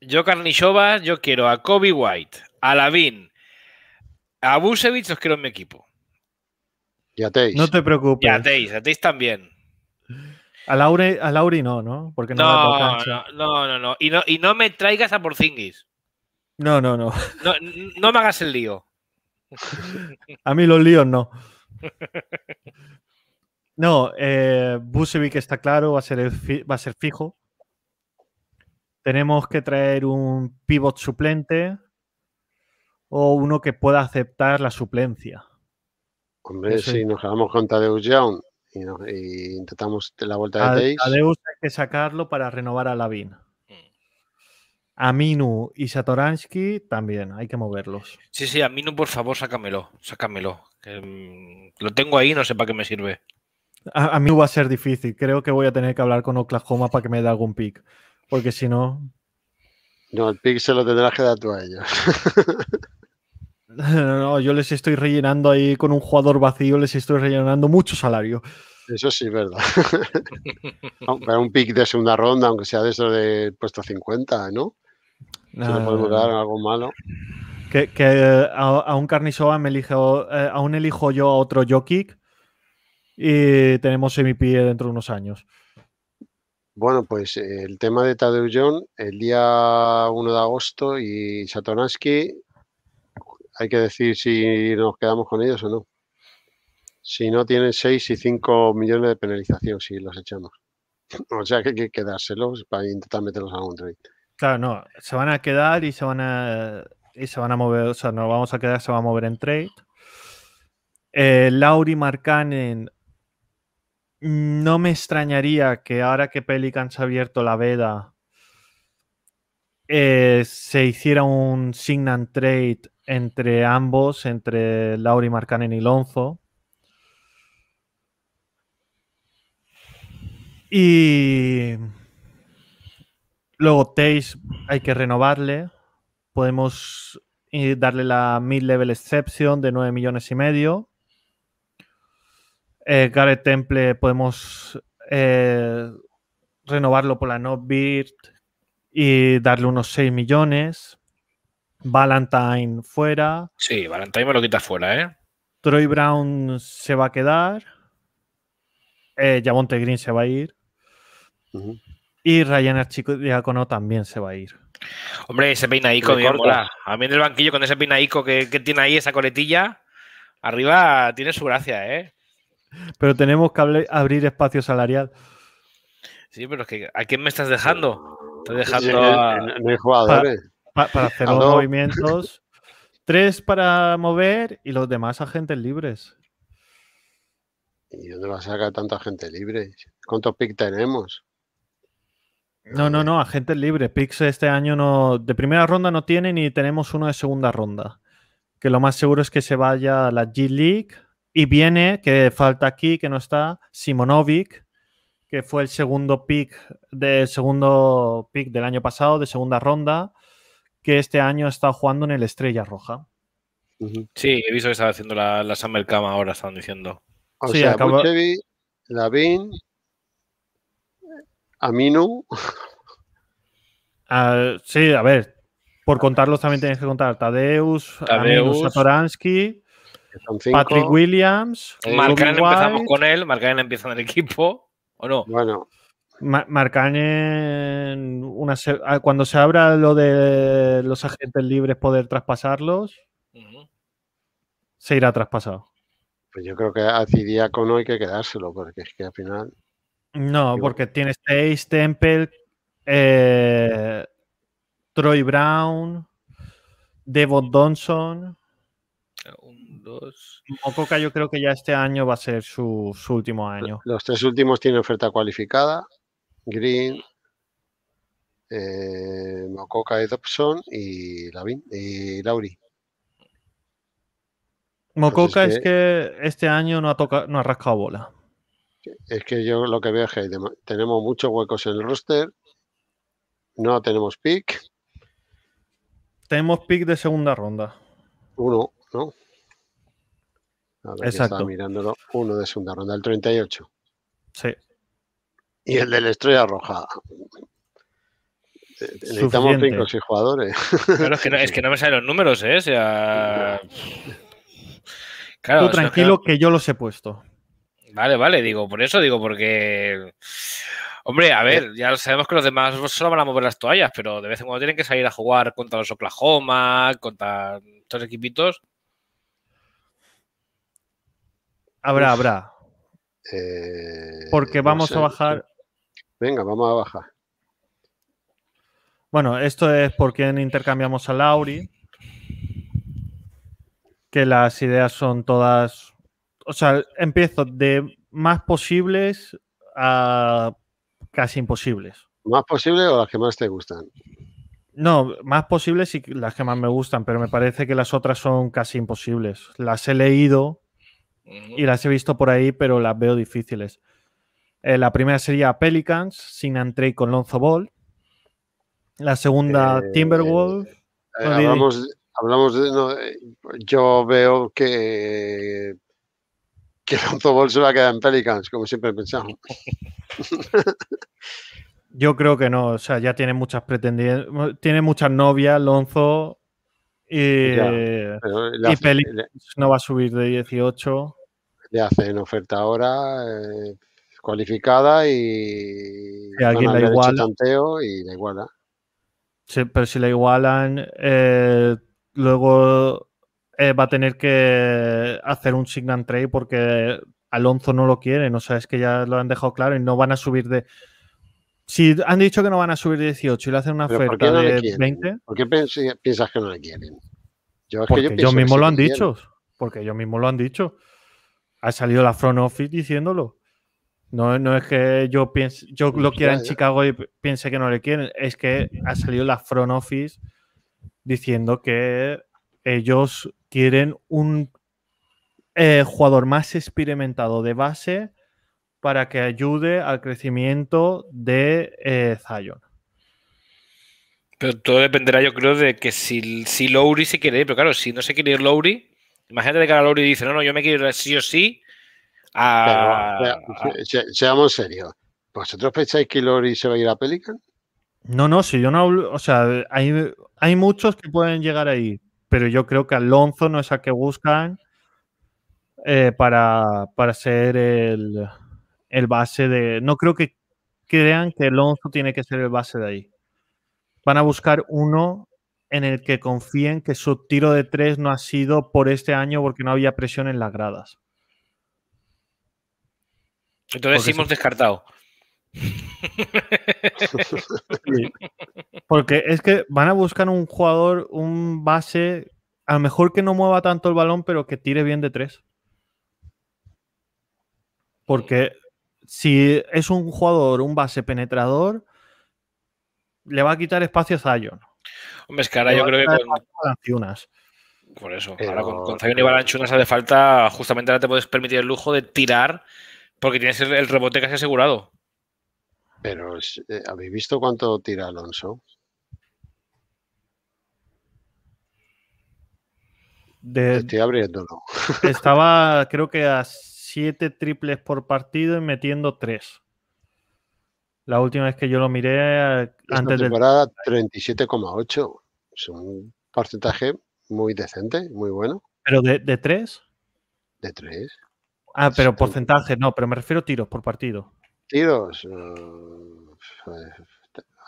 Yo, Carnichova, yo quiero a Kobe White, a Lavín, a Busevich, los quiero en mi equipo. Y a Teis. No te preocupes. Y a Teis, a Teis también. A Lauri, a no, ¿no? Porque no, no, no, no, no. Y no, y no me traigas a Porzingis. No, no, no. No, me hagas el lío. A mí los líos no. No, eh, Busevic está claro, va a ser, va a ser fijo. Tenemos que traer un pivot suplente o uno que pueda aceptar la suplencia. Hombre, si nos quedamos con Tadeusz Young y, intentamos la vuelta de Tadeusz. Tadeusz hay que sacarlo para renovar a Lavin Aminu y Satoransky también, hay que moverlos. Sí, sí, Aminu, por favor, sácamelo, sácamelo. Mm, lo tengo ahí, no sé para qué me sirve. A, minu va a ser difícil, creo que voy a tener que hablar con Oklahoma para que me dé algún pick, porque si no... No, el pick se lo tendrás que dar tú a ellos. no, no, yo les estoy rellenando ahí con un jugador vacío, les estoy rellenando mucho salario. Eso sí, es verdad. para un pick de segunda ronda, aunque sea de eso de puesto 50, ¿no? si algo malo. Que, eh, a, un Carnisoa me elijo, a eh, aún elijo yo a otro Jokic y tenemos semi dentro de unos años. Bueno, pues eh, el tema de Tadeu John, el día 1 de agosto y Satonaski, hay que decir si nos quedamos con ellos o no. Si no, tienen 6 y 5 millones de penalización si los echamos. O sea que hay que quedárselos para intentar meterlos a algún trade. Claro, no, se van a quedar y se van a y se van a mover, o sea, no vamos a quedar, se va a mover en trade. Eh, Lauri Markkanen, no me extrañaría que ahora que se ha abierto la veda, eh, se hiciera un sign and trade entre ambos, entre Lauri Markkanen y Lonzo. Y Luego Taze hay que renovarle. Podemos eh, darle la mid-level exception de 9 millones y medio. Eh, Gareth Temple podemos eh, renovarlo por la no Beard y darle unos 6 millones. Valentine fuera. Sí, Valentine me lo quita fuera, ¿eh? Troy Brown se va a quedar. Eh, Green se va a ir. Y Ryan Ácono también se va a ir. Hombre, ese peinaico, A mí en el banquillo, con ese peinaico que, tiene ahí, esa coletilla, arriba tiene su gracia, ¿eh? Pero tenemos que abrir espacio salarial. Sí, pero es que ¿a quién me estás dejando? Estás dejando a... Eh. Para, hacer los movimientos. Tres para mover y los demás agentes libres. ¿Y dónde va a sacar tanta gente libre? ¿Cuántos pick tenemos? No, no, no, agente libre. Picks este año no, de primera ronda no tiene ni tenemos uno de segunda ronda. Que lo más seguro es que se vaya a la G League. Y viene, que falta aquí, que no está, Simonovic, que fue el segundo pick, del segundo pick del año pasado, de segunda ronda, que este año está jugando en el Estrella Roja. Sí, he visto que estaba haciendo la, Summer ahora, estaban diciendo. O sea, acabo... Amino. Ah, sí, a ver. Por contarlos también tienes que contar Tadeus, Tadeus Satoransky, Patrick Williams. Marcán empezamos con él, Marcán empieza en el equipo, ¿o no? Bueno. Ah, cuando se abra lo de los agentes libres poder traspasarlos, se irá traspasado. Pues yo creo que a con no hay que quedárselo, porque es que al final. No, porque tienes Ace Temple, eh, Troy Brown, Devon Donson. Un, dos. Mococa yo creo que ya este año va a ser su, su último año. Los tres últimos tienen oferta cualificada. Green, eh, Mococa y Dobson y Lauri. Mococa es que... este año no ha no ha rascado bola. Es que yo lo que veo es que tenemos muchos huecos en el roster. No tenemos pick. Tenemos pick de segunda ronda. Uno, ¿no? Exacto. mirándolo. Uno de segunda ronda, el 38. Sí. Y el de la estrella roja. Eh, necesitamos cinco o jugadores. es, que no, me salen los números, ¿eh? O Claro, tranquilo que yo los he puesto. Vale, vale, digo, por eso digo, porque. Hombre, a ver, ya sabemos que los demás solo van a mover las toallas, pero de vez en cuando tienen que salir a jugar contra los Oklahoma, contra estos equipitos. Habrá, habrá. Eh, porque vamos a bajar. Venga, vamos a bajar. Bueno, esto es por quien intercambiamos a Lauri. Que las ideas son todas o sea, empiezo de más posibles a casi imposibles. ¿Más posibles o las que más te gustan? No, más posibles y las que más me gustan, pero me parece que las otras son casi imposibles. Las he leído y las he visto por ahí, pero las veo difíciles. Eh, la primera sería Pelicans, Sin Entry con Lonzo Ball. La segunda, eh, Timberwolves. Eh, hablamos, de, yo veo que que Lonzo Ball se va a quedar en Pelicans, como siempre pensamos. Yo creo que no, o sea, ya tiene muchas pretendientes, tiene muchas novias, Lonzo, y, Pelicans no va a subir de 18. Le hacen oferta ahora eh, cualificada y, y alguien la iguala. y la iguala. pero si la igualan, eh, luego eh, va a tener que hacer un sign trade porque Alonso no lo quiere. No sabes que ya lo han dejado claro y no van a subir de. Si han dicho que no van a subir 18 y le hacen una oferta de 20. ¿Por qué piensas que no le quieren? Yo, es ellos mismos lo han dicho. Porque ellos mismos lo han dicho. Ha salido la front office diciéndolo. No, no es que yo piense, yo pues lo quiera en Chicago y piense que no le quieren. Es que ha salido la front office diciendo que ellos quieren un eh, jugador más experimentado de base para que ayude al crecimiento de eh, Zion. Pero todo dependerá, yo creo, de que si, si Lowry se quiere ir, pero claro, si no se quiere ir Lowry, imagínate que ahora Lowry dice, no, no, yo me quiero ir sí o sí. seamos serios. ¿Vosotros pensáis que Lowry se va a ir a Pelican? No, no, si yo no o sea, hay, hay muchos que pueden llegar ahí, pero yo creo que Alonso no es a que buscan eh, para, para, ser el, base de... No creo que crean que Alonso tiene que ser el base de ahí. Van a buscar uno en el que confíen que su tiro de tres no ha sido por este año porque no había presión en las gradas. Entonces hemos descartado. Porque es que van a buscar un jugador, un base, a lo mejor que no mueva tanto el balón, pero que tire bien de tres. Porque si es un jugador, un base penetrador, le va a quitar espacio a Zion. Hombre, es que ahora yo creo que con... Por eso, ahora con, con Zion y Balanchunas hace falta, justamente ahora te puedes permitir el lujo de tirar porque tienes el, rebote casi asegurado. Pero, eh, ¿habéis visto cuánto tira Alonso? De, ah, Estoy abriéndolo. Estaba, creo que a siete triples por partido y metiendo tres. La última vez que yo lo miré antes de. temporada 37,8. Es un porcentaje muy decente, muy bueno. ¿Pero de, de tres? De tres. Ah, pero porcentaje, no, pero me refiero a tiros por partido. Tiros. Eh, pues,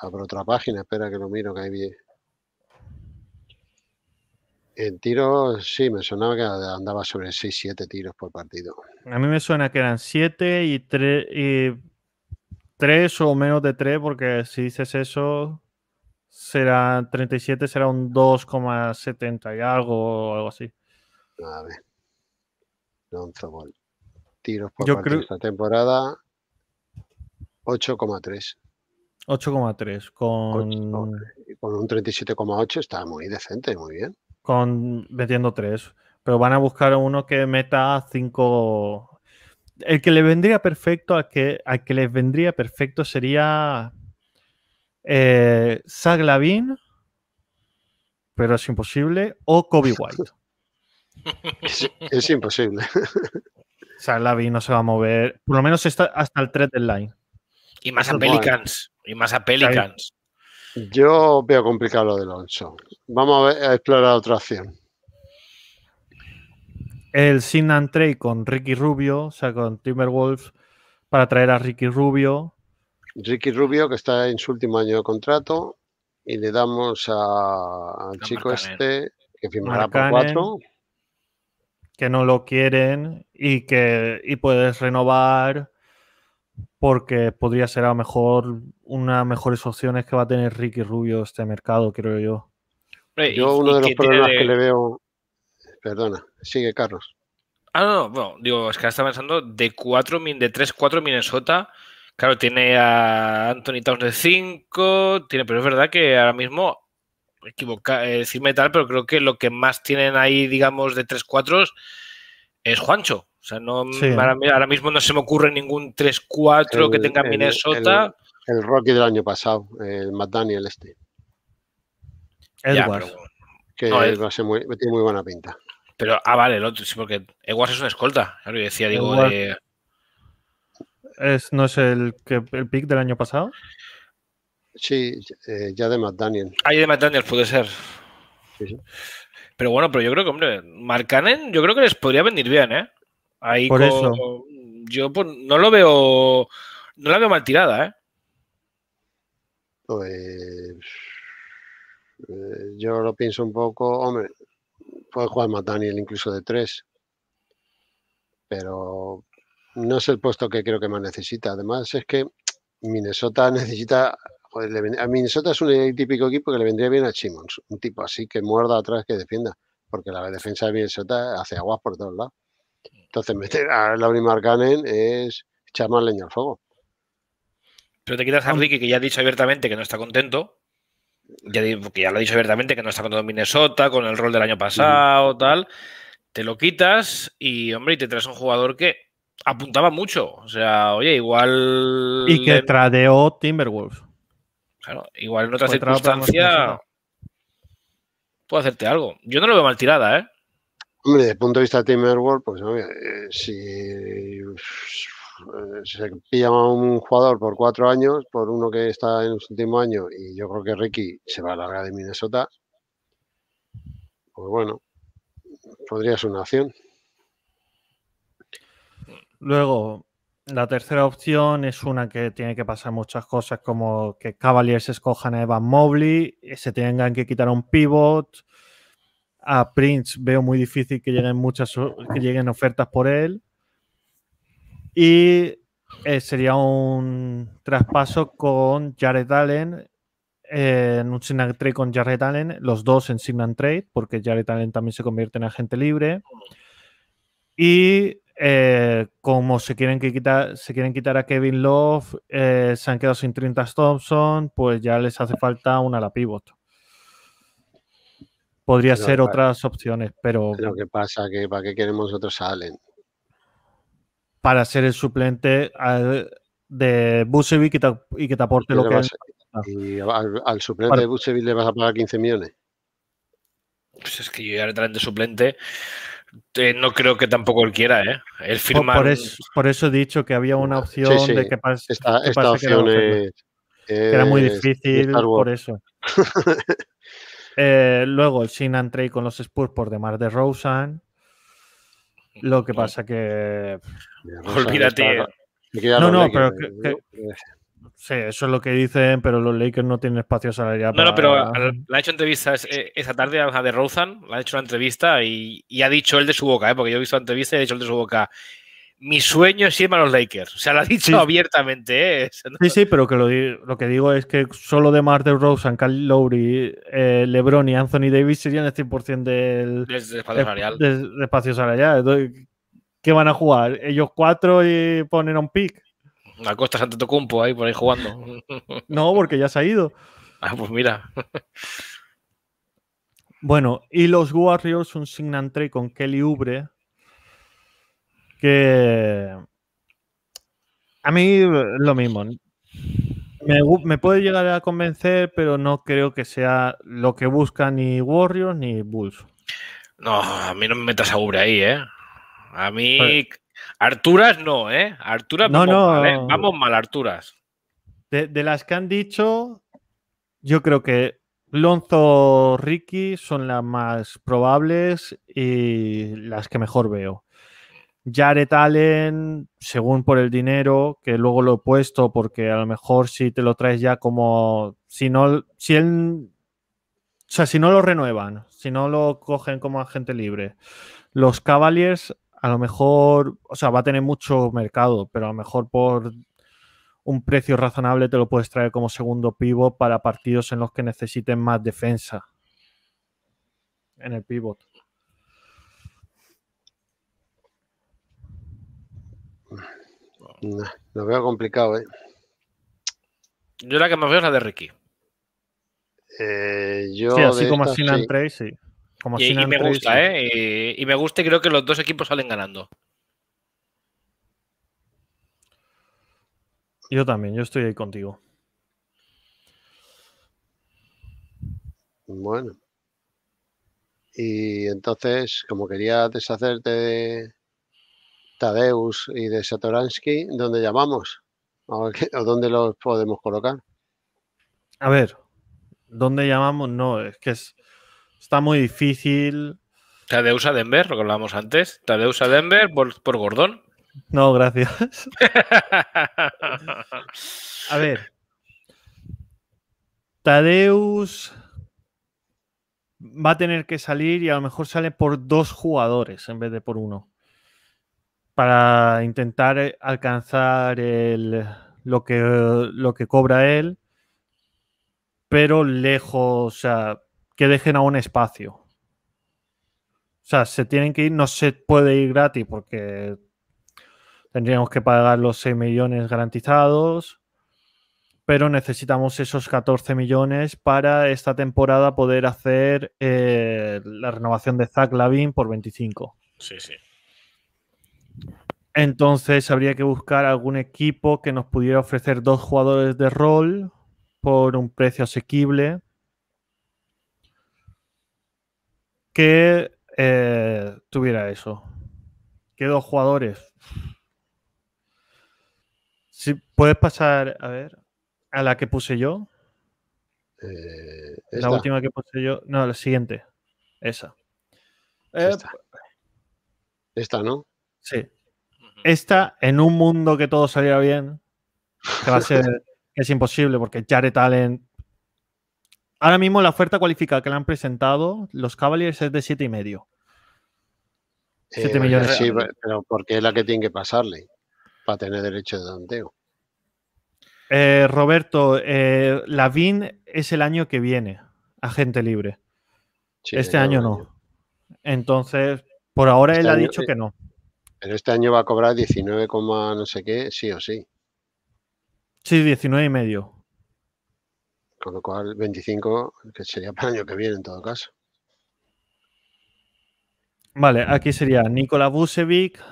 abro otra página, espera que lo miro, que hay bien. En tiros, sí, me sonaba que andaba sobre 6-7 tiros por partido. A mí me suena que eran 7 y 3 o menos de 3, porque si dices eso, será 37, será un 2,70 y algo o algo así. A ver. Tiros por partido esta temporada, 8,3. 8,3 con... con un 37,8 está muy decente, muy bien con metiendo tres, pero van a buscar uno que meta cinco. El que le vendría perfecto, al que, al que les vendría perfecto sería eh, Saglavin, pero es imposible, o Kobe White. Es, imposible. Saglavin no se va a mover, por lo menos está hasta el 3 del line. Y más a Pelicans. Y más a Pelicans. Yo veo complicado lo del Alonso. Vamos a, explorar otra opción. El Sin and Trade con Ricky Rubio, o sea, con Timberwolves, para traer a Ricky Rubio. Ricky Rubio, que está en su último año de contrato, y le damos a, al chico este, que firmará por cuatro. Que no lo quieren y que y puedes renovar porque podría ser a lo mejor una de mejores opciones que va a tener Ricky Rubio este mercado, creo yo. Yo uno de los problemas que le veo... Perdona, sigue Carlos. Ah, no, no, bueno, digo, es que ahora está pensando de de 3-4 Minnesota. Claro, tiene a Anthony Towns de 5, tiene, pero es verdad que ahora mismo, equivoca, eh, decirme tal, pero creo que lo que más tienen ahí, digamos, de 3-4 es Juancho. O sea, no, ahora, mismo no se me ocurre ningún 3-4 que tenga el, Minnesota. El, Rocky del año pasado, el McDaniel este. Edwards. que eh. muy, tiene muy buena pinta. Pero, ah, vale, el otro, sí, porque Edwards es una escolta. Claro, decía, digo, de... es, ¿no es el, que, el pick del año pasado? Sí, eh, ya de McDaniel. Ah, ya de McDaniel, puede ser. Pero bueno, pero yo creo que, hombre, Marcanen, yo creo que les podría venir bien, ¿eh? por eso. Yo pues, no lo veo. No la veo mal tirada, ¿eh? Pues. Eh, yo lo pienso un poco. Hombre, puede jugar más Daniel incluso de tres. Pero no es el puesto que creo que más necesita. Además, es que Minnesota necesita. a Minnesota es un típico equipo que le vendría bien a Chimons Un tipo así que muerda atrás que defienda. Porque la defensa de Minnesota hace aguas por todos lados. Entonces, meter a Lauri Marcanen es echar más leña al fuego. Pero te quitas a Ricky, que ya ha dicho abiertamente que no está contento. Ya, que ya lo ha dicho abiertamente que no está contento en Minnesota, con el rol del año pasado, tal. Te lo quitas y, hombre, y te traes un jugador que apuntaba mucho. O sea, oye, igual. Y que tradeó Timberwolves. Claro, igual en otra Fue circunstancia. Puede hacerte algo. Yo no lo veo mal tirada, ¿eh? Desde el punto de vista de Timberwolves, pues eh, eh, si se pilla un jugador por cuatro años, por uno que está en su último año, y yo creo que Ricky se va a largar de Minnesota, pues bueno, podría ser una opción. Luego, la tercera opción es una que tiene que pasar muchas cosas, como que Cavaliers escojan a Evan Mobley, se tengan que quitar un pivot, a Prince veo muy difícil que lleguen muchas que lleguen ofertas por él. Y eh, sería un traspaso con Jared Allen eh, en un sign trade con Jared Allen, los dos en sign trade, porque Jared Allen también se convierte en agente libre. Y eh, como se quieren, quitar, se quieren quitar a Kevin Love, se han quedado sin 30 Thompson, pues ya les hace falta una la pivot. Podría ser otras opciones, pero. Lo que pasa que para qué queremos otros Allen. Para ser el suplente de Busevic y, que te aporte lo que. Vas, y al, suplente de Busevic le vas a pagar 15 millones. Pues es que yo ya de suplente. Eh, no creo que tampoco él quiera, ¿eh? el firmar... Por, eso, he dicho que había una opción de que pase. Esta, opción es, era muy difícil por eso. Eh, luego el Sin and Trade con los Spurs por demás de Rosen. Lo que pasa que. Olvídate. No, no, pero. Eh, sí, eso es lo que dicen, pero los Lakers no tienen espacio salarial. No, para... no, pero la ha hecho entrevista esa tarde a de Rosen, la ha hecho una entrevista y, ha dicho él de su boca, eh, porque yo he visto la entrevista y ha dicho él de su boca mi sueño es irme a los Lakers. O sea, lo ha dicho abiertamente. ¿eh? Sí, sí, pero que lo, lo, que digo es que solo de Marte Rose, Lowry, eh, LeBron y Anthony Davis serían el 100% del, de, espacio salarial. ¿Qué van a jugar? ¿Ellos cuatro y ponen un pick? La Costa Santo Tocumpo ahí por ahí jugando. no, porque ya se ha ido. Ah, pues mira. bueno, y los Warriors un sign con Kelly Ubre que a mí lo mismo. Me, puede llegar a convencer, pero no creo que sea lo que busca ni Warriors ni Bulls. No, a mí no me metas a Ubre ahí, ¿eh? A mí. Pues Arturas no, ¿eh? Arturas no, vamos, no. ¿eh? vamos mal, Arturas. de, las que han dicho, yo creo que Lonzo Ricky son las más probables y las que mejor veo. Jared Allen, según por el dinero, que luego lo he puesto porque a lo mejor si te lo traes ya como, si no, si él, o sea, si no lo renuevan, si no lo cogen como agente libre, los Cavaliers a lo mejor, o sea, va a tener mucho mercado, pero a lo mejor por un precio razonable te lo puedes traer como segundo pivot para partidos en los que necesiten más defensa en el pívot. No, lo veo complicado, ¿eh? Yo la que más veo es la de Ricky. Eh, yo sí, así como la sí. sí. y, me gusta, ¿eh? Y, y, me gusta y creo que los dos equipos salen ganando. Yo también, yo estoy ahí contigo. Bueno. Y entonces, como quería deshacerte de, Tadeus y de Satoransky, ¿dónde llamamos? ¿O, dónde los podemos colocar? A ver, ¿dónde llamamos? No, es que es, está muy difícil. Tadeus a Denver, lo que hablábamos antes. Tadeus a Denver por, por Gordón. No, gracias. a ver. Tadeus va a tener que salir y a lo mejor sale por dos jugadores en vez de por uno para intentar eh, alcanzar lo, que, lo que cobra él, pero lejos, o sea, que dejen aún espacio. O sea, se tienen que ir, no se puede ir gratis porque tendríamos que pagar los 6 millones garantizados, pero necesitamos esos 14 millones para esta temporada poder hacer eh, la renovación de Zach Lavin por 25. Sí, sí. Entonces habría que buscar algún equipo que nos pudiera ofrecer dos jugadores de rol por un precio asequible. Que eh, tuviera eso. Que dos jugadores. Si puedes pasar, a ver, a la que puse yo. Eh, la última que puse yo. No, la siguiente. Esa. esta. Eh, esta. ¿no? Sí. Esta, en un mundo que todo saliera bien, que va a ser, es imposible porque Jared Talent. Ahora mismo la oferta cualificada que le han presentado los Cavaliers es de 7,5. 7 millones. Sí, pero porque es la que tiene que pasarle para tener derecho de danteo. Eh, Roberto, eh, la vin es el año que viene, agente libre. este año no. Entonces, por ahora este él ha dicho que no. Pero este año va a cobrar 19, no sé qué, sí o sí. Sí, 19 y medio. Con lo cual, 25, que sería para el año que viene en todo caso. Vale, aquí sería Nikola Busevic,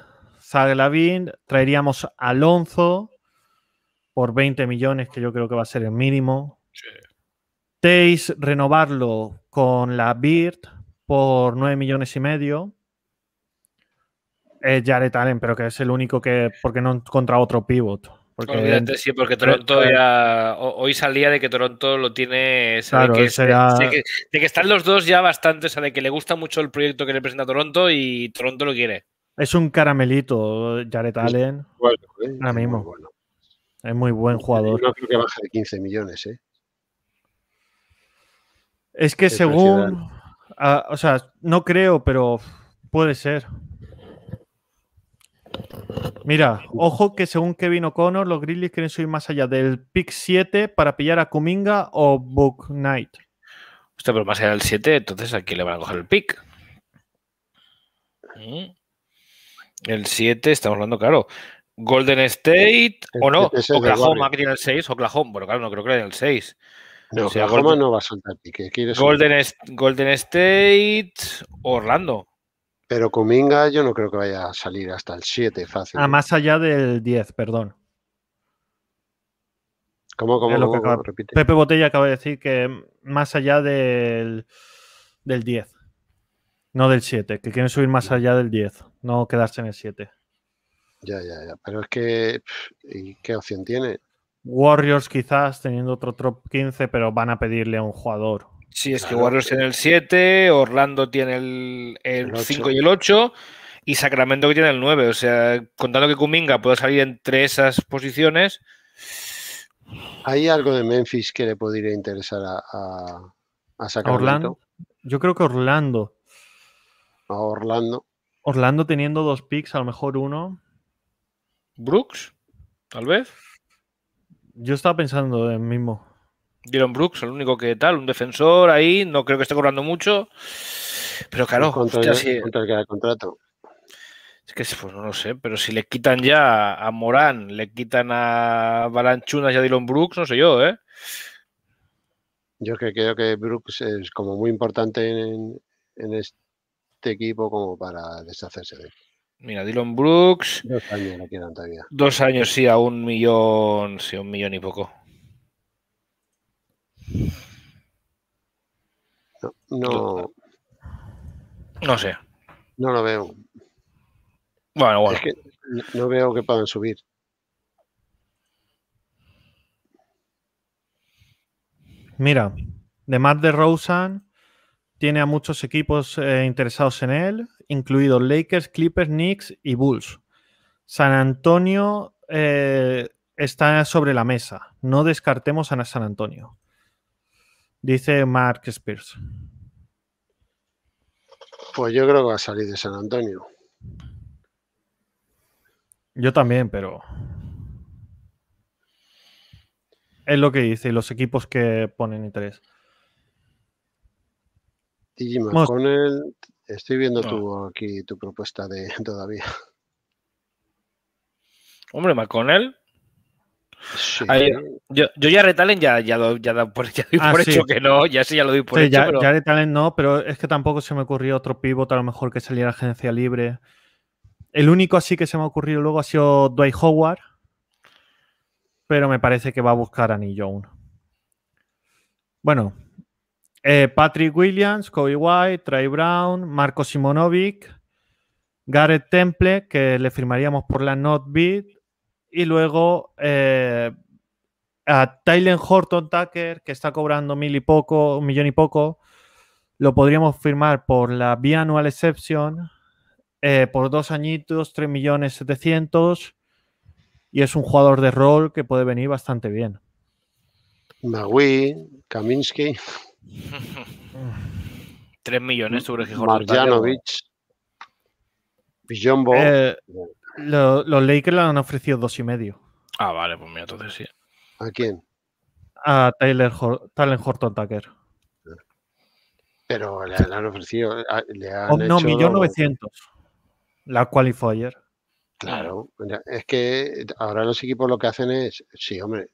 Zaglavin, traeríamos Alonso por 20 millones, que yo creo que va a ser el mínimo. Sí. Teis, renovarlo con la BIRT por 9 millones y medio es Jared Allen, pero que es el único que. porque no contra otro pivot? Porque sí, porque Toronto Hoy salía de que Toronto lo tiene. de, que, que, están los dos ya bastante. O sea, de que le gusta mucho el proyecto que le presenta Toronto y Toronto lo quiere. Es un caramelito, Jared Allen. Es ¿eh? ahora mismo. Es muy, buen jugador. no creo que baje de 15 millones, ¿eh? Es que según. Ah, o sea, no creo, pero puede ser. Mira, ojo que según Kevin O'Connor, los Grizzlies quieren subir más allá del pick 7 para pillar a Kuminga o Book Knight. Usted, pero más allá del 7, entonces aquí le van a coger el pick. Mm. El 7, estamos hablando, claro. Golden State o no, Oklahoma que tiene el 6, Oklahoma, bueno, claro, no creo que le den el 6. no va Golden, Golden State, Orlando. Pero Cominga yo no creo que vaya a salir hasta el 7 fácil. Ah, más allá del 10, perdón. ¿Cómo, cómo, repite? Pepe Botella acaba de decir que más allá del, 10, no del 7, que quieren subir más allá del 10, no quedarse en el 7. Ya, ya, ya. Pero es que, ¿y qué opción tiene? Warriors quizás teniendo otro top 15, pero van a pedirle a un jugador Sí, es que Warriors tiene el 7, Orlando tiene el, 5 y el 8 y Sacramento que tiene el 9. O sea, contando que Kuminga puede salir entre esas posiciones. ¿Hay algo de Memphis que le podría interesar a, Sacramento? Orlando. Yo creo que Orlando. A Orlando. Orlando teniendo dos picks, a lo mejor uno. Brooks, tal vez. Yo estaba pensando en mismo. Dylan Brooks, el único que tal, un defensor ahí, no creo que esté cobrando mucho. Pero claro, el contrato? Es que pues no lo sé, pero si le quitan ya a Morán, le quitan a Balanchunas y a Dylan Brooks, no sé yo, ¿eh? Yo que creo que Brooks es como muy importante en, este equipo como para deshacerse de él. Mira, Dylan Brooks. Dos años le quedan Dos años, sí, a un millón, sí, un millón y poco. No, no. sé. No lo veo. Bueno, bueno. no veo que puedan subir. Mira, de Matt de Rosen tiene a muchos equipos eh, interesados en él, incluidos Lakers, Clippers, Knicks y Bulls. San Antonio eh, está sobre la mesa. No descartemos a San Antonio dice Mark Spears. Pues yo creo que va a salir de San Antonio. Yo también, pero. Es lo que dice, los equipos que ponen interés. Y con estoy viendo tu, ah. aquí tu propuesta de todavía. Hombre, McConnell yo, ya Retalen ya, ya, por ah, hecho que no, ya ya lo doy por hecho. Ya, pero... Retalen no, pero es que tampoco se me ocurrió otro pivot a lo mejor que saliera agencia libre. El único así que se me ha ocurrido luego ha sido Dwight Howard, pero me parece que va a buscar a ni uno Bueno, eh, Patrick Williams, Kobe White, Trey Brown, Marco Simonovic, Gareth Temple, que le firmaríamos por la Beat y luego eh, a Tylen Horton Tucker, que está cobrando mil y poco, un millón y poco, lo podríamos firmar por la bianual exception eh, por dos añitos, 3 millones 700. Y es un jugador de rol que puede venir bastante bien. Magui, Kaminsky. 3 millones sobre Gijón. Marjanovic. Pijombo los Lakers le han ofrecido dos y medio. Ah, vale, pues mira, entonces sí. ¿A quién? A Tyler, Horton Tucker. Pero le, han ofrecido. Oh, no, millón novecientos. La qualifier. Claro, es que ahora los equipos lo que hacen es, sí, hombre,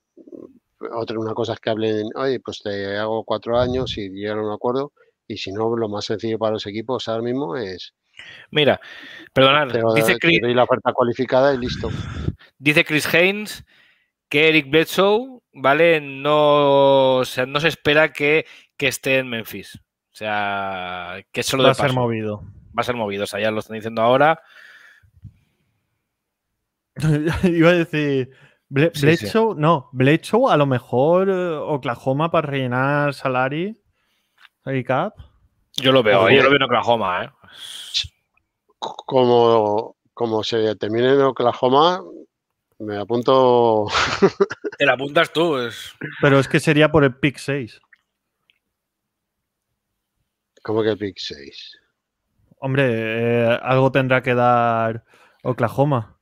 otra una cosa es que hablen, oye, pues te hago cuatro años y llegan a un acuerdo, y si no, lo más sencillo para los equipos ahora mismo es Mira, perdonad, dice Chris, doy la oferta cualificada y listo. Dice Chris Haynes que Eric Bledsoe, ¿vale? No, no se espera que, esté en Memphis. O sea, que solo va a ser movido. Va a ser movido, o sea, ya lo están diciendo ahora. Iba a decir, Bledsoe, no, Bledsoe a lo mejor eh, Oklahoma para rellenar Salari. cap. Yo lo veo, eh, yo eh. lo veo en Oklahoma, ¿eh? como, como se termine en Oklahoma, me apunto. Te la apuntas tú. Pero es que sería por el pick 6. ¿Cómo que el pick 6? Hombre, eh, algo tendrá que dar Oklahoma.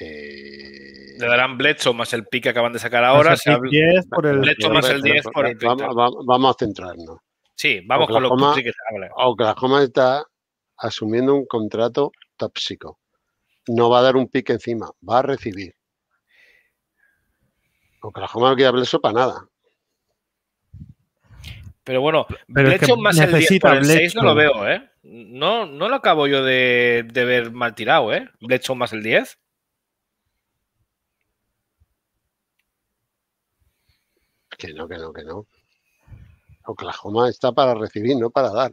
Eh, Le darán Blecho más el pick que acaban de sacar ahora. si el por el... Blecho más el 10 Vamos, a centrarnos. Sí, vamos con lo que que se habla. Oklahoma está asumiendo un contrato tóxico. No va a dar un pique encima, va a recibir. Oklahoma no quiere eso para nada. Pero bueno, Pero más el 10 el 6 no lo veo, ¿eh? No, no lo acabo yo de, ver mal tirado, ¿eh? más el 10. Que no, que no, que no. Oklahoma está para recibir, no para dar.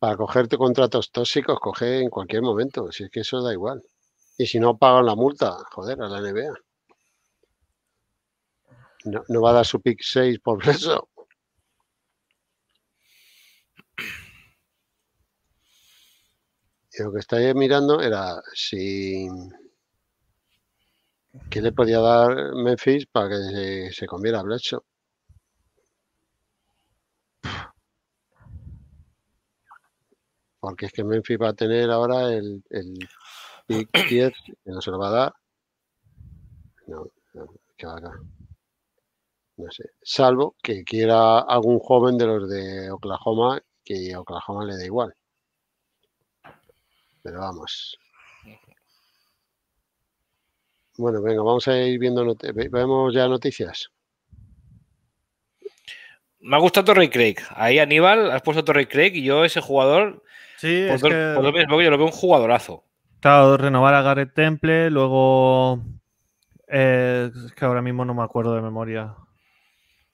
Para cogerte contratos tóxicos, coge en cualquier momento, si es que eso da igual. Y si no pagan la multa, joder, a la NBA. No, va a dar su pick 6 por eso. Y lo que estáis mirando era si. ¿Qué le podía dar Memphis para que se, conviera comiera a porque es que Memphis va a tener ahora el, el 10 que no se lo va a dar. No, que va acá. No sé. Salvo que quiera algún joven de los de Oklahoma, que a Oklahoma le da igual. Pero vamos. Bueno, venga, vamos a ir viendo. Vemos ya noticias. Me ha gustado Torrey Craig. Ahí, Aníbal, has puesto Torrey Craig y yo, ese jugador, Sí, es yo lo veo un jugadorazo. Claro, renovar a Gareth Temple, luego. Eh, es que ahora mismo no me acuerdo de memoria.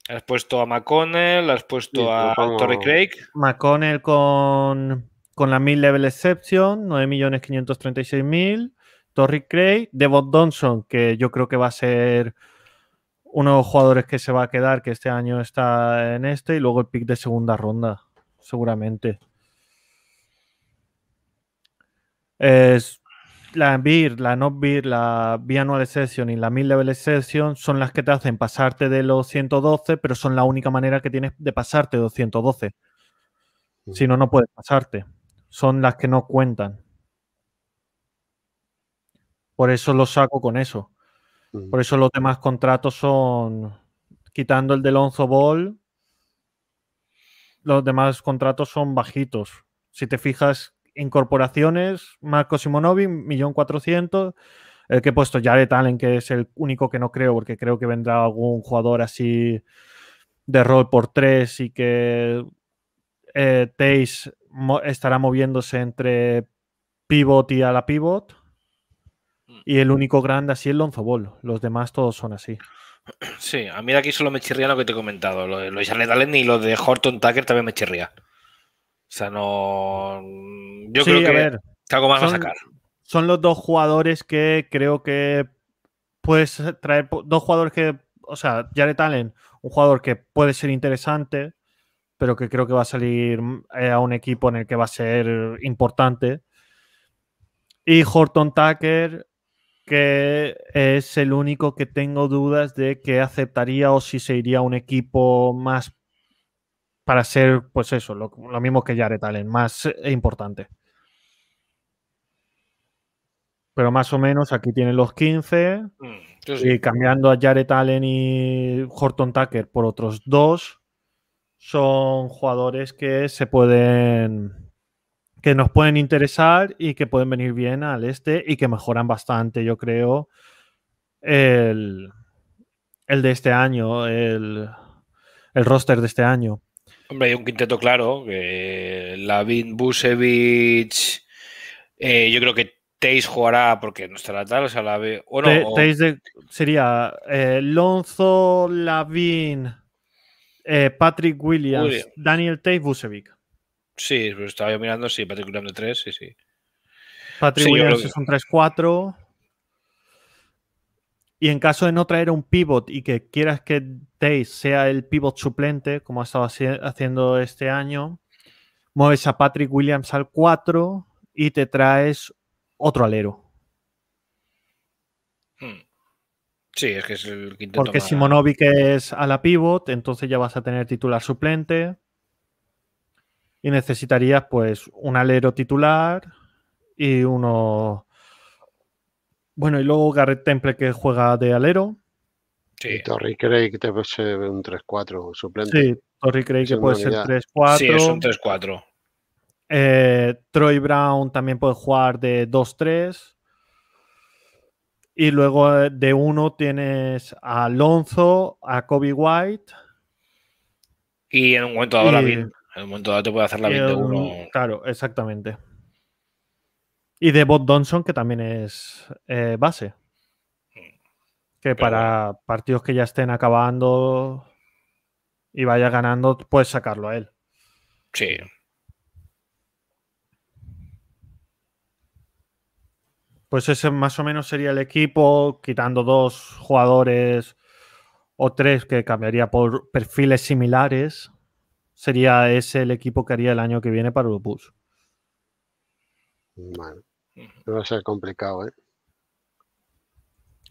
Has puesto a McConnell, has puesto a Torrey Craig. McConnell con, con la 1000 level exception, 9.536.000. Torrey Craig, Devon Johnson, que yo creo que va a ser uno de los jugadores que se va a quedar, que este año está en este, y luego el pick de segunda ronda, seguramente. la BIR, la no BIR, la biannual session y la mil level session son las que te hacen pasarte de los 112, pero son la única manera que tienes de pasarte de los 112. Mm. Si no, no puedes pasarte. Son las que no cuentan. Por eso lo saco con eso. Mm. Por eso los demás contratos son, quitando el de Lonzo Ball, los demás contratos son bajitos. Si te fijas, incorporaciones, Marco millón 1.400.000. El que he puesto Jared Allen, que es el único que no creo, porque creo que vendrá algún jugador así de rol por tres y que eh, estará moviéndose entre pivot y a la pivot. Mm. Y el único grande así es Lonzo Ball. Los demás todos son así. Sí, a mí aquí solo me chirría lo que te he comentado. Lo de, lo de Jared Allen y lo de Horton Tucker también me chirría. O sea, no. Mm, yo creo que algo más son, va a sacar. Son los dos jugadores que creo que puedes traer. Dos jugadores que. O sea, Jared Allen, un jugador que puede ser interesante, pero que creo que va a salir eh, a un equipo en el que va a ser importante. Y Horton Tucker, que es el único que tengo dudas de que aceptaría o si se iría a un equipo más para ser, pues eso, lo, mismo que Jared Allen, más e importante. Pero más o menos aquí tienen los 15. Mm, y cambiando a Jared Allen y Horton Tucker por otros dos, son jugadores que se pueden. que nos pueden interesar y que pueden venir bien al este y que mejoran bastante, yo creo, el, el de este año, el, el roster de este año. Hombre, hay un quinteto claro. que Lavin, Busevich. Eh, yo creo que Teis jugará porque no estará tal. O sea, la sería eh, Lonzo, Lavin, eh, Patrick Williams, Daniel Teis, Busevic. Sí, pues estaba yo mirando, sí, Patrick Williams de 3, sí, sí. Patrick Williams es un 3-4. Y en caso de no traer un pivot y que quieras que sea el pivot suplente, como ha estado haciendo este año, mueves a Patrick Williams al 4 y te traes otro alero. Hmm. Sí, es que es el que Porque Simonovic es a la pivot, entonces ya vas a tener titular suplente. Y necesitarías, pues, un alero titular y uno. Bueno, y luego Garrett Temple que juega de alero. Sí. Torrey Craig te puede ser un 3-4 suplente. Sí, Torrey Craig que puede ser 3-4. Sí, un 3-4. Eh, Troy Brown también puede jugar de 2-3. Y luego eh, de 1 tienes a Alonso, a Kobe White. Y en un momento dado la En un momento dado te puede hacer la vida de 1 Claro, exactamente. Y de Bob Donson, que también es eh, base. Que para partidos que ya estén acabando y vaya ganando, puedes sacarlo a él. Sí. Pues ese más o menos sería el equipo, quitando dos jugadores o tres que cambiaría por perfiles similares. Sería ese el equipo que haría el año que viene para el Vale. Va a ser complicado, ¿eh?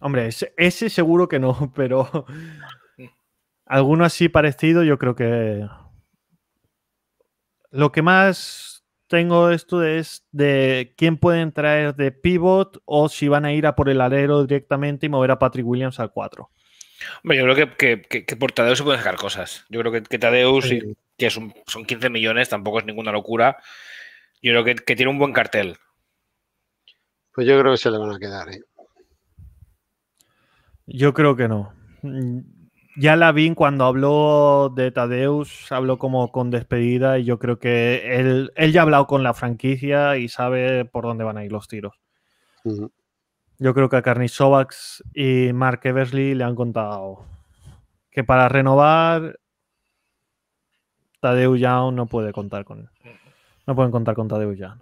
Hombre, ese seguro que no, pero alguno así parecido yo creo que... Lo que más tengo esto es de quién pueden traer de pivot o si van a ir a por el alero directamente y mover a Patrick Williams al 4. Hombre, yo creo que, que, por Tadeus se pueden sacar cosas. Yo creo que, que Tadeus, que son, son 15 millones, tampoco es ninguna locura. Yo creo que, tiene un buen cartel. Pues yo creo que se le van a quedar. ¿eh? Yo creo que no. Mm, ya la vi cuando habló de Tadeus, habló como con despedida y yo creo que él, ya ha hablado con la franquicia y sabe por dónde van a ir los tiros. Yo creo que a Carney y Mark Eversley le han contado que para renovar Tadeu Young no puede contar con él. No pueden contar con Tadeusz Young.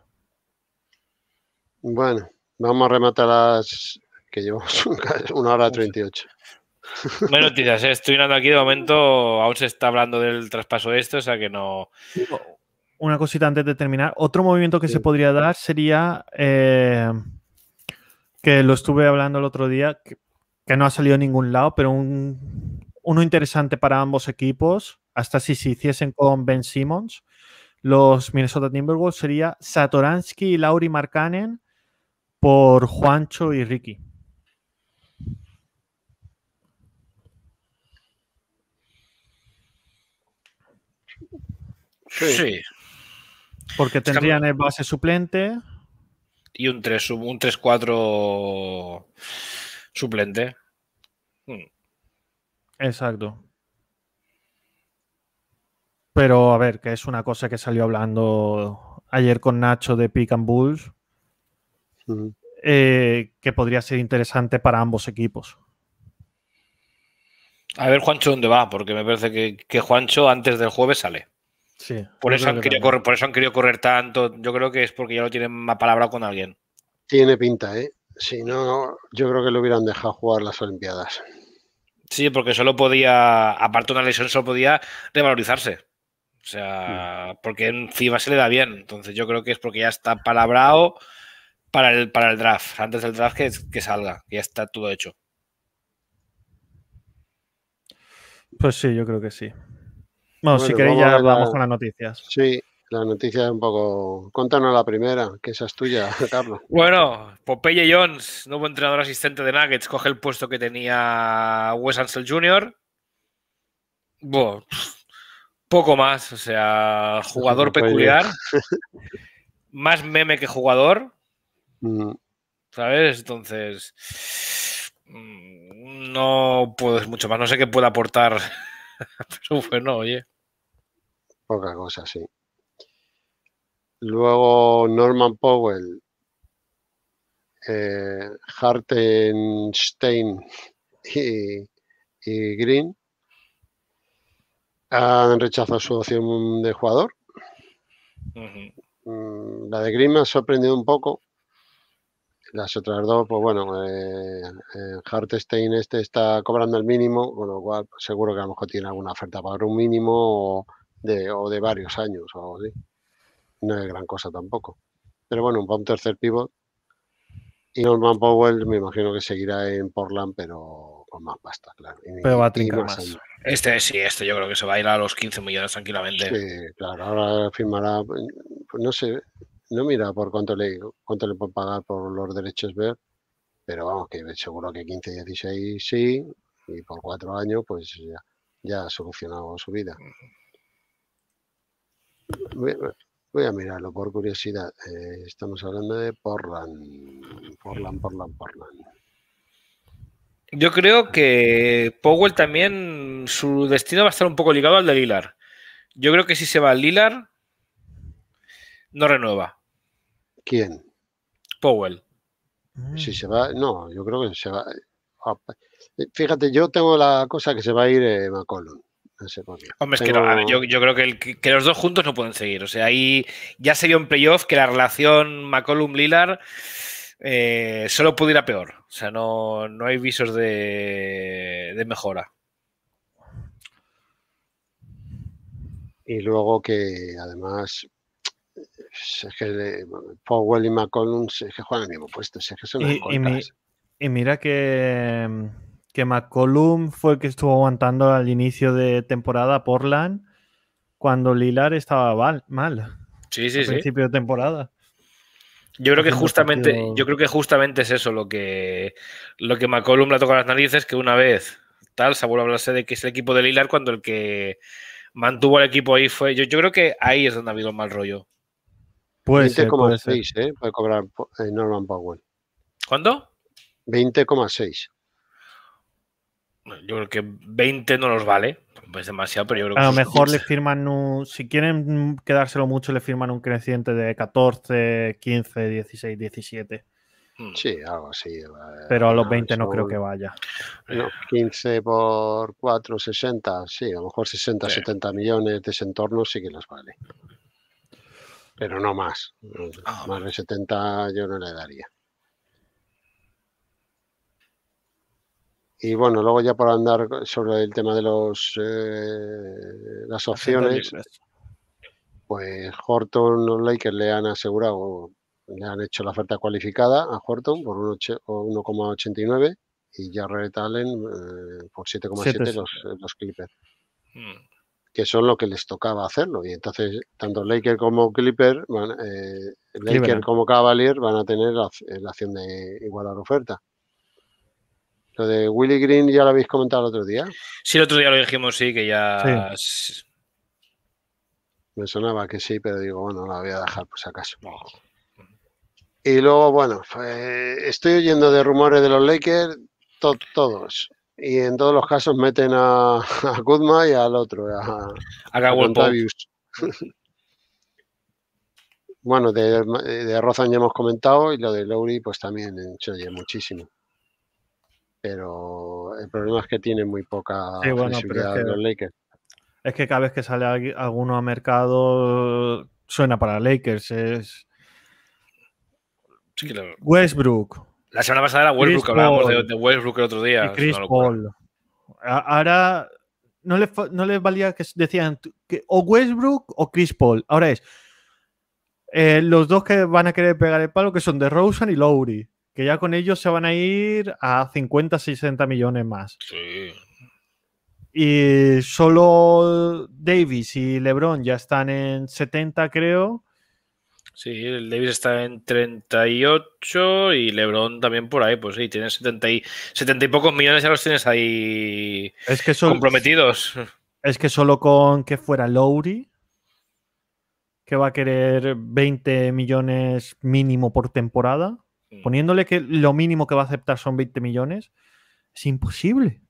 Bueno, vamos a rematar las que llevamos una hora 38 y ocho. estoy mirando aquí de momento, aún se está hablando del traspaso de esto, o sea que no... Una cosita antes de terminar, otro movimiento que se podría dar sería, eh, que lo estuve hablando el otro día, que, no ha salido a ningún lado, pero un, uno interesante para ambos equipos, hasta si se hiciesen con Ben Simmons, los Minnesota Timberwolves, sería Satoransky y Lauri Markkanen por Juancho y Ricky. Sí. Porque tendrían el base suplente. Y un 3-4 un suplente. Hmm. Exacto. Pero a ver, que es una cosa que salió hablando ayer con Nacho de Pick and Bulls. Eh, que podría ser interesante para ambos equipos. A ver, Juancho, dónde va, porque me parece que Juancho antes del jueves sale por, eso han querido correr, por eso han querido correr tanto. Yo creo que es porque ya lo tienen más palabra con alguien. Tiene pinta, ¿eh? Si no, yo creo que lo hubieran dejado jugar las Olimpiadas. Sí, porque solo podía, aparte de una lesión, solo podía revalorizarse. O sea, mm. porque en FIBA se le da bien. Entonces yo creo que es porque ya está palabrado para el, para el draft, antes del draft que, salga, que ya está todo hecho. Pues sí, yo creo que sí. Bueno, si queréis ya vamos con las noticias. Sí, las noticias un poco. Cuéntanos la primera, que esa es tuya, Carlos. Bueno, Popeye Jones, nuevo entrenador asistente de Nuggets, coge el puesto que tenía Wes Ansel Jr. poco más, o sea, jugador peculiar. más meme que jugador. Mm. ¿Sabes? Entonces. Mm, no puedo mucho más. No sé qué puede aportar Pero bueno, oye. Poca cosa, sí. Luego Norman Powell, eh, Hartenstein y, Green han rechazado su opción de jugador. Mm, la de Green me ha sorprendido un poco las otras dos, pues bueno, eh, eh Hartstein este está cobrando el mínimo, con lo cual pues, seguro que a lo mejor tiene alguna oferta para un mínimo o de, o de varios años o algo así. No es gran cosa tampoco. Pero bueno, un tercer pivot. Y Norman Powell me imagino que seguirá en Portland, pero con más pasta, claro. pero va a trincar Este sí, este yo creo que se va a ir a los 15 millones tranquilamente. Sí, claro, ahora firmará, pues, no sé, no mira por cuánto le, cuánto le pagar por los derechos ver, pero vamos, que seguro que 15, 16 sí, y por cuatro años pues ya, ha solucionado su vida. Voy, a mirarlo por curiosidad. Eh, estamos hablando de Portland. Portland, Portland, Portland. Yo creo que Powell también, su destino va a estar un poco ligado al de Lilar. Yo creo que si se va al Lilar, no renueva. ¿Quién? Powell. Si mm. se va, no, yo creo que se va. Ah, eh, fíjate, yo tengo la cosa que se va a ir eh, McCollum. Hombre, es que, yo, creo que, los dos juntos no pueden seguir. O sea, ahí ya se vio en playoff que la relación mccollum lillard eh, solo puede a peor. O sea, no, hay visos de mejora. Y luego que además pues, es Powell y McCollum es que juegan el mismo puesto, y, mira que, McCollum fue el que estuvo aguantando al inicio de temporada Portland cuando Lilar estaba mal. Sí, sí, al principio de temporada. Yo creo que justamente, yo creo que justamente es eso lo que lo que McCollum le tocado las narices, que una vez tal, se vuelve a hablarse de que es el equipo de Lilar cuando el que mantuvo al equipo ahí fue. Yo, yo creo que ahí es donde ha habido mal rollo. 20,6 eh, puede cobrar eh, Norman Powell. ¿Cuánto? 20,6. Yo creo que 20 no los vale. Pues demasiado, pero yo creo que. A lo mejor le firman un. Si quieren quedárselo mucho, le firman un creciente de 14, 15, 16, 17. Sí, algo así. Eh, pero a los 20 no, creo que vaya. 15 por 4, 60. Sí, a lo mejor 60, 70 millones de ese entorno sí que las vale pero no más. Ah, más de 70 yo no le daría. Y bueno, luego ya por andar sobre el tema de los eh, las opciones, pues Horton los Lakers le han asegurado, le han hecho la oferta cualificada a Horton por 1,89 y ya Allen eh, por 7,7 los, los Clippers. Mm que son lo que les tocaba hacerlo. Y entonces, tanto Laker como Clipper, eh, Laker como Cavalier van a tener eh, la, acción de igualar oferta. Lo de Willy Green ya lo habéis comentado el otro día. Sí, el otro día lo dijimos, sí, que ya. Me sonaba que sí, pero digo, bueno, la voy a dejar pues acaso. Y luego, bueno, eh, estoy oyendo de rumores de los Lakers, todos y en todos los casos meten a, Guzmán y al otro, a, a, Bueno, de, de Rozan ya hemos comentado y lo de Lowry pues también en eh, muchísimo. Pero el problema es que tiene muy poca sí, los Lakers. Es que cada vez que sale alguno a mercado suena para Lakers. Es... Westbrook, la semana pasada era Westbrook, hablábamos de, Westbrook el otro día. Chris Paul. Ahora no les, valía que decían que o Westbrook o Chris Paul. Ahora es eh, los dos que van a querer pegar el palo, que son de Rosen y Lowry, que ya con ellos se van a ir a 50, 60 millones más. Sí. Y solo Davis y LeBron ya están en 70, creo. Sí, el Davis está en 38 y LeBron también por ahí, pues sí, tiene 70 y, y pocos millones ya los tienes ahí es que son, comprometidos. Es que solo con que fuera Lowry, que va a querer 20 millones mínimo por temporada, mm. poniéndole que lo mínimo que va a aceptar son 20 millones, es imposible.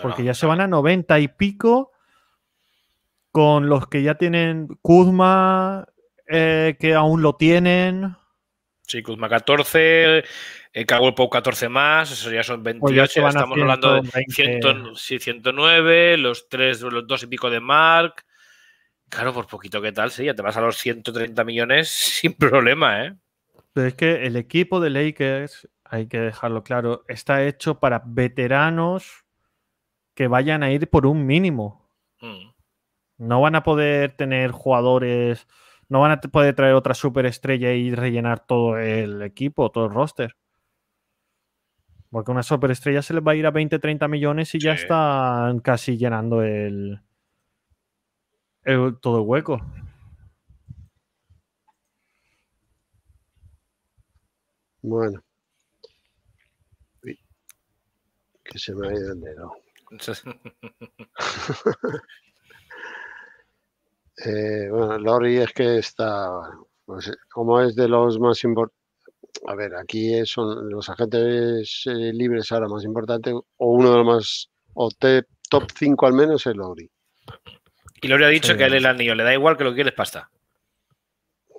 porque ya se van a 90 y pico con los que ya tienen Kuzma, eh, que aún lo tienen. Sí, Kuzma 14, eh, Cowboy 14 más, eso ya son 28, pues estamos hablando de 109, los tres, los dos y pico de Mark. Claro, por poquito que tal, sí, ya te vas a los 130 millones sin problema, ¿eh? Pero es que el equipo de Lakers, hay que dejarlo claro, está hecho para veteranos que vayan a ir por un mínimo. Mm. No van a poder tener jugadores no van a poder traer otra superestrella y rellenar todo el equipo, todo el roster. Porque una superestrella se les va a ir a 20, 30 millones y ya están casi llenando el, todo el hueco. Bueno. Que se me ha ido el dedo. Eh, bueno, Lori es que está, pues, eh, como es de los más importantes, a ver, aquí son los agentes eh, libres ahora más importantes, o uno de los más, o top 5 al menos es Lori. Y Lori ha dicho que él es el anillo, le da igual que lo quieres pasta.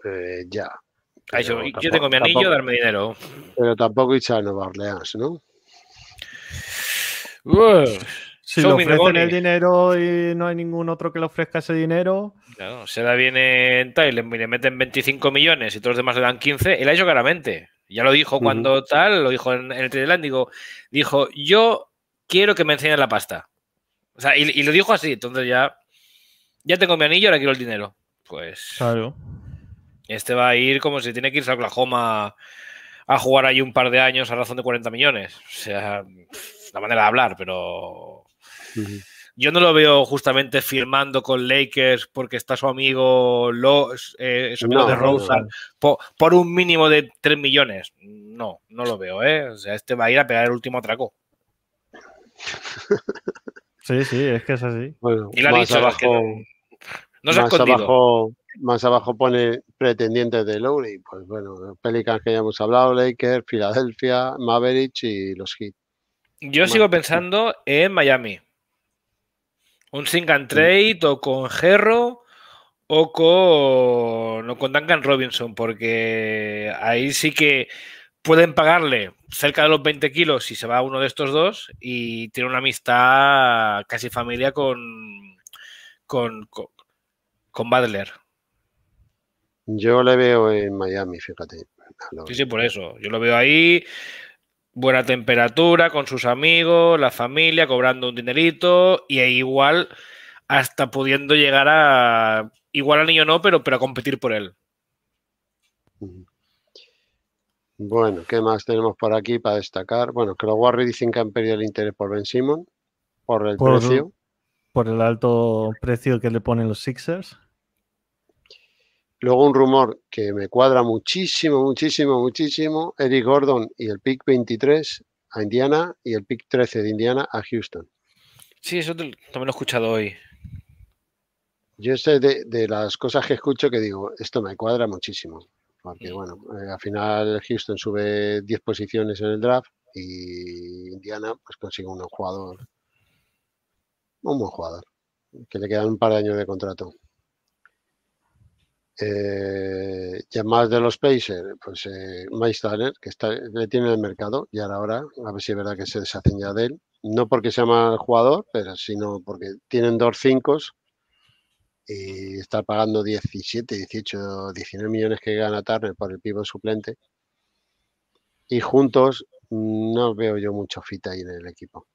Eh, ya. Ah, yo, tengo mi anillo, darme dinero. Pero tampoco a Nueva Orleans, ¿no? Uf. Si le ofrecen el dinero y no hay ningún otro que le ofrezca ese dinero. se da bien en tal le, meten 25 millones y todos los demás le dan 15. Él ha hecho claramente. Ya lo dijo cuando tal, lo dijo en, el Digo, dijo: Yo quiero que me enseñen la pasta. O sea, y, lo dijo así. Entonces ya, ya tengo mi anillo, ahora quiero el dinero. Pues. Este va a ir como si tiene que irse a Oklahoma a jugar ahí un par de años a razón de 40 millones. O sea, la manera de hablar, pero yo no lo veo justamente firmando con Lakers porque está su amigo, Lo, eh, de Rosa por, un mínimo de 3 millones. No, no lo veo, ¿eh? O sea, este va a ir a pegar el último atraco. Sí, sí, es que es así. más abajo, más abajo pone pretendientes de Lowry. Pues bueno, Pelicans que ya hemos hablado, Lakers, Filadelfia, Maverick y los Heat. Yo sigo pensando en Miami. Un Sing and Trade o con Gerro o con, Duncan Robinson, porque ahí sí que pueden pagarle cerca de los 20 kilos si se va uno de estos dos y tiene una amistad casi familia con, con, con, Yo le veo en Miami, fíjate. Sí, sí, por eso. Yo lo veo ahí buena temperatura, con sus amigos, la familia, cobrando un dinerito y e igual hasta pudiendo llegar a, igual al niño no, pero, a competir por él. Bueno, ¿qué más tenemos por aquí para destacar? Bueno, que los Warriors dicen que han perdido el interés por Ben Simon, por el precio. Por el alto precio que le ponen los Sixers. Luego un rumor que me cuadra muchísimo, muchísimo, muchísimo, Eric Gordon y el pick 23 a Indiana y el pick 13 de Indiana a Houston. Sí, eso también lo he escuchado hoy. Yo sé de, las cosas que escucho que digo, esto me cuadra muchísimo, porque bueno, eh, al final Houston sube 10 posiciones en el draft y Indiana pues consigue un jugador, un buen jugador, que le quedan un par de años de contrato. Eh, más de los Pacers, pues eh, que está, le tiene el mercado y ahora, a ver si es verdad que se deshacen ya de él. No porque sea mal jugador, pero sino porque tienen dos cinco y está pagando 17, 18, 19 millones que gana Turner por el pivo suplente. Y juntos no veo yo mucho fit ahí en el equipo.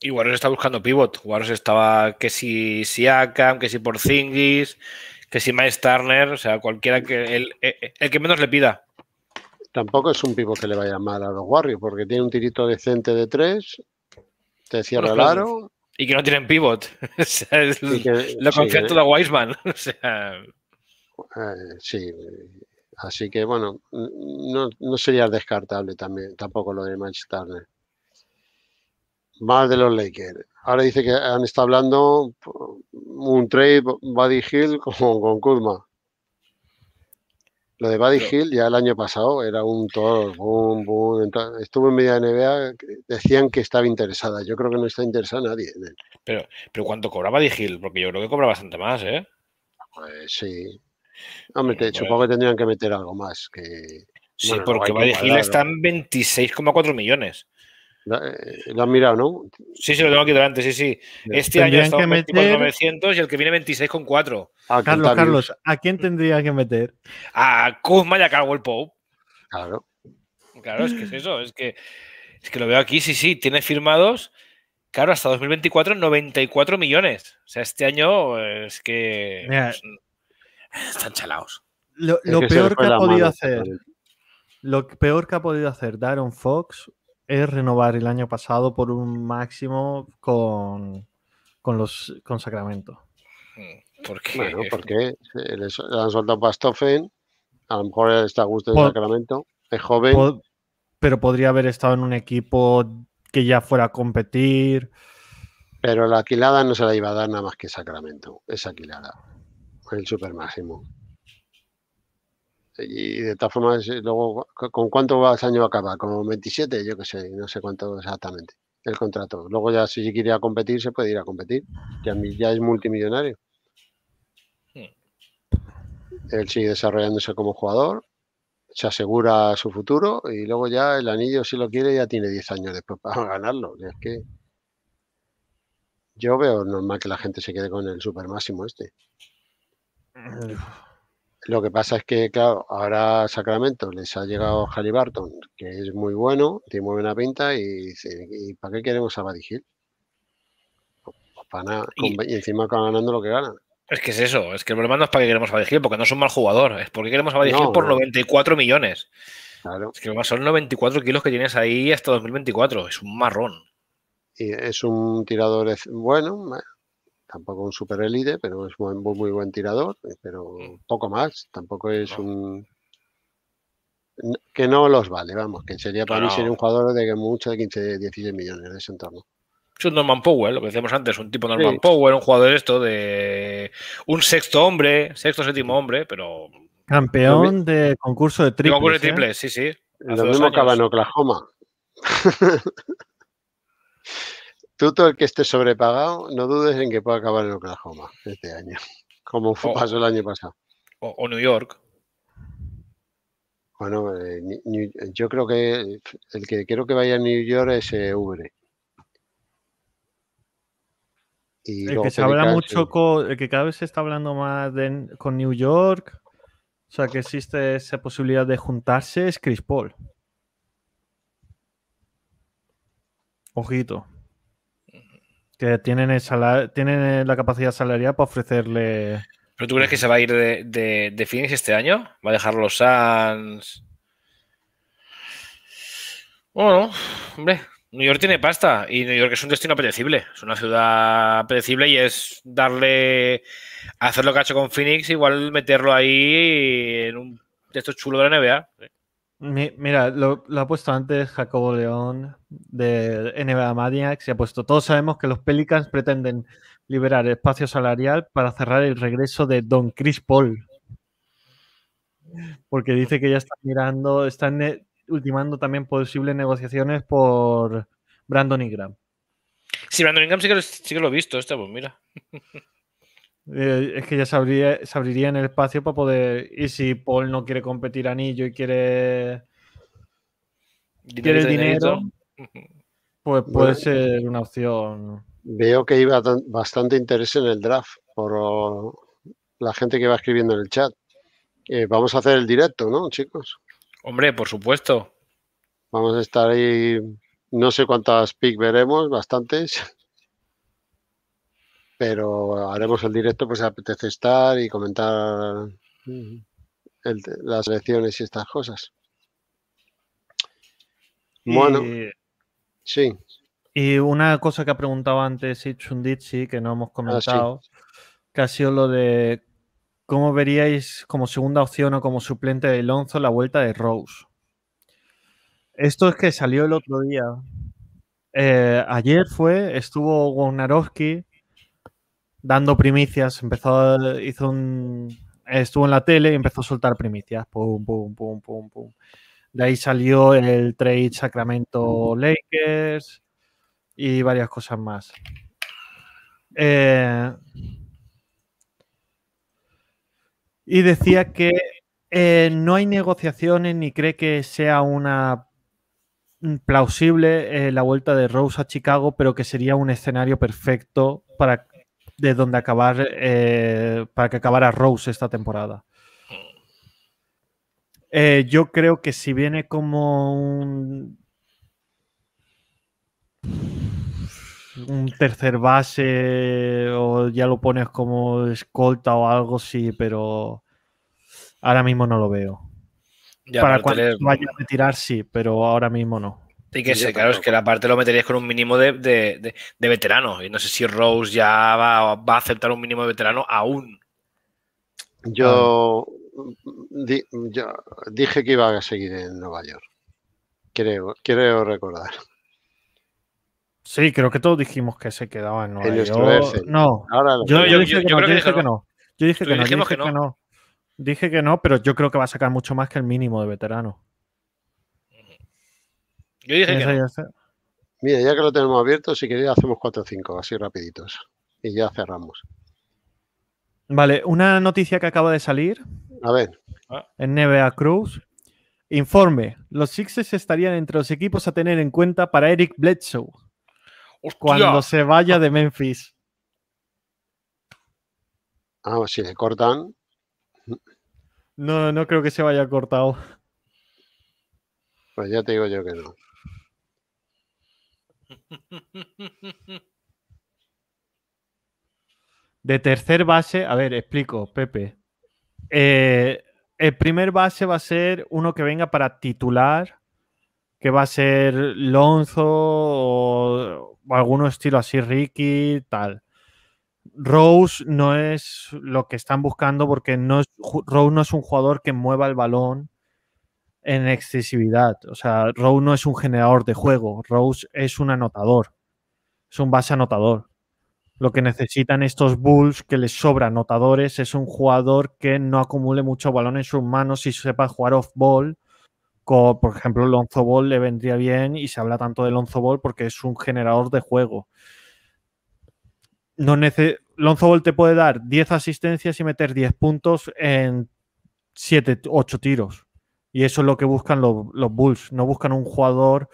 Y Warriors está buscando pivot. Warriors estaba que si Siakam, que si por Zingis que si Maestarner, Turner, o sea, cualquiera que eh, eh, el, que menos le pida. Tampoco es un pivot que le vaya mal a los Warriors, porque tiene un tirito decente de tres, te cierra el aro. Y que no tienen pivot. lo confianza ¿eh? de Wiseman. sí, así que bueno, no, sería descartable también, tampoco lo de Maestarner. Turner. Más de los Lakers. Ahora dice que han estado hablando un trade Buddy Hill con, con Kuzma. Lo de Buddy Hill ya el año pasado era un todo boom, boom. Estuvo en media NBA, decían que estaba interesada. Yo creo que no está interesada nadie Pero, pero ¿cuánto cobra Buddy Hill? Porque yo creo que cobra bastante más, ¿eh? Pues sí. Pues supongo que tendrían que meter algo más. Que, sí, porque no Hill está en 26,4 millones. Lo eh, has mirado, ¿no? Sí, sí, lo tengo aquí delante, sí, sí. Este año está 900 y el que viene 26,4. A ah, Carlos, Carlos, ¿a quién tendría que meter? A Kuzma y a Carwell Pope. Claro. Claro, es que es eso, es que, que lo veo aquí, sí, sí, tiene firmados, claro, hasta 2024 94 millones. O sea, este año eh, es que pues, están chalados. Lo, peor que ha podido hacer, lo peor que ha podido hacer Daron Fox es renovar el año pasado por un máximo con, con los con Sacramento. Mm, ¿Por qué? porque le han soltado Bastofen, a lo mejor está a gusto de Sacramento, es joven. pero podría haber estado en un equipo que ya fuera a competir. Pero la alquilada no se la iba a dar nada más que Sacramento, es alquilada, el super máximo. Y de todas forma, eh, luego, ¿con cuánto va el año acaba? ¿Con 27? Yo qué sé, no sé cuánto exactamente el contrato. Luego ya si quiere competir, se puede ir a competir. Ya, ya es multimillonario. Él sigue desarrollándose como jugador, se asegura su futuro y luego ya el anillo, si lo quiere, ya tiene 10 años después para ganarlo. es que yo veo normal que la gente se quede con el super máximo este. Mm. Lo que pasa es que, claro, ahora Sacramento les ha llegado Barton, que es muy bueno, tiene muy buena pinta, y, y ¿para qué queremos a Badigil? Pues y, encima acaba ganando lo que ganan. Es que es eso, es que el problema no es para qué queremos a Badigil, porque no es un mal jugador, es porque queremos a Badigil por 94 millones. Claro. Es que son 94 kilos que tienes ahí hasta 2024, es un marrón. Y es un tirador bueno, tampoco un super élite, pero es muy, muy, buen tirador, eh, pero mm. poco más, tampoco es un... que no los vale, vamos, que sería para mí sería un jugador de mucho de 15, 16 millones de ese entorno. Es un Norman Powell, lo que decíamos antes, un tipo Norman Power Powell, un jugador esto de un sexto hombre, sexto, séptimo hombre, pero... Campeón de concurso de triples. concurso ¿eh? de triples, sí, sí. Lo mismo acaba en Oklahoma. Tú, todo el que esté sobrepagado, no dudes en que pueda acabar en Oklahoma este año, como pasó el año pasado. O, New York. Bueno, eh, yo creo que el que quiero que vaya a New York es eh, Y el que se habla mucho el que cada vez se está hablando más con New York, o sea que existe esa posibilidad de juntarse, es Chris Paul. Ojito que tienen, tienen eh, la capacidad salarial para ofrecerle. ¿Pero tú crees que se va a ir de, Phoenix este año? ¿Va a dejar los Suns? Bueno, hombre, New York tiene pasta y New York es un destino apetecible. Es una ciudad apetecible y es darle. hacer lo que ha hecho con Phoenix, igual meterlo ahí en un texto chulo de la NBA. ¿eh? mira, lo, ha puesto antes Jacobo León de NBA Maniacs y ha puesto, todos sabemos que los Pelicans pretenden liberar espacio salarial para cerrar el regreso de Don Chris Paul. Porque dice que ya están mirando, están ultimando también posibles negociaciones por Brandon Ingram. Sí, Brandon Ingram sí que, lo, sí lo he visto, este, pues mira. Eh, es que ya se, abriría, en el espacio para poder. Y si Paul no quiere competir anillo y quiere. Quiere dinero. Pues puede ser una opción. Veo que iba bastante interés en el draft por la gente que va escribiendo en el chat. Eh, vamos a hacer el directo, ¿no, chicos? Hombre, por supuesto. Vamos a estar ahí. No sé cuántas picks veremos, bastantes pero haremos el directo pues apetece estar y comentar las elecciones y estas cosas. Bueno, sí. Y una cosa que ha preguntado antes Itchundichi, que no hemos ah, comentado, que ha sido lo de cómo veríais como segunda opción o como suplente de Alonso la vuelta de Rose. Esto es que salió el otro día. Eh, ayer fue, estuvo Wojnarowski dando primicias, empezó, hizo un, estuvo en la tele y empezó a soltar primicias, pum, pum, pum, pum, pum. De ahí salió el trade Sacramento Lakers y varias cosas más. Eh, y decía que eh, no hay negociaciones ni cree que sea una plausible eh, la vuelta de Rose a Chicago, pero que sería un escenario perfecto para de donde acabar eh, para que acabara Rose esta temporada. Eh, yo creo que si viene como un, tercer base o ya lo pones como escolta o algo, sí, pero ahora mismo no lo veo. para cuando vaya a retirar, sí, pero ahora mismo no. Y claro, es que la parte lo meterías con un mínimo de, de, veterano. Y no sé si Rose ya va, va, a aceptar un mínimo de veterano aún. Yo, ah. dije que iba a seguir en Nueva York. Quiero recordar. Sí, creo que todos dijimos que se quedaba en Nueva York. No, yo, dije que no. Yo dije que no. Yo que no. Dije que no. Dije que no, pero yo creo que va a sacar mucho más que el mínimo de veterano. Mira, ya que lo tenemos abierto, si queréis hacemos 4 o 5, así rapiditos. Y ya cerramos. Vale, una noticia que acaba de salir. A ver. En NBA Cruz. Informe. Los Sixes estarían entre los equipos a tener en cuenta para Eric Bledsoe. Cuando se vaya de Memphis. Ah, si le cortan. No, no creo que se vaya cortado. Pues ya te digo yo que no. De tercer base, a ver, explico, Pepe. Eh, el primer base va a ser uno que venga para titular, que va a ser Lonzo o, alguno estilo así, Ricky, tal. Rose no es lo que están buscando porque no es, Rose no es un jugador que mueva el balón en excesividad. O sea, Rose no es un generador de juego, Rose es un anotador, es un base anotador. Lo que necesitan estos Bulls que les sobra anotadores es un jugador que no acumule mucho balón en sus manos y sepa jugar off-ball. Por ejemplo, Lonzo Ball le vendría bien y se habla tanto de Lonzo Ball porque es un generador de juego. Lonzo Ball te puede dar 10 asistencias y meter 10 puntos en 7, 8 tiros y eso es lo que buscan los, Bulls. No buscan un jugador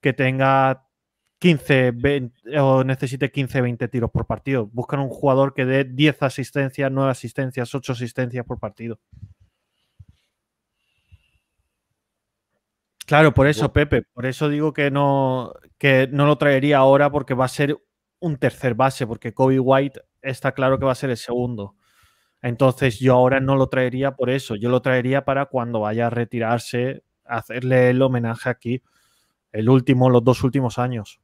que tenga 15 20, o necesite 15, 20 tiros por partido. Buscan un jugador que dé 10 asistencias, 9 asistencias, 8 asistencias por partido. Claro, por eso, Pepe, por eso digo que no, que no lo traería ahora porque va a ser un tercer base, porque Kobe White está claro que va a ser el segundo. Entonces yo ahora no lo traería por eso, yo lo traería para cuando vaya a retirarse, hacerle el homenaje aquí, el último, los dos últimos años.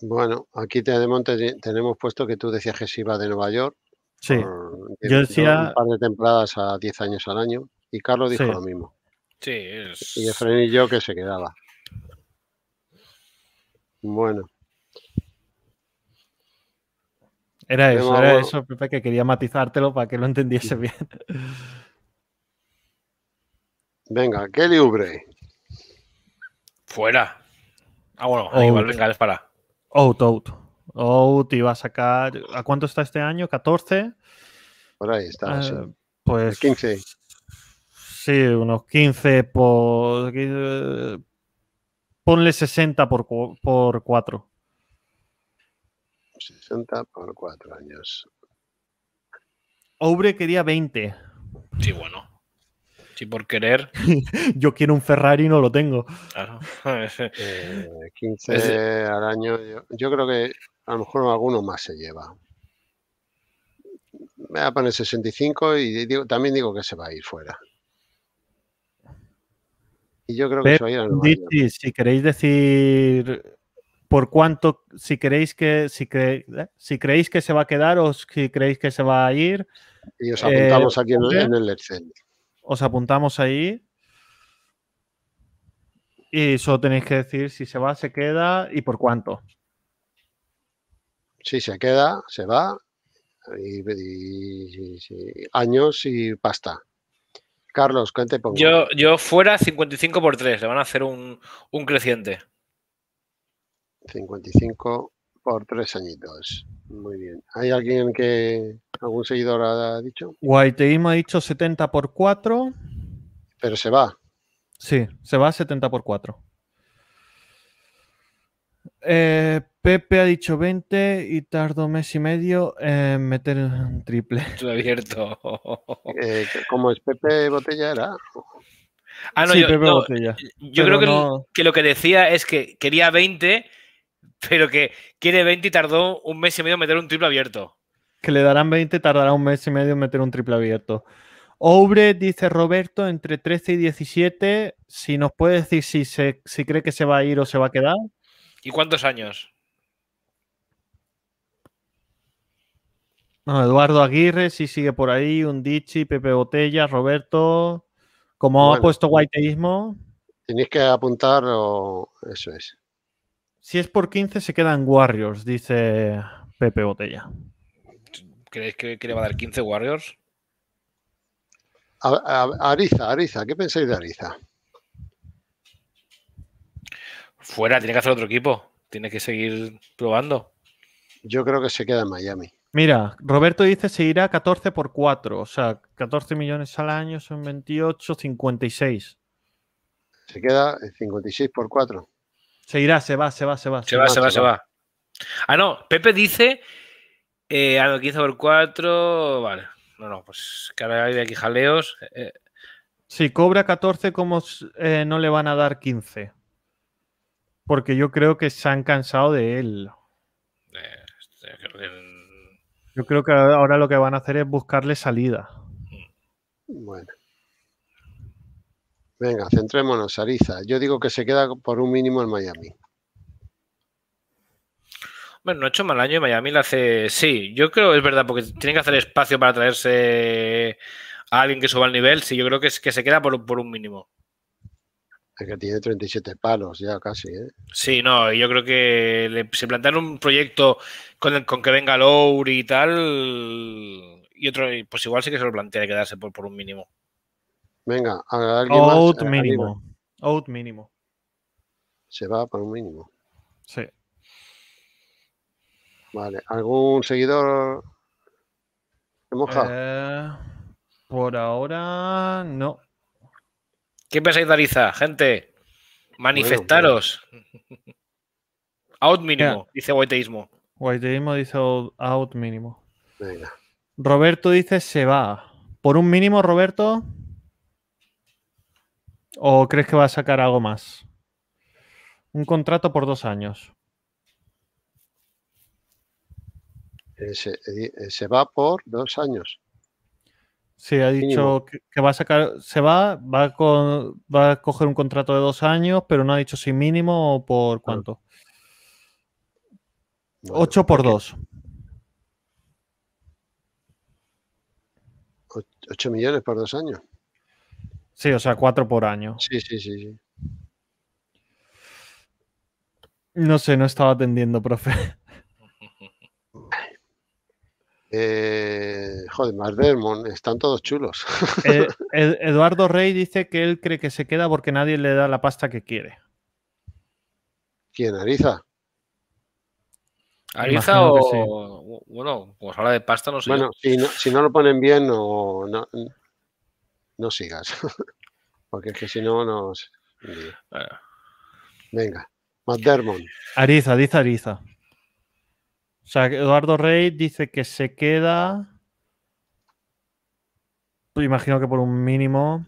Bueno, aquí tenemos, tenemos puesto que tú decías que se iba de Nueva York. Sí. yo decía... Un par de templadas a 10 años al año. Y Carlos dijo lo mismo. Sí. Es... Y Efraín y yo que se quedaba. Bueno. Era eso, era eso, Pepe, que quería matizártelo para que lo entendiese bien. Venga, Kelly Ubre. Fuera. Ah, bueno, out. Igual, venga, es para. Out, out. Out iba a sacar. ¿A cuánto está este año? ¿14? Por ahí está. Eh, pues. 15. Sí, unos 15 por. Ponle 60 por, por 4. 60 por 4 años. Obre quería 20. Sí, bueno. Si por querer. yo quiero un Ferrari y no lo tengo. Claro. 15 eh, al año. Yo, creo que a lo mejor alguno más se lleva. Me voy a poner 65 y digo, también digo que se va a ir fuera. Y yo creo que se va a ir a Nueva Si queréis decir por cuánto, si queréis que, eh, si, creéis que se va a quedar o si creéis que se va a ir. Y os apuntamos eh, aquí en, el Excel. Os apuntamos ahí. Y solo tenéis que decir si se va, se queda y por cuánto. Si se queda, se va. Y, años y pasta. Carlos, cuente Yo, fuera 55 por 3. Le van a hacer un, un creciente. 55 por 3 añitos. Muy bien. ¿Hay alguien que algún seguidor ha dicho? te ha dicho 70 por 4. Pero se va. Sí, se va 70 por 4. Eh, Pepe ha dicho 20 y tardó mes y medio en meter un triple. Lo abierto. Eh, ¿Cómo es Pepe Botella era? Ah, no, sí, Pepe Botella. Yo creo que, que lo que decía es que quería 20 pero que quiere 20 y tardó un mes y medio en meter un triple abierto. Que le darán 20 tardará un mes y medio en meter un triple abierto. Obre, dice Roberto, entre 13 y 17, si nos puede decir si, se, si cree que se va a ir o se va a quedar. ¿Y cuántos años? Eduardo Aguirre, si sigue por ahí, Undichi, Pepe Botella, Roberto. Como ha puesto guaiteísmo. Tenéis que apuntar, o... eso es. Si es por 15, se quedan Warriors, dice Pepe Botella. ¿Creéis que, le va a dar 15 Warriors? Ariza, Ariza, ¿qué pensáis de Ariza? Fuera, tiene que hacer otro equipo. Tiene que seguir probando. Yo creo que se queda en Miami. Mira, Roberto dice se irá 14 por 4. O sea, 14 millones al año son 28, 56. Se queda en 56 por 4. Se irá, se va, se va, se va. Se, va, se va, se va. Ah, no, Pepe dice 15 eh, por 4. Vale, no, no, pues que ahora hay aquí jaleos. Eh, eh. Si cobra 14, ¿cómo no le van a dar 15? Porque yo creo que se han cansado de él. Este, yo creo que ahora lo que van a hacer es buscarle salida. Bueno. Venga, centrémonos, Ariza. Yo digo que se queda por un mínimo en Miami. Bueno, no ha hecho mal año y Miami la hace. Sí, yo creo, es verdad, porque tienen que hacer espacio para traerse a alguien que suba al nivel. Sí, yo creo que, es, que se queda por, un mínimo. Es que tiene 37 palos ya casi, ¿eh? Sí, no, yo creo que se plantean un proyecto con, con que venga Lowry y tal, y otro, pues igual sí que se lo plantea quedarse por un mínimo. Venga, a alguien Out mínimo. Out mínimo. Se va por un mínimo. Sí. Vale, ¿algún seguidor eh, por ahora no. ¿Qué pensáis de gente? Manifestaros. out mínimo, dice Guaiteísmo. Guaiteísmo dice out, out mínimo. Venga. Roberto dice se va. Por un mínimo, Roberto. ¿O crees que va a sacar algo más? Un contrato por dos años. Se, eh, va por dos años. Sí, ha dicho que, va a sacar, se va, va a, con, va a coger un contrato de dos años, pero no ha dicho si mínimo o por ah. cuánto. Ocho por dos. Ocho millones por dos años. Sí, o sea, cuatro por año. Sí, sí, sí, sí. No sé, no estaba atendiendo, profe. Eh, joder, más Vermont, están todos chulos. Eh, Eduardo Rey dice que él cree que se queda porque nadie le da la pasta que quiere. ¿Quién? ¿Ariza? ¿Ariza o.? Bueno, pues ahora de pasta no sé. Bueno, si no, lo ponen bien, o... no, no sigas. Porque es que si no nos. Venga, McDermott. Ariza, dice Ariza. O sea, Eduardo Rey dice que se queda. Pues imagino que por un mínimo.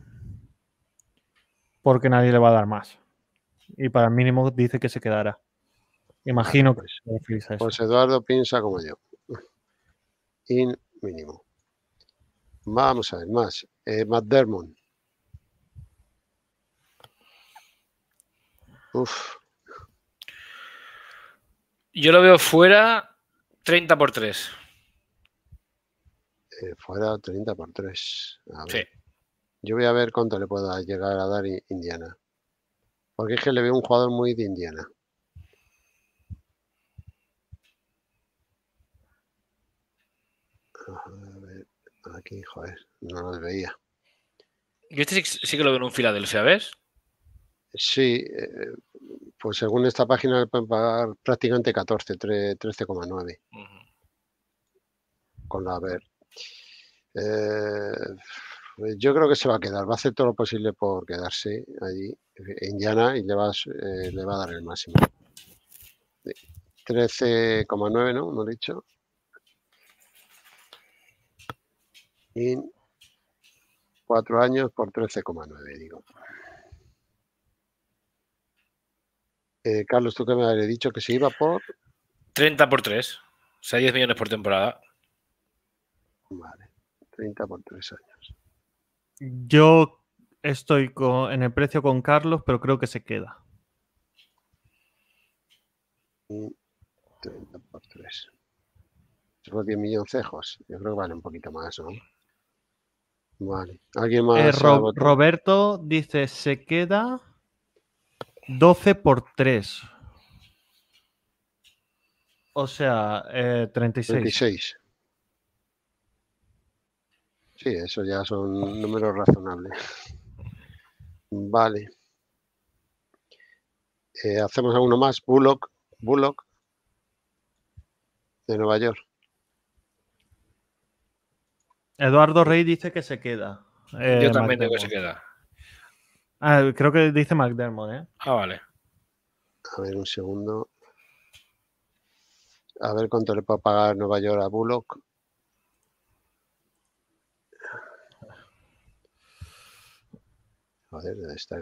Porque nadie le va a dar más. Y para el mínimo dice que se quedará. Imagino que pues, se utiliza eso. Pues Eduardo piensa como yo. In mínimo. Vamos a ver, más. Eh, Matt Dermon. Uf. Yo lo veo fuera 30 por 3. Eh, fuera 30 por 3. Sí. Yo voy a ver cuánto le pueda llegar a dar Indiana. Porque es que le veo un jugador muy de Indiana. aquí, joder, no lo veía. Yo este sí, que lo veo en un Filadelfia, ¿ves? Sí, eh, pues según esta página pagar prácticamente 14, 13,9. Con la ver. Eh, yo creo que se va a quedar, va a hacer todo lo posible por quedarse allí en Llana y eh, le va, a dar el máximo. 13,9, ¿no? ¿No he dicho? en cuatro años por 13,9, digo. Eh, Carlos, tú que me habías dicho que se iba por... 30 por 3, o sea, 10 millones por temporada. Vale, 30 por 3 años. Yo estoy en el precio con Carlos, pero creo que se queda. 30 mm, por 3. Solo 10 cejos? Yo creo que vale un poquito más, ¿no? Vale. ¿Alguien más? Eh, Roberto dice, se queda 12 por 3. O sea, eh, 36. 36. Sí, eso ya son números razonables. Vale. Eh, Hacemos alguno más. Bullock. Bullock. De Nueva York. Eduardo Rey dice que se queda. Eh, Yo también digo que se queda. Ah, creo que dice McDermott, ¿eh? Ah, vale. A ver, un segundo. A ver cuánto le puede pagar Nueva York a Bullock. ver, ¿dónde está?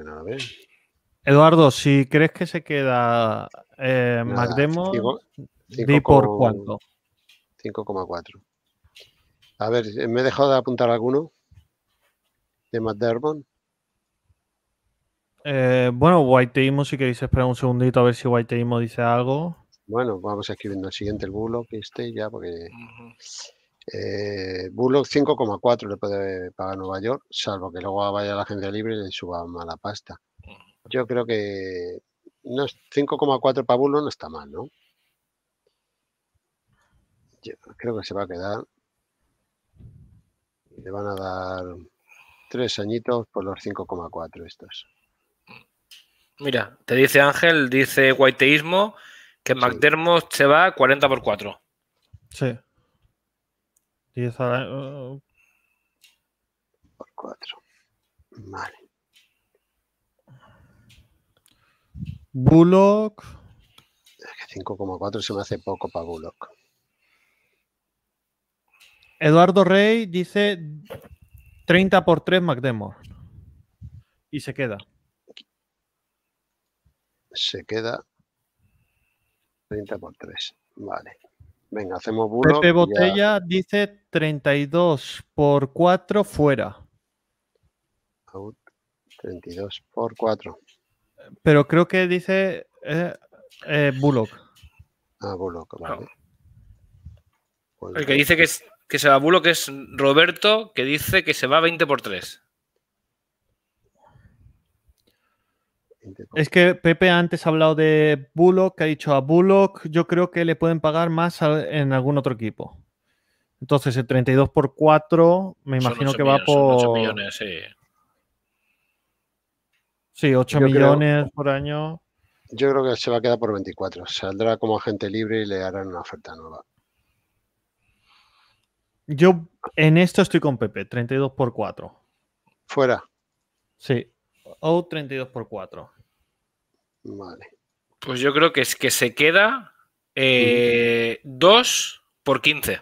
Eduardo, si crees que se queda eh, McDermott, por cuánto. 5,4. A ver, eh, ¿me he dejado de apuntar alguno? De Matt Dermon. Eh, bueno, Whiteismo, si queréis esperar un segundito a ver si Whiteismo dice algo. Bueno, vamos escribiendo el siguiente, el Bullock, este ya, porque. Eh, Bullock 5,4 le puede pagar Nueva York, salvo que luego vaya a la agencia libre y le suba mala pasta. Yo creo que no, 5,4 para Bullock no está mal, ¿no? Yo creo que se va a quedar le van a dar tres añitos por los 5,4 estos. Mira, te dice Ángel, dice Guaiteísmo, que McDermott se va 40 por 4. Sí. 10 uh, Por 4. Vale. Bullock. Es que 5,4 se me hace poco para Bullock. Eduardo Rey dice 30 por 3 McDemo. Y se queda. Se queda 30 por 3. Vale. Venga, hacemos burro. Pepe Botella dice 32 por 4 fuera. Out 32 por 4. Pero creo que dice eh, eh Bullock. Ah, Bullock, vale. Pues El que dice que es que se va a Bullock que es Roberto, que dice que se va 20 por 3. Es que Pepe antes ha hablado de Bullock, que ha dicho a Bullock, yo creo que le pueden pagar más en algún otro equipo. Entonces, el 32 por 4, me imagino que va por. 8 millones, sí. Sí, 8 millones por año. Yo creo que se va a quedar por 24. Saldrá como agente libre y le harán una oferta nueva. Yo en esto estoy con Pepe, 32 por 4. Fuera. Sí, o 32 por 4. Vale. Pues yo creo que es que se queda 2 eh, por 15.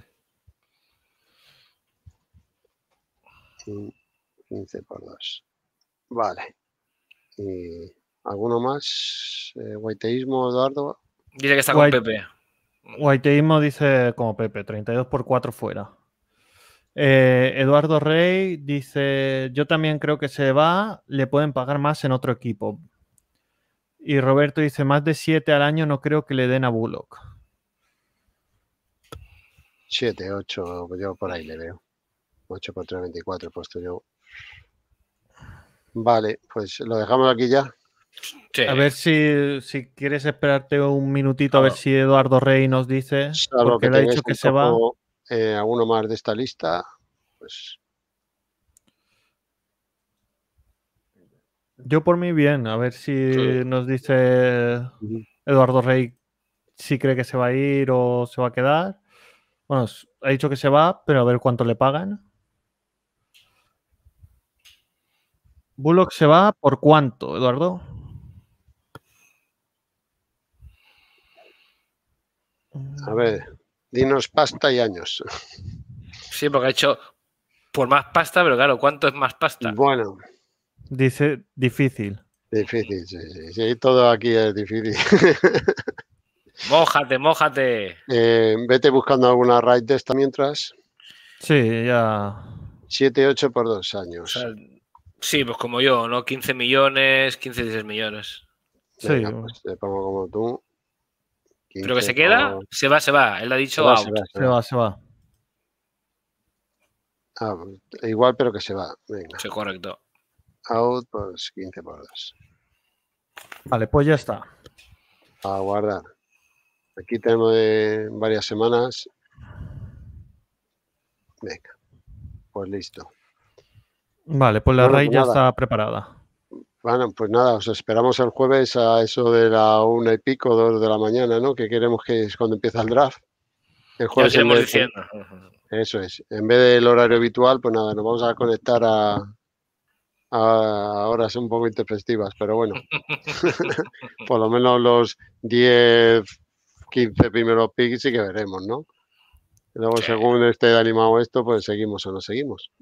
15 por 2. Vale. ¿Alguno más? Eh, ¿Guaiteísmo, Eduardo? Dice que está con Pepe. Guaiteísmo dice como Pepe, 32 por 4 fuera. Eh, Eduardo Rey dice, yo también creo que se va, le pueden pagar más en otro equipo. Y Roberto dice, más de 7 al año no creo que le den a Bullock. 7, 8, yo por ahí le veo. 8 por 24 puesto yo. Vale, pues lo dejamos aquí ya. A ver si, quieres esperarte un minutito, a ver si Eduardo Rey nos dice. que le ha dicho que se va eh, alguno más de esta lista, pues... Yo por mí bien, a ver si nos dice Eduardo Rey si cree que se va a ir o se va a quedar. Bueno, ha dicho que se va, pero a ver cuánto le pagan. Bullock se va por cuánto, Eduardo? A ver, Dinos pasta y años. Sí, porque ha hecho por pues más pasta, pero claro, ¿cuánto es más pasta? Bueno. Dice difícil. Difícil, sí, sí, todo aquí es difícil. mójate, mójate. Eh, vete buscando alguna raid de esta mientras. Sí, ya. 7, 8 por 2 años. sí, pues como yo, ¿no? 15 millones, 15, 16 millones. Sí. pues, te pongo como tú. Pero que se queda, se va, se va. Él ha dicho se va, out. Se va, se, va. Ah, igual, pero que se va. correcto. Out, pues 15 por 2. Vale, pues ya está. A guardar. Aquí tenemos eh, varias semanas. Venga, pues listo. Vale, pues la bueno, raíz ya pues está preparada. Bueno, pues nada, os esperamos el jueves a eso de la una y pico, dos de la mañana, ¿no? Que queremos que es cuando empieza el draft. El jueves. eso es. En vez del horario habitual, pues nada, nos vamos a conectar a, horas un poco festivas, pero bueno. Por lo menos los 10, 15 primeros picks y que veremos, ¿no? Luego, según esté animado esto, pues seguimos o no seguimos.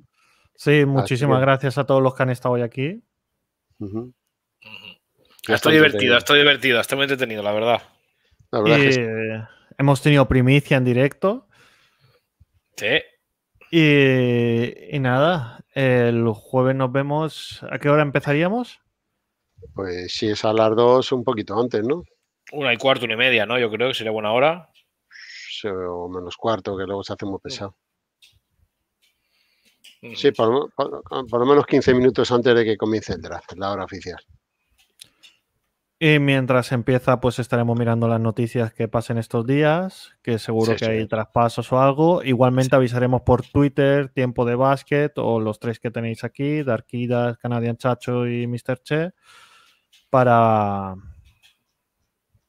Sí, muchísimas gracias a todos los que han estado hoy aquí. Uh Está divertido, está divertido, muy entretenido, la verdad. Eh, hemos tenido primicia en directo. Sí. Y, nada, el jueves nos vemos. ¿A qué hora empezaríamos? Pues si es a las dos, un poquito antes, ¿no? Una y cuarto, una y media, ¿no? Yo creo que sería buena hora. O menos cuarto, que luego se hace muy pesado. Sí, ah, por, lo menos 15 minutos antes de que comience la hora oficial. Y mientras empieza, pues estaremos mirando las noticias que pasen estos días, que seguro que hay traspasos o algo. Igualmente avisaremos por Twitter, Tiempo de Básquet o los tres que tenéis aquí, Darkidas, Canadian Chacho y Mr. Che, para,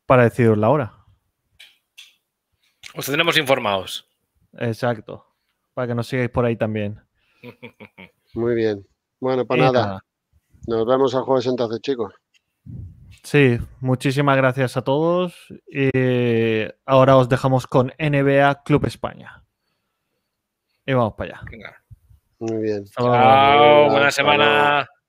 para deciros la hora. Os tendremos informados. Exacto, para que nos sigáis por ahí también. Muy bien. Bueno, para pues nada. Nos vemos el jueves entonces, chicos. Sí, muchísimas gracias a todos. Y ahora os dejamos con NBA Club España. Y vamos para allá. Muy bien. Chao, buena semana.